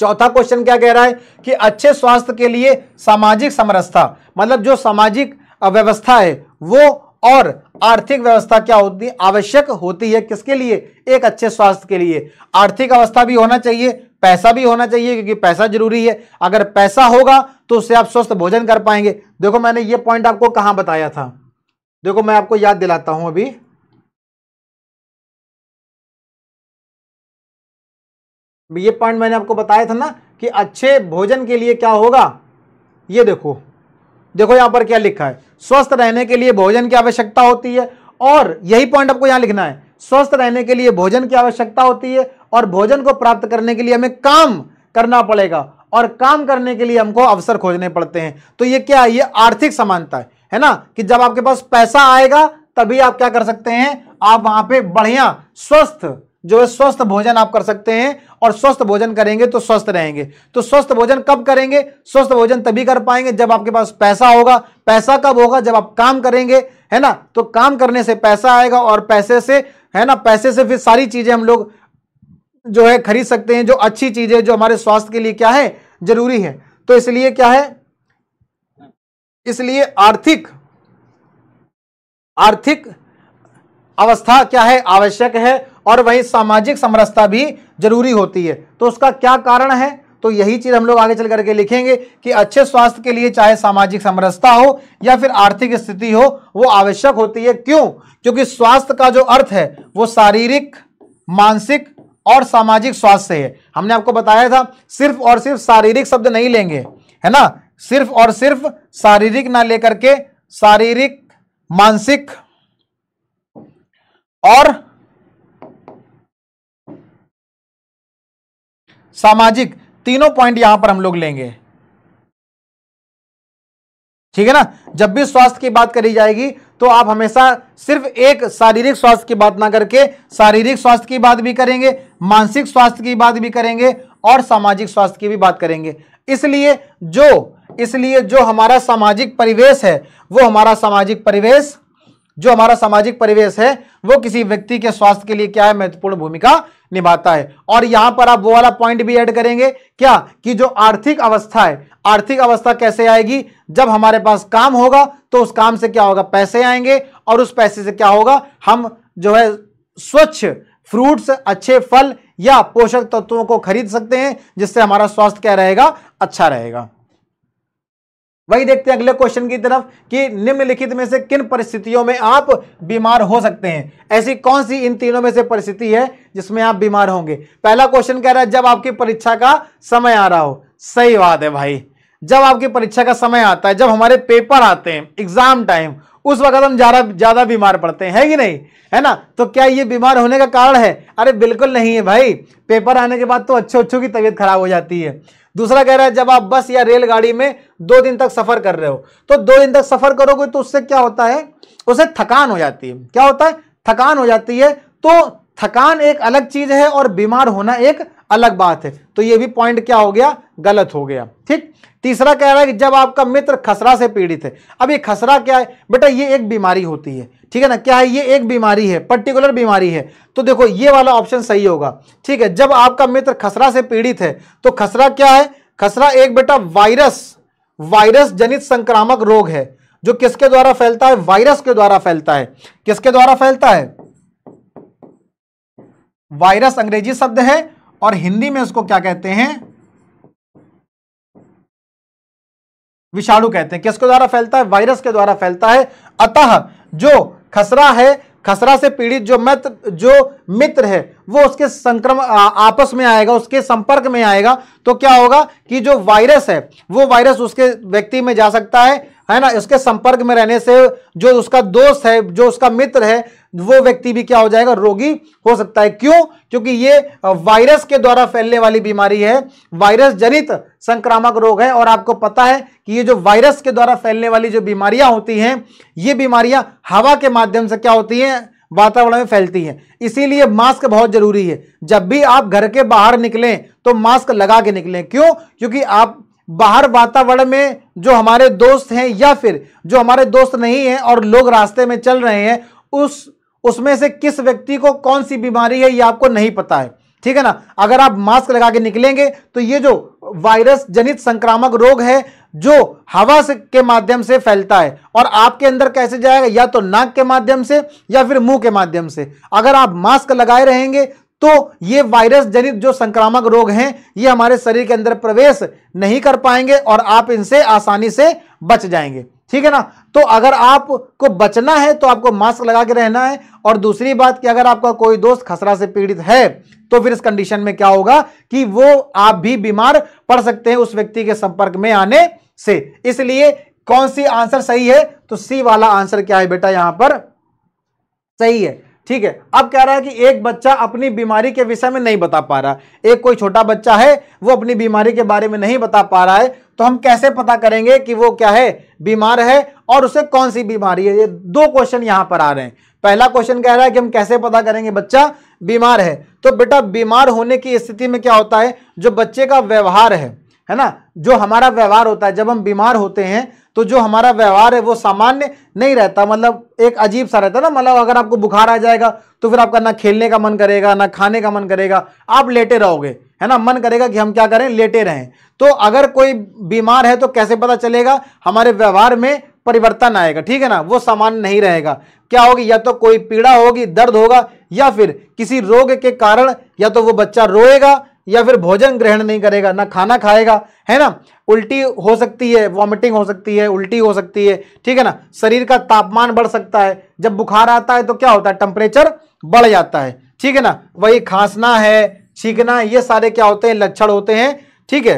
Speaker 1: चौथा क्वेश्चन क्या कह रहा है कि अच्छे स्वास्थ्य के लिए सामाजिक समरसता मतलब जो सामाजिक व्यवस्था है वो और आर्थिक व्यवस्था क्या होती है आवश्यक होती है किसके लिए एक अच्छे स्वास्थ्य के लिए आर्थिक अवस्था भी होना चाहिए पैसा भी होना चाहिए क्योंकि पैसा जरूरी है अगर पैसा होगा तो उससे आप स्वस्थ भोजन कर पाएंगे देखो मैंने
Speaker 2: ये पॉइंट आपको कहां बताया था देखो मैं आपको याद दिलाता हूं अभी ये पॉइंट मैंने आपको बताया था ना कि अच्छे भोजन के लिए क्या होगा ये देखो देखो यहाँ पर
Speaker 1: क्या लिखा है स्वस्थ रहने के लिए भोजन की आवश्यकता होती है और यही पॉइंट आपको यहाँ लिखना है स्वस्थ रहने के लिए भोजन की आवश्यकता होती है और भोजन को प्राप्त करने के लिए हमें काम करना पड़ेगा और काम करने के लिए हमको अवसर खोजने पड़ते हैं तो ये क्या है ये आर्थिक समानता है है ना कि जब आपके पास पैसा आएगा तभी आप क्या कर सकते हैं आप वहां पे बढ़िया स्वस्थ जो है स्वस्थ भोजन आप कर सकते हैं और स्वस्थ भोजन करेंगे तो स्वस्थ रहेंगे तो स्वस्थ भोजन कब करेंगे स्वस्थ भोजन तभी कर पाएंगे जब आपके पास पैसा होगा पैसा कब होगा जब आप काम करेंगे है ना तो काम करने से पैसा आएगा और पैसे से है ना पैसे से फिर सारी चीज़ें हम लोग जो है खरीद सकते हैं जो अच्छी चीज़ें जो हमारे स्वास्थ्य के लिए क्या है जरूरी है तो इसलिए क्या है इसलिए आर्थिक आर्थिक अवस्था क्या है आवश्यक है और वहीं सामाजिक समरसता भी जरूरी होती है तो उसका क्या कारण है तो यही चीज़ हम लोग आगे चल करके लिखेंगे कि अच्छे स्वास्थ्य के लिए चाहे सामाजिक समरसता हो या फिर आर्थिक स्थिति हो वो आवश्यक होती है क्यों क्योंकि स्वास्थ्य का जो अर्थ है वो शारीरिक मानसिक और सामाजिक स्वास्थ्य है हमने आपको बताया था सिर्फ और सिर्फ शारीरिक शब्द नहीं लेंगे है ना सिर्फ और सिर्फ शारीरिक ना लेकर
Speaker 2: के शारीरिक मानसिक और सामाजिक तीनों पॉइंट यहां पर हम लोग लेंगे ठीक है ना
Speaker 1: जब भी स्वास्थ्य की बात करी जाएगी तो आप हमेशा सिर्फ एक शारीरिक स्वास्थ्य की बात ना करके शारीरिक स्वास्थ्य की बात भी करेंगे मानसिक स्वास्थ्य की बात भी करेंगे और सामाजिक स्वास्थ्य की भी बात करेंगे इसलिए जो इसलिए जो हमारा सामाजिक परिवेश है वो हमारा सामाजिक परिवेश जो हमारा सामाजिक परिवेश है वो किसी व्यक्ति के स्वास्थ्य के लिए क्या है महत्वपूर्ण भूमिका निभाता है और यहां पर आप वो वाला पॉइंट भी ऐड करेंगे क्या कि जो आर्थिक अवस्था है आर्थिक अवस्था कैसे आएगी जब हमारे पास काम होगा तो उस काम से क्या होगा पैसे आएंगे और उस पैसे से क्या होगा हम जो है स्वच्छ फ्रूट्स अच्छे फल या पोषक तत्वों को खरीद सकते हैं जिससे हमारा स्वास्थ्य क्या रहेगा अच्छा रहेगा वही देखते हैं अगले क्वेश्चन की तरफ कि निम्नलिखित में से किन परिस्थितियों में आप बीमार हो सकते हैं ऐसी कौन सी इन तीनों में से परिस्थिति है जिसमें आप बीमार होंगे पहला क्वेश्चन कह रहा है जब आपकी परीक्षा का समय आ रहा हो सही बात है भाई जब आपकी परीक्षा का समय आता है जब हमारे पेपर आते हैं एग्जाम टाइम उस वक्त हम ज्यादा ज्यादा बीमार पड़ते हैं है कि नहीं है ना तो क्या ये बीमार होने का कारण है अरे बिल्कुल नहीं है भाई पेपर आने के बाद तो अच्छे अच्छों की तबीयत खराब हो जाती है दूसरा कह रहा है जब आप बस या रेलगाड़ी में दो दिन तक सफर कर रहे हो तो दो दिन तक सफर करोगे तो उससे क्या होता है उसे थकान हो जाती है क्या होता है थकान हो जाती है तो थकान एक अलग चीज है और बीमार होना एक अलग बात है तो ये भी पॉइंट क्या हो गया गलत हो गया ठीक तीसरा कह रहा है कि जब आपका मित्र खसरा से पीड़ित है अब ये खसरा क्या है बेटा ये एक बीमारी होती है ठीक है ना क्या है ये एक बीमारी है पर्टिकुलर बीमारी है तो देखो ये वाला ऑप्शन सही होगा ठीक है जब आपका मित्र खसरा से पीड़ित है तो खसरा क्या है खसरा एक बेटा वायरस वायरस जनित संक्रामक रोग है जो किसके द्वारा फैलता है वायरस के द्वारा फैलता है किसके द्वारा फैलता है वायरस अंग्रेजी शब्द है और हिंदी में उसको क्या कहते हैं विषाणु कहते हैं किसके द्वारा फैलता है वायरस के द्वारा फैलता है अतः जो खसरा है खसरा से पीड़ित जो मित्र जो मित्र है वो उसके संक्रमण आपस में आएगा उसके संपर्क में आएगा तो क्या होगा कि जो वायरस है वो वायरस उसके व्यक्ति में जा सकता है है ना इसके संपर्क में रहने से जो उसका दोस्त है जो उसका मित्र है वो व्यक्ति भी क्या हो जाएगा रोगी हो सकता है क्यों क्योंकि ये वायरस के द्वारा फैलने वाली बीमारी है वायरस जनित संक्रामक रोग है और आपको पता है कि ये जो वायरस के द्वारा फैलने वाली जो बीमारियां होती हैं ये बीमारियां हवा के माध्यम से क्या होती हैं वातावरण में फैलती हैं इसीलिए मास्क बहुत जरूरी है जब भी आप घर के बाहर निकलें तो मास्क लगा के निकलें क्यों क्योंकि आप बाहर वातावरण में जो हमारे दोस्त हैं या फिर जो हमारे दोस्त नहीं हैं और लोग रास्ते में चल रहे हैं उस उसमें से किस व्यक्ति को कौन सी बीमारी है ये आपको नहीं पता है ठीक है ना अगर आप मास्क लगा के निकलेंगे तो ये जो वायरस जनित संक्रामक रोग है जो हवा से के माध्यम से फैलता है और आपके अंदर कैसे जाएगा या तो नाक के माध्यम से या फिर मुंह के माध्यम से अगर आप मास्क लगाए रहेंगे तो ये वायरस जनित जो संक्रामक रोग हैं ये हमारे शरीर के अंदर प्रवेश नहीं कर पाएंगे और आप इनसे आसानी से बच जाएंगे ठीक है ना तो अगर आपको बचना है तो आपको मास्क लगा के रहना है और दूसरी बात कि अगर आपका कोई दोस्त खसरा से पीड़ित है तो फिर इस कंडीशन में क्या होगा कि वो आप भी बीमार पड़ सकते हैं उस व्यक्ति के संपर्क में आने से इसलिए कौन सी आंसर सही है तो सी वाला आंसर क्या है बेटा यहां पर सही है ठीक है अब कह रहा है कि एक बच्चा अपनी बीमारी के विषय में नहीं बता पा रहा एक कोई छोटा बच्चा है वो अपनी बीमारी के बारे में नहीं बता पा रहा है तो हम कैसे पता करेंगे कि वो क्या है बीमार है और उसे कौन सी बीमारी है ये दो क्वेश्चन यहाँ पर आ रहे हैं पहला क्वेश्चन कह रहा है कि हम कैसे पता करेंगे बच्चा बीमार है तो बेटा बीमार होने की स्थिति में क्या होता है जो बच्चे का व्यवहार है है ना जो हमारा व्यवहार होता है जब हम बीमार होते हैं तो जो हमारा व्यवहार है वो सामान्य नहीं रहता मतलब एक अजीब सा रहता है ना मतलब अगर आपको बुखार आ जाएगा तो फिर आपका ना खेलने का मन करेगा ना खाने का मन करेगा आप लेटे रहोगे है ना मन करेगा कि हम क्या करें लेटे रहें तो अगर कोई बीमार है तो कैसे पता चलेगा हमारे व्यवहार में परिवर्तन आएगा ठीक है ना वो सामान्य नहीं रहेगा क्या होगी या तो कोई पीड़ा होगी दर्द होगा या फिर किसी रोग के कारण या तो वो बच्चा रोएगा या फिर भोजन ग्रहण नहीं करेगा ना खाना खाएगा है ना उल्टी हो सकती है वॉमिटिंग हो सकती है उल्टी हो सकती है ठीक है ना शरीर का तापमान बढ़ सकता है जब बुखार आता है तो क्या होता है टेम्परेचर बढ़ जाता है ठीक है ना वही खांसना है छींकना ये सारे क्या होते हैं लक्षण होते हैं ठीक है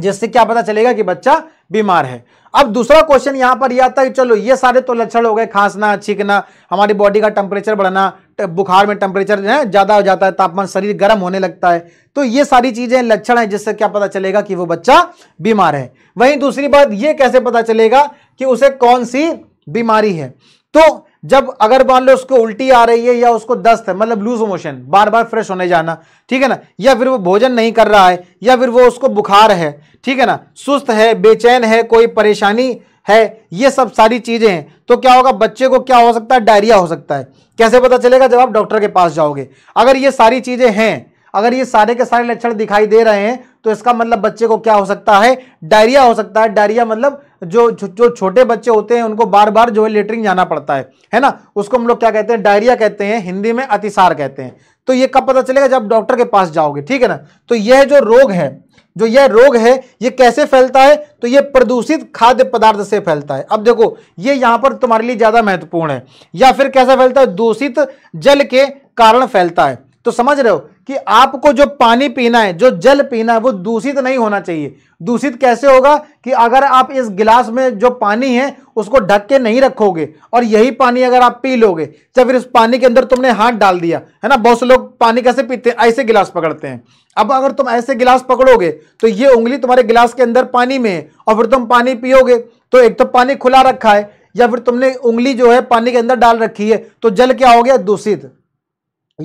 Speaker 1: जिससे क्या पता चलेगा कि बच्चा बीमार है अब दूसरा क्वेश्चन यहाँ पर यह आता है चलो ये सारे तो लक्षण हो गए खांसना छींकना हमारी बॉडी का टेम्परेचर बढ़ना बुखार में टेम्परेचर है ज़्यादा हो जाता है तापमान शरीर गर्म होने लगता है तो ये सारी चीज़ें लक्षण है जिससे क्या पता चलेगा कि वो बच्चा बीमार है वहीं दूसरी बात ये कैसे पता चलेगा कि उसे कौन सी बीमारी है तो जब अगर मान लो उसको उल्टी आ रही है या उसको दस्त है मतलब लूज मोशन बार बार फ्रेश होने जाना ठीक है ना या फिर वो भोजन नहीं कर रहा है या फिर वो उसको बुखार है ठीक है ना सुस्त है बेचैन है कोई परेशानी है ये सब सारी चीज़ें हैं तो क्या होगा बच्चे को क्या हो सकता है डायरिया हो सकता है कैसे पता चलेगा जब आप डॉक्टर के पास जाओगे अगर ये सारी चीज़ें हैं अगर ये सारे के सारे लक्षण दिखाई दे रहे हैं तो इसका मतलब बच्चे को क्या हो सकता है डायरिया हो सकता है डायरिया मतलब जो जो छोटे बच्चे होते हैं उनको बार बार जो है लेटरिंग जाना पड़ता है है ना उसको हम लोग क्या कहते हैं डायरिया कहते हैं हिंदी में अतिसार कहते हैं तो ये कब पता चलेगा जब डॉक्टर के पास जाओगे ठीक है ना तो यह जो रोग है जो यह रोग है ये कैसे फैलता है तो ये प्रदूषित खाद्य पदार्थ से फैलता है अब देखो ये यहां पर तुम्हारे लिए ज़्यादा महत्वपूर्ण है या फिर कैसा फैलता है दूषित जल के कारण फैलता है तो समझ रहे हो कि आपको जो पानी पीना है जो जल पीना है वो दूषित नहीं होना चाहिए दूषित कैसे होगा कि अगर आप इस गिलास में जो पानी है उसको ढक के नहीं रखोगे और यही पानी अगर आप पी लोगे या फिर उस पानी के अंदर तुमने हाथ डाल दिया है ना बहुत से लोग पानी कैसे पीते हैं ऐसे गिलास पकड़ते हैं अब अगर तुम ऐसे गिलास पकड़ोगे तो ये उंगली तुम्हारे गिलास के अंदर पानी में है और फिर तुम पानी पियोगे तो एक तो पानी खुला रखा है या फिर तुमने उंगली जो है पानी के अंदर डाल रखी है तो जल क्या हो गया दूषित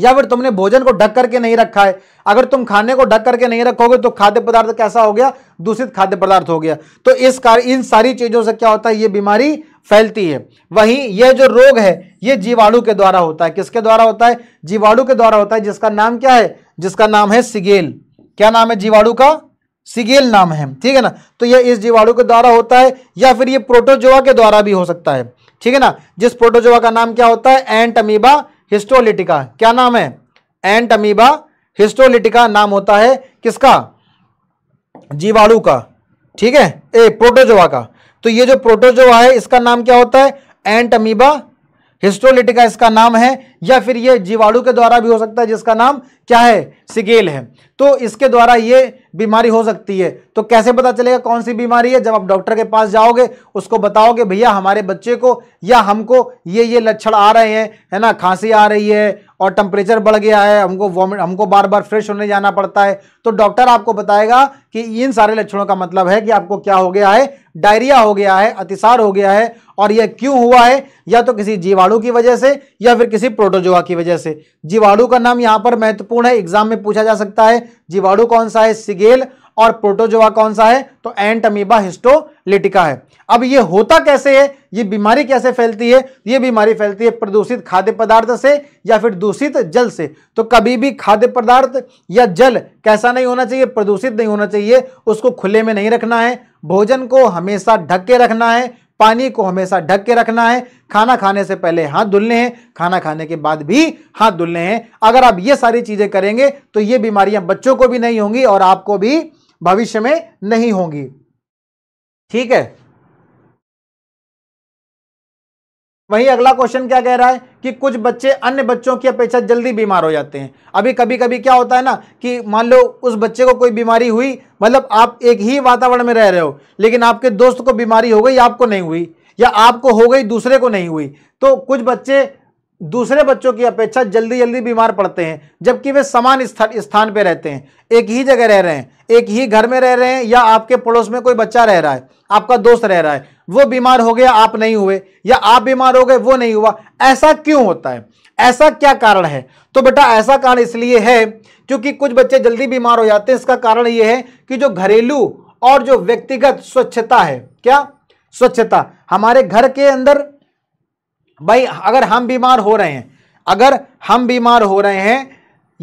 Speaker 1: या फिर तुमने भोजन को ढक करके नहीं रखा है अगर तुम खाने को ढक करके नहीं रखोगे तो खाद्य पदार्थ कैसा हो गया दूषित खाद्य पदार्थ हो गया तो इस कार इन सारी चीज़ों से क्या होता है ये बीमारी फैलती है वहीं यह जो रोग है ये जीवाणु के द्वारा होता है किसके द्वारा होता है जीवाणु के द्वारा होता है जिसका नाम क्या है जिसका नाम है सिगेल क्या नाम है जीवाणु का सिगेल नाम है ठीक है ना तो यह इस जीवाणु के द्वारा होता है या फिर ये प्रोटोजोआ के द्वारा भी हो सकता है ठीक है ना जिस प्रोटोजोआ का नाम क्या होता है एंट अमीबा हिस्टोलिटिका क्या नाम है एंट अमीबा हिस्टोलिटिका नाम होता है किसका जीवाणु का ठीक है ए प्रोटोजोआ का तो ये जो प्रोटोजोआ है इसका नाम क्या होता है एंट अमीबा हिस्टोलिटिका इसका नाम है या फिर ये जीवाणु के द्वारा भी हो सकता है जिसका नाम क्या है सिगेल है तो इसके द्वारा ये बीमारी हो सकती है तो कैसे पता चलेगा कौन सी बीमारी है जब आप डॉक्टर के पास जाओगे उसको बताओगे भैया हमारे बच्चे को या हमको ये ये लक्षण आ रहे हैं है ना खांसी आ रही है और टेम्परेचर बढ़ गया है हमको वॉमिट हमको बार बार फ्रेश होने जाना पड़ता है तो डॉक्टर आपको बताएगा कि इन सारे लक्षणों का मतलब है कि आपको क्या हो गया है डायरिया हो गया है अतिसार हो गया है और यह क्यों हुआ है या तो किसी जीवाणु की वजह से या फिर किसी प्रोटोजोआ की वजह से जीवाणु का नाम यहाँ पर महत्वपूर्ण है एग्जाम में पूछा जा सकता है जीवाणु कौन सा है सिगेल और प्रोटोजोआ कौन सा है तो एंट अमीबा हिस्टोलिटिका है अब यह होता कैसे है ये बीमारी कैसे फैलती है यह बीमारी फैलती है प्रदूषित खाद्य पदार्थ से या फिर दूषित जल से तो कभी भी खाद्य पदार्थ या जल कैसा नहीं होना चाहिए प्रदूषित नहीं होना चाहिए उसको खुले में नहीं रखना है भोजन को हमेशा ढक के रखना है पानी को हमेशा ढक के रखना है खाना खाने से पहले हाथ धुलने हैं खाना खाने के बाद भी हाथ धुलने हैं अगर आप ये सारी चीज़ें करेंगे तो ये बीमारियां बच्चों को भी नहीं होंगी और आपको भी
Speaker 2: भविष्य में नहीं होंगी ठीक है वहीं अगला क्वेश्चन क्या कह रहा है कि कुछ बच्चे अन्य बच्चों की अपेक्षा
Speaker 1: जल्दी बीमार हो जाते हैं अभी कभी कभी क्या होता है ना कि मान लो उस बच्चे को कोई बीमारी हुई मतलब आप एक ही वातावरण में रह रहे हो लेकिन आपके दोस्त को बीमारी हो गई आपको नहीं हुई या आपको हो गई दूसरे को नहीं हुई तो कुछ बच्चे दूसरे बच्चों की अपेक्षा जल्दी जल्दी बीमार पड़ते हैं जबकि वे समान स्थान पर रहते हैं एक ही जगह रह रहे हैं एक ही घर में रह रहे हैं या आपके पड़ोस में कोई बच्चा रह रहा है आपका दोस्त रह रहा है वो बीमार हो गया आप नहीं हुए या आप बीमार हो गए वो नहीं हुआ ऐसा क्यों होता है ऐसा क्या कारण है तो बेटा ऐसा कारण इसलिए है क्योंकि कुछ बच्चे जल्दी बीमार हो जाते हैं इसका कारण ये है कि जो घरेलू और जो व्यक्तिगत स्वच्छता है क्या स्वच्छता हमारे घर के अंदर भाई अगर हम बीमार हो रहे हैं अगर हम बीमार हो रहे हैं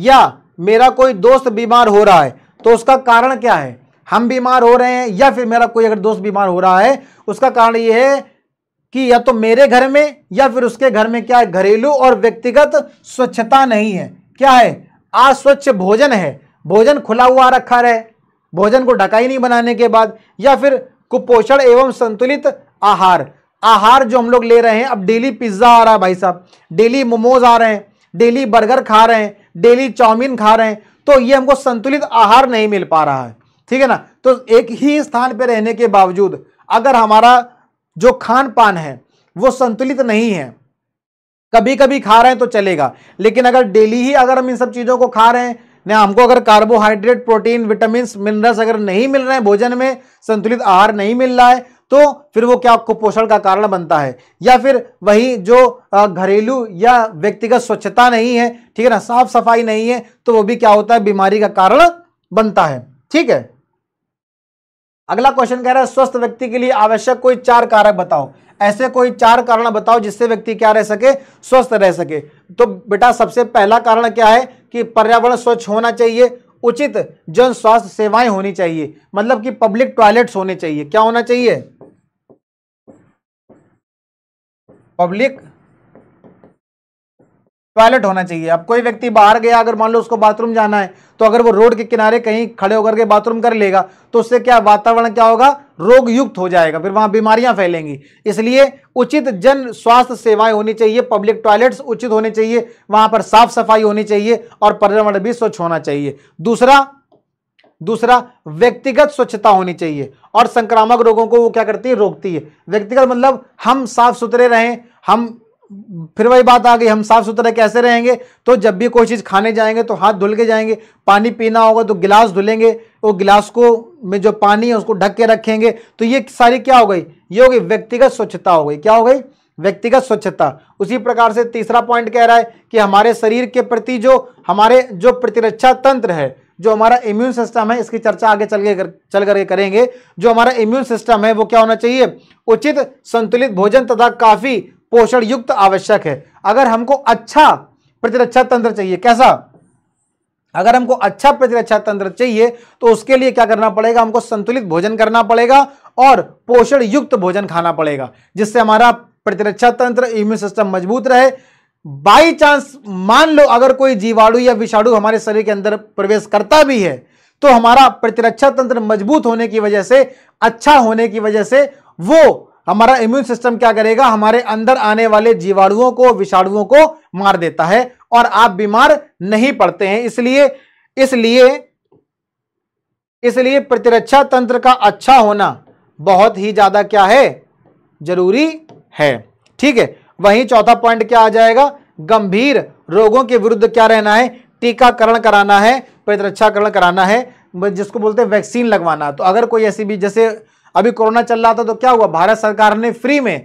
Speaker 1: या मेरा कोई दोस्त बीमार हो रहा है तो उसका कारण क्या है हम बीमार हो रहे हैं या फिर मेरा कोई अगर दोस्त बीमार हो रहा है उसका कारण यह है कि या तो मेरे घर में या फिर उसके घर में क्या है घरेलू और व्यक्तिगत स्वच्छता नहीं है क्या है अस्वच्छ भोजन है भोजन खुला हुआ रखा रहे भोजन को ढकाई नहीं बनाने के बाद या फिर कुपोषण एवं संतुलित आहार आहार जो हम लोग ले रहे हैं अब डेली पिज्ज़ा आ रहा है भाई साहब डेली मोमोज आ रहे हैं डेली बर्गर खा रहे हैं डेली चाउमीन खा रहे हैं तो ये हमको संतुलित आहार नहीं मिल पा रहा है ठीक है ना तो एक ही स्थान पर रहने के बावजूद अगर हमारा जो खान पान है वो संतुलित नहीं है कभी कभी खा रहे हैं तो चलेगा लेकिन अगर डेली ही अगर हम इन सब चीज़ों को खा रहे हैं ना हमको अगर कार्बोहाइड्रेट प्रोटीन विटामिन मिनरल्स अगर नहीं मिल रहे हैं भोजन में संतुलित आहार नहीं मिल रहा है तो फिर वो क्या कुपोषण का कारण बनता है या फिर वही जो घरेलू या व्यक्तिगत स्वच्छता नहीं है ठीक है ना साफ सफाई नहीं है तो वो भी क्या होता है बीमारी का कारण बनता है ठीक है अगला क्वेश्चन कह रहा है स्वस्थ व्यक्ति के लिए आवश्यक कोई चार कारक बताओ ऐसे कोई चार कारण बताओ जिससे व्यक्ति क्या रह सके स्वस्थ रह सके तो बेटा सबसे पहला कारण क्या है कि पर्यावरण स्वच्छ होना चाहिए उचित जन स्वास्थ्य सेवाएं होनी चाहिए मतलब कि पब्लिक टॉयलेट्स होने चाहिए क्या होना चाहिए पब्लिक टॉयलेट होना चाहिए अब कोई व्यक्ति बाहर गया अगर मान लो उसको बाथरूम जाना है तो अगर वो रोड के किनारे कहीं खड़े होकर के बाथरूम कर लेगा तो उससे क्या वातावरण क्या होगा रोग युक्त हो जाएगा फिर वहां बीमारियां फैलेंगी इसलिए उचित जन स्वास्थ्य सेवाएं होनी चाहिए पब्लिक टॉयलेट्स उचित होने चाहिए वहां पर साफ सफाई होनी चाहिए और पर्यावरण भी स्वच्छ होना चाहिए दूसरा दूसरा व्यक्तिगत स्वच्छता होनी चाहिए और संक्रामक रोगों को वो क्या करती है रोकती है व्यक्तिगत मतलब हम साफ सुथरे रहें हम फिर वही बात आ गई हम साफ़ सुथरा कैसे रहेंगे तो जब भी कोई चीज़ खाने जाएंगे तो हाथ धुल के जाएंगे पानी पीना होगा तो गिलास धुलेंगे वो गिलास को में जो पानी है उसको ढक के रखेंगे तो ये सारी क्या हो गई ये हो गई व्यक्तिगत स्वच्छता हो गई क्या हो गई व्यक्तिगत स्वच्छता उसी प्रकार से तीसरा पॉइंट कह रहा है कि हमारे शरीर के प्रति जो हमारे जो प्रतिरक्षा तंत्र है जो हमारा इम्यून सिस्टम है इसकी चर्चा आगे चल के कर, चल करके करेंगे जो हमारा इम्यून सिस्टम है वो क्या होना चाहिए उचित संतुलित भोजन तथा काफ़ी पोषण युक्त आवश्यक है अगर हमको अच्छा प्रतिरक्षा तंत्र चाहिए कैसा अगर हमको अच्छा प्रतिरक्षा तंत्र चाहिए तो उसके लिए क्या करना पड़ेगा हमको संतुलित भोजन करना पड़ेगा और पोषण युक्त भोजन खाना पड़ेगा जिससे हमारा प्रतिरक्षा तंत्र इम्यून सिस्टम मजबूत रहे बाई चांस मान लो अगर कोई जीवाणु या विषाणु हमारे शरीर के अंदर प्रवेश करता भी है तो हमारा प्रतिरक्षा तंत्र मजबूत होने की वजह से अच्छा होने की वजह से वो हमारा इम्यून सिस्टम क्या करेगा हमारे अंदर आने वाले जीवाणुओं को विषाणुओं को मार देता है और आप बीमार नहीं पड़ते हैं इसलिए इसलिए इसलिए प्रतिरक्षा तंत्र का अच्छा होना बहुत ही ज्यादा क्या है जरूरी है ठीक है वहीं चौथा पॉइंट क्या आ जाएगा गंभीर रोगों के विरुद्ध क्या रहना है टीकाकरण कराना है प्रतिरक्षाकरण कराना है जिसको बोलते हैं वैक्सीन लगवाना तो अगर कोई ऐसी भी जैसे अभी कोरोना चल रहा था तो क्या हुआ भारत सरकार ने फ्री में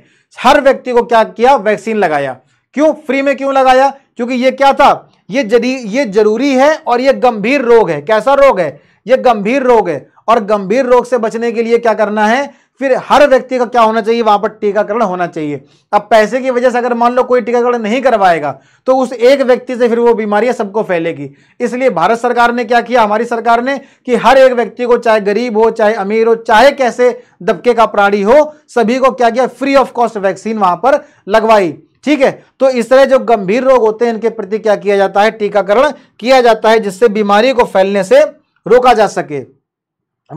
Speaker 1: हर व्यक्ति को क्या किया वैक्सीन लगाया क्यों फ्री में क्यों लगाया क्योंकि ये क्या था ये जरी ये जरूरी है और ये गंभीर रोग है कैसा रोग है ये गंभीर रोग है और गंभीर रोग से बचने के लिए क्या करना है फिर हर व्यक्ति का क्या होना चाहिए वहां पर टीकाकरण होना चाहिए अब पैसे की वजह से अगर मान लो कोई टीकाकरण नहीं करवाएगा तो उस एक व्यक्ति से फिर वो बीमारियां सबको फैलेगी इसलिए भारत सरकार ने क्या किया हमारी सरकार ने कि हर एक व्यक्ति को चाहे गरीब हो चाहे अमीर हो चाहे कैसे दबके का प्राणी हो सभी को क्या किया फ्री ऑफ कॉस्ट वैक्सीन वहां पर लगवाई ठीक है तो इस तरह जो गंभीर रोग होते हैं इनके प्रति क्या किया जाता है टीकाकरण किया जाता है जिससे बीमारी को फैलने से रोका जा सके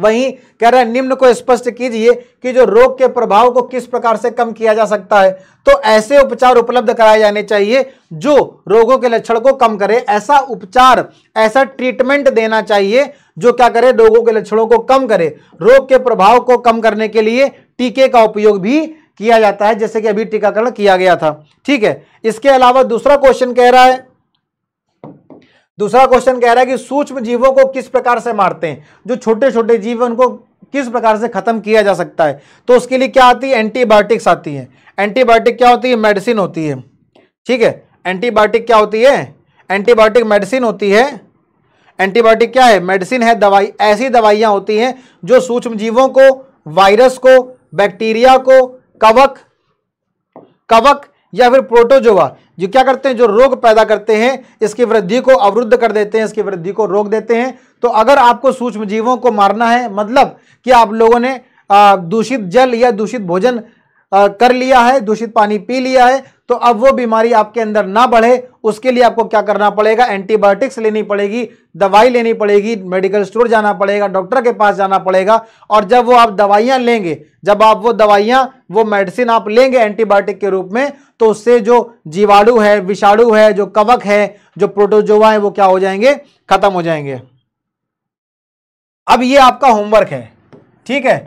Speaker 1: वहीं कह रहा है निम्न को स्पष्ट कीजिए कि जो रोग के प्रभाव को किस प्रकार से कम किया जा सकता है तो ऐसे उपचार उपलब्ध कराए जाने चाहिए जो रोगों के लक्षण को कम करे ऐसा उपचार ऐसा ट्रीटमेंट देना चाहिए जो क्या करे रोगों के लक्षणों को कम करे रोग के प्रभाव को कम करने के लिए टीके का उपयोग भी किया जाता है जैसे कि अभी टीकाकरण किया गया था ठीक है इसके अलावा दूसरा क्वेश्चन कह रहा है दूसरा क्वेश्चन कह रहा है कि सूक्ष्म जीवों को किस प्रकार से मारते हैं जो छोटे छोटे जीव उनको किस प्रकार से खत्म किया जा सकता है तो उसके लिए क्या आती है एंटीबायोटिक्स आती है एंटीबायोटिक क्या होती है मेडिसिन होती है ठीक है एंटीबायोटिक क्या होती है एंटीबायोटिक मेडिसिन होती है एंटीबायोटिक क्या है मेडिसिन है दवाई ऐसी दवाइयां होती हैं जो सूक्ष्म जीवों को वायरस को बैक्टीरिया को कवक कवक या फिर प्रोटोजोवा जो क्या करते हैं जो रोग पैदा करते हैं इसकी वृद्धि को अवरुद्ध कर देते हैं इसकी वृद्धि को रोक देते हैं तो अगर आपको सूक्ष्म जीवों को मारना है मतलब कि आप लोगों ने दूषित जल या दूषित भोजन कर लिया है दूषित पानी पी लिया है तो अब वो बीमारी आपके अंदर ना बढ़े उसके लिए आपको क्या करना पड़ेगा एंटीबायोटिक्स लेनी पड़ेगी दवाई लेनी पड़ेगी मेडिकल स्टोर जाना पड़ेगा डॉक्टर के पास जाना पड़ेगा और जब वो आप दवाइयां लेंगे जब आप वो दवाइयां वो मेडिसिन आप लेंगे एंटीबायोटिक के रूप में तो उससे जो जीवाणु है विषाणु है जो कवक है जो प्रोटोजोवा है वो क्या हो जाएंगे खत्म हो जाएंगे अब ये आपका होमवर्क है ठीक है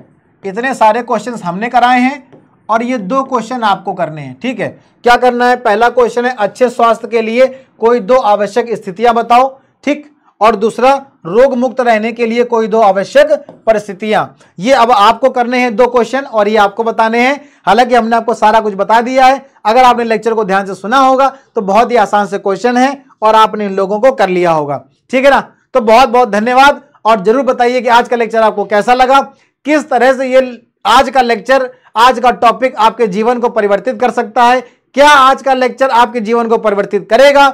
Speaker 1: इतने सारे क्वेश्चन हमने कराए हैं और ये दो क्वेश्चन आपको करने हैं ठीक है क्या करना है पहला क्वेश्चन है अच्छे स्वास्थ्य के लिए कोई दो आवश्यक स्थितियां बताओ ठीक और दूसरा रोग मुक्त रहने के लिए कोई दो आवश्यक परिस्थितियां ये अब आपको करने हैं दो क्वेश्चन और ये आपको बताने हैं हालांकि हमने आपको सारा कुछ बता दिया है अगर आपने लेक्चर को ध्यान से सुना होगा तो बहुत ही आसान से क्वेश्चन है और आपने इन लोगों को कर लिया होगा ठीक है ना तो बहुत बहुत धन्यवाद और जरूर बताइए कि आज का लेक्चर आपको कैसा लगा किस तरह से ये आज का लेक्चर आज का टॉपिक आपके जीवन को परिवर्तित कर सकता है क्या आज का लेक्चर आपके जीवन को परिवर्तित करेगा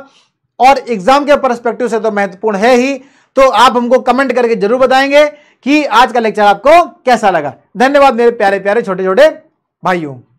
Speaker 1: और एग्जाम के परस्पेक्टिव से तो महत्वपूर्ण है ही तो आप हमको कमेंट करके जरूर बताएंगे कि
Speaker 2: आज का लेक्चर आपको कैसा लगा धन्यवाद मेरे प्यारे प्यारे छोटे छोटे भाइयों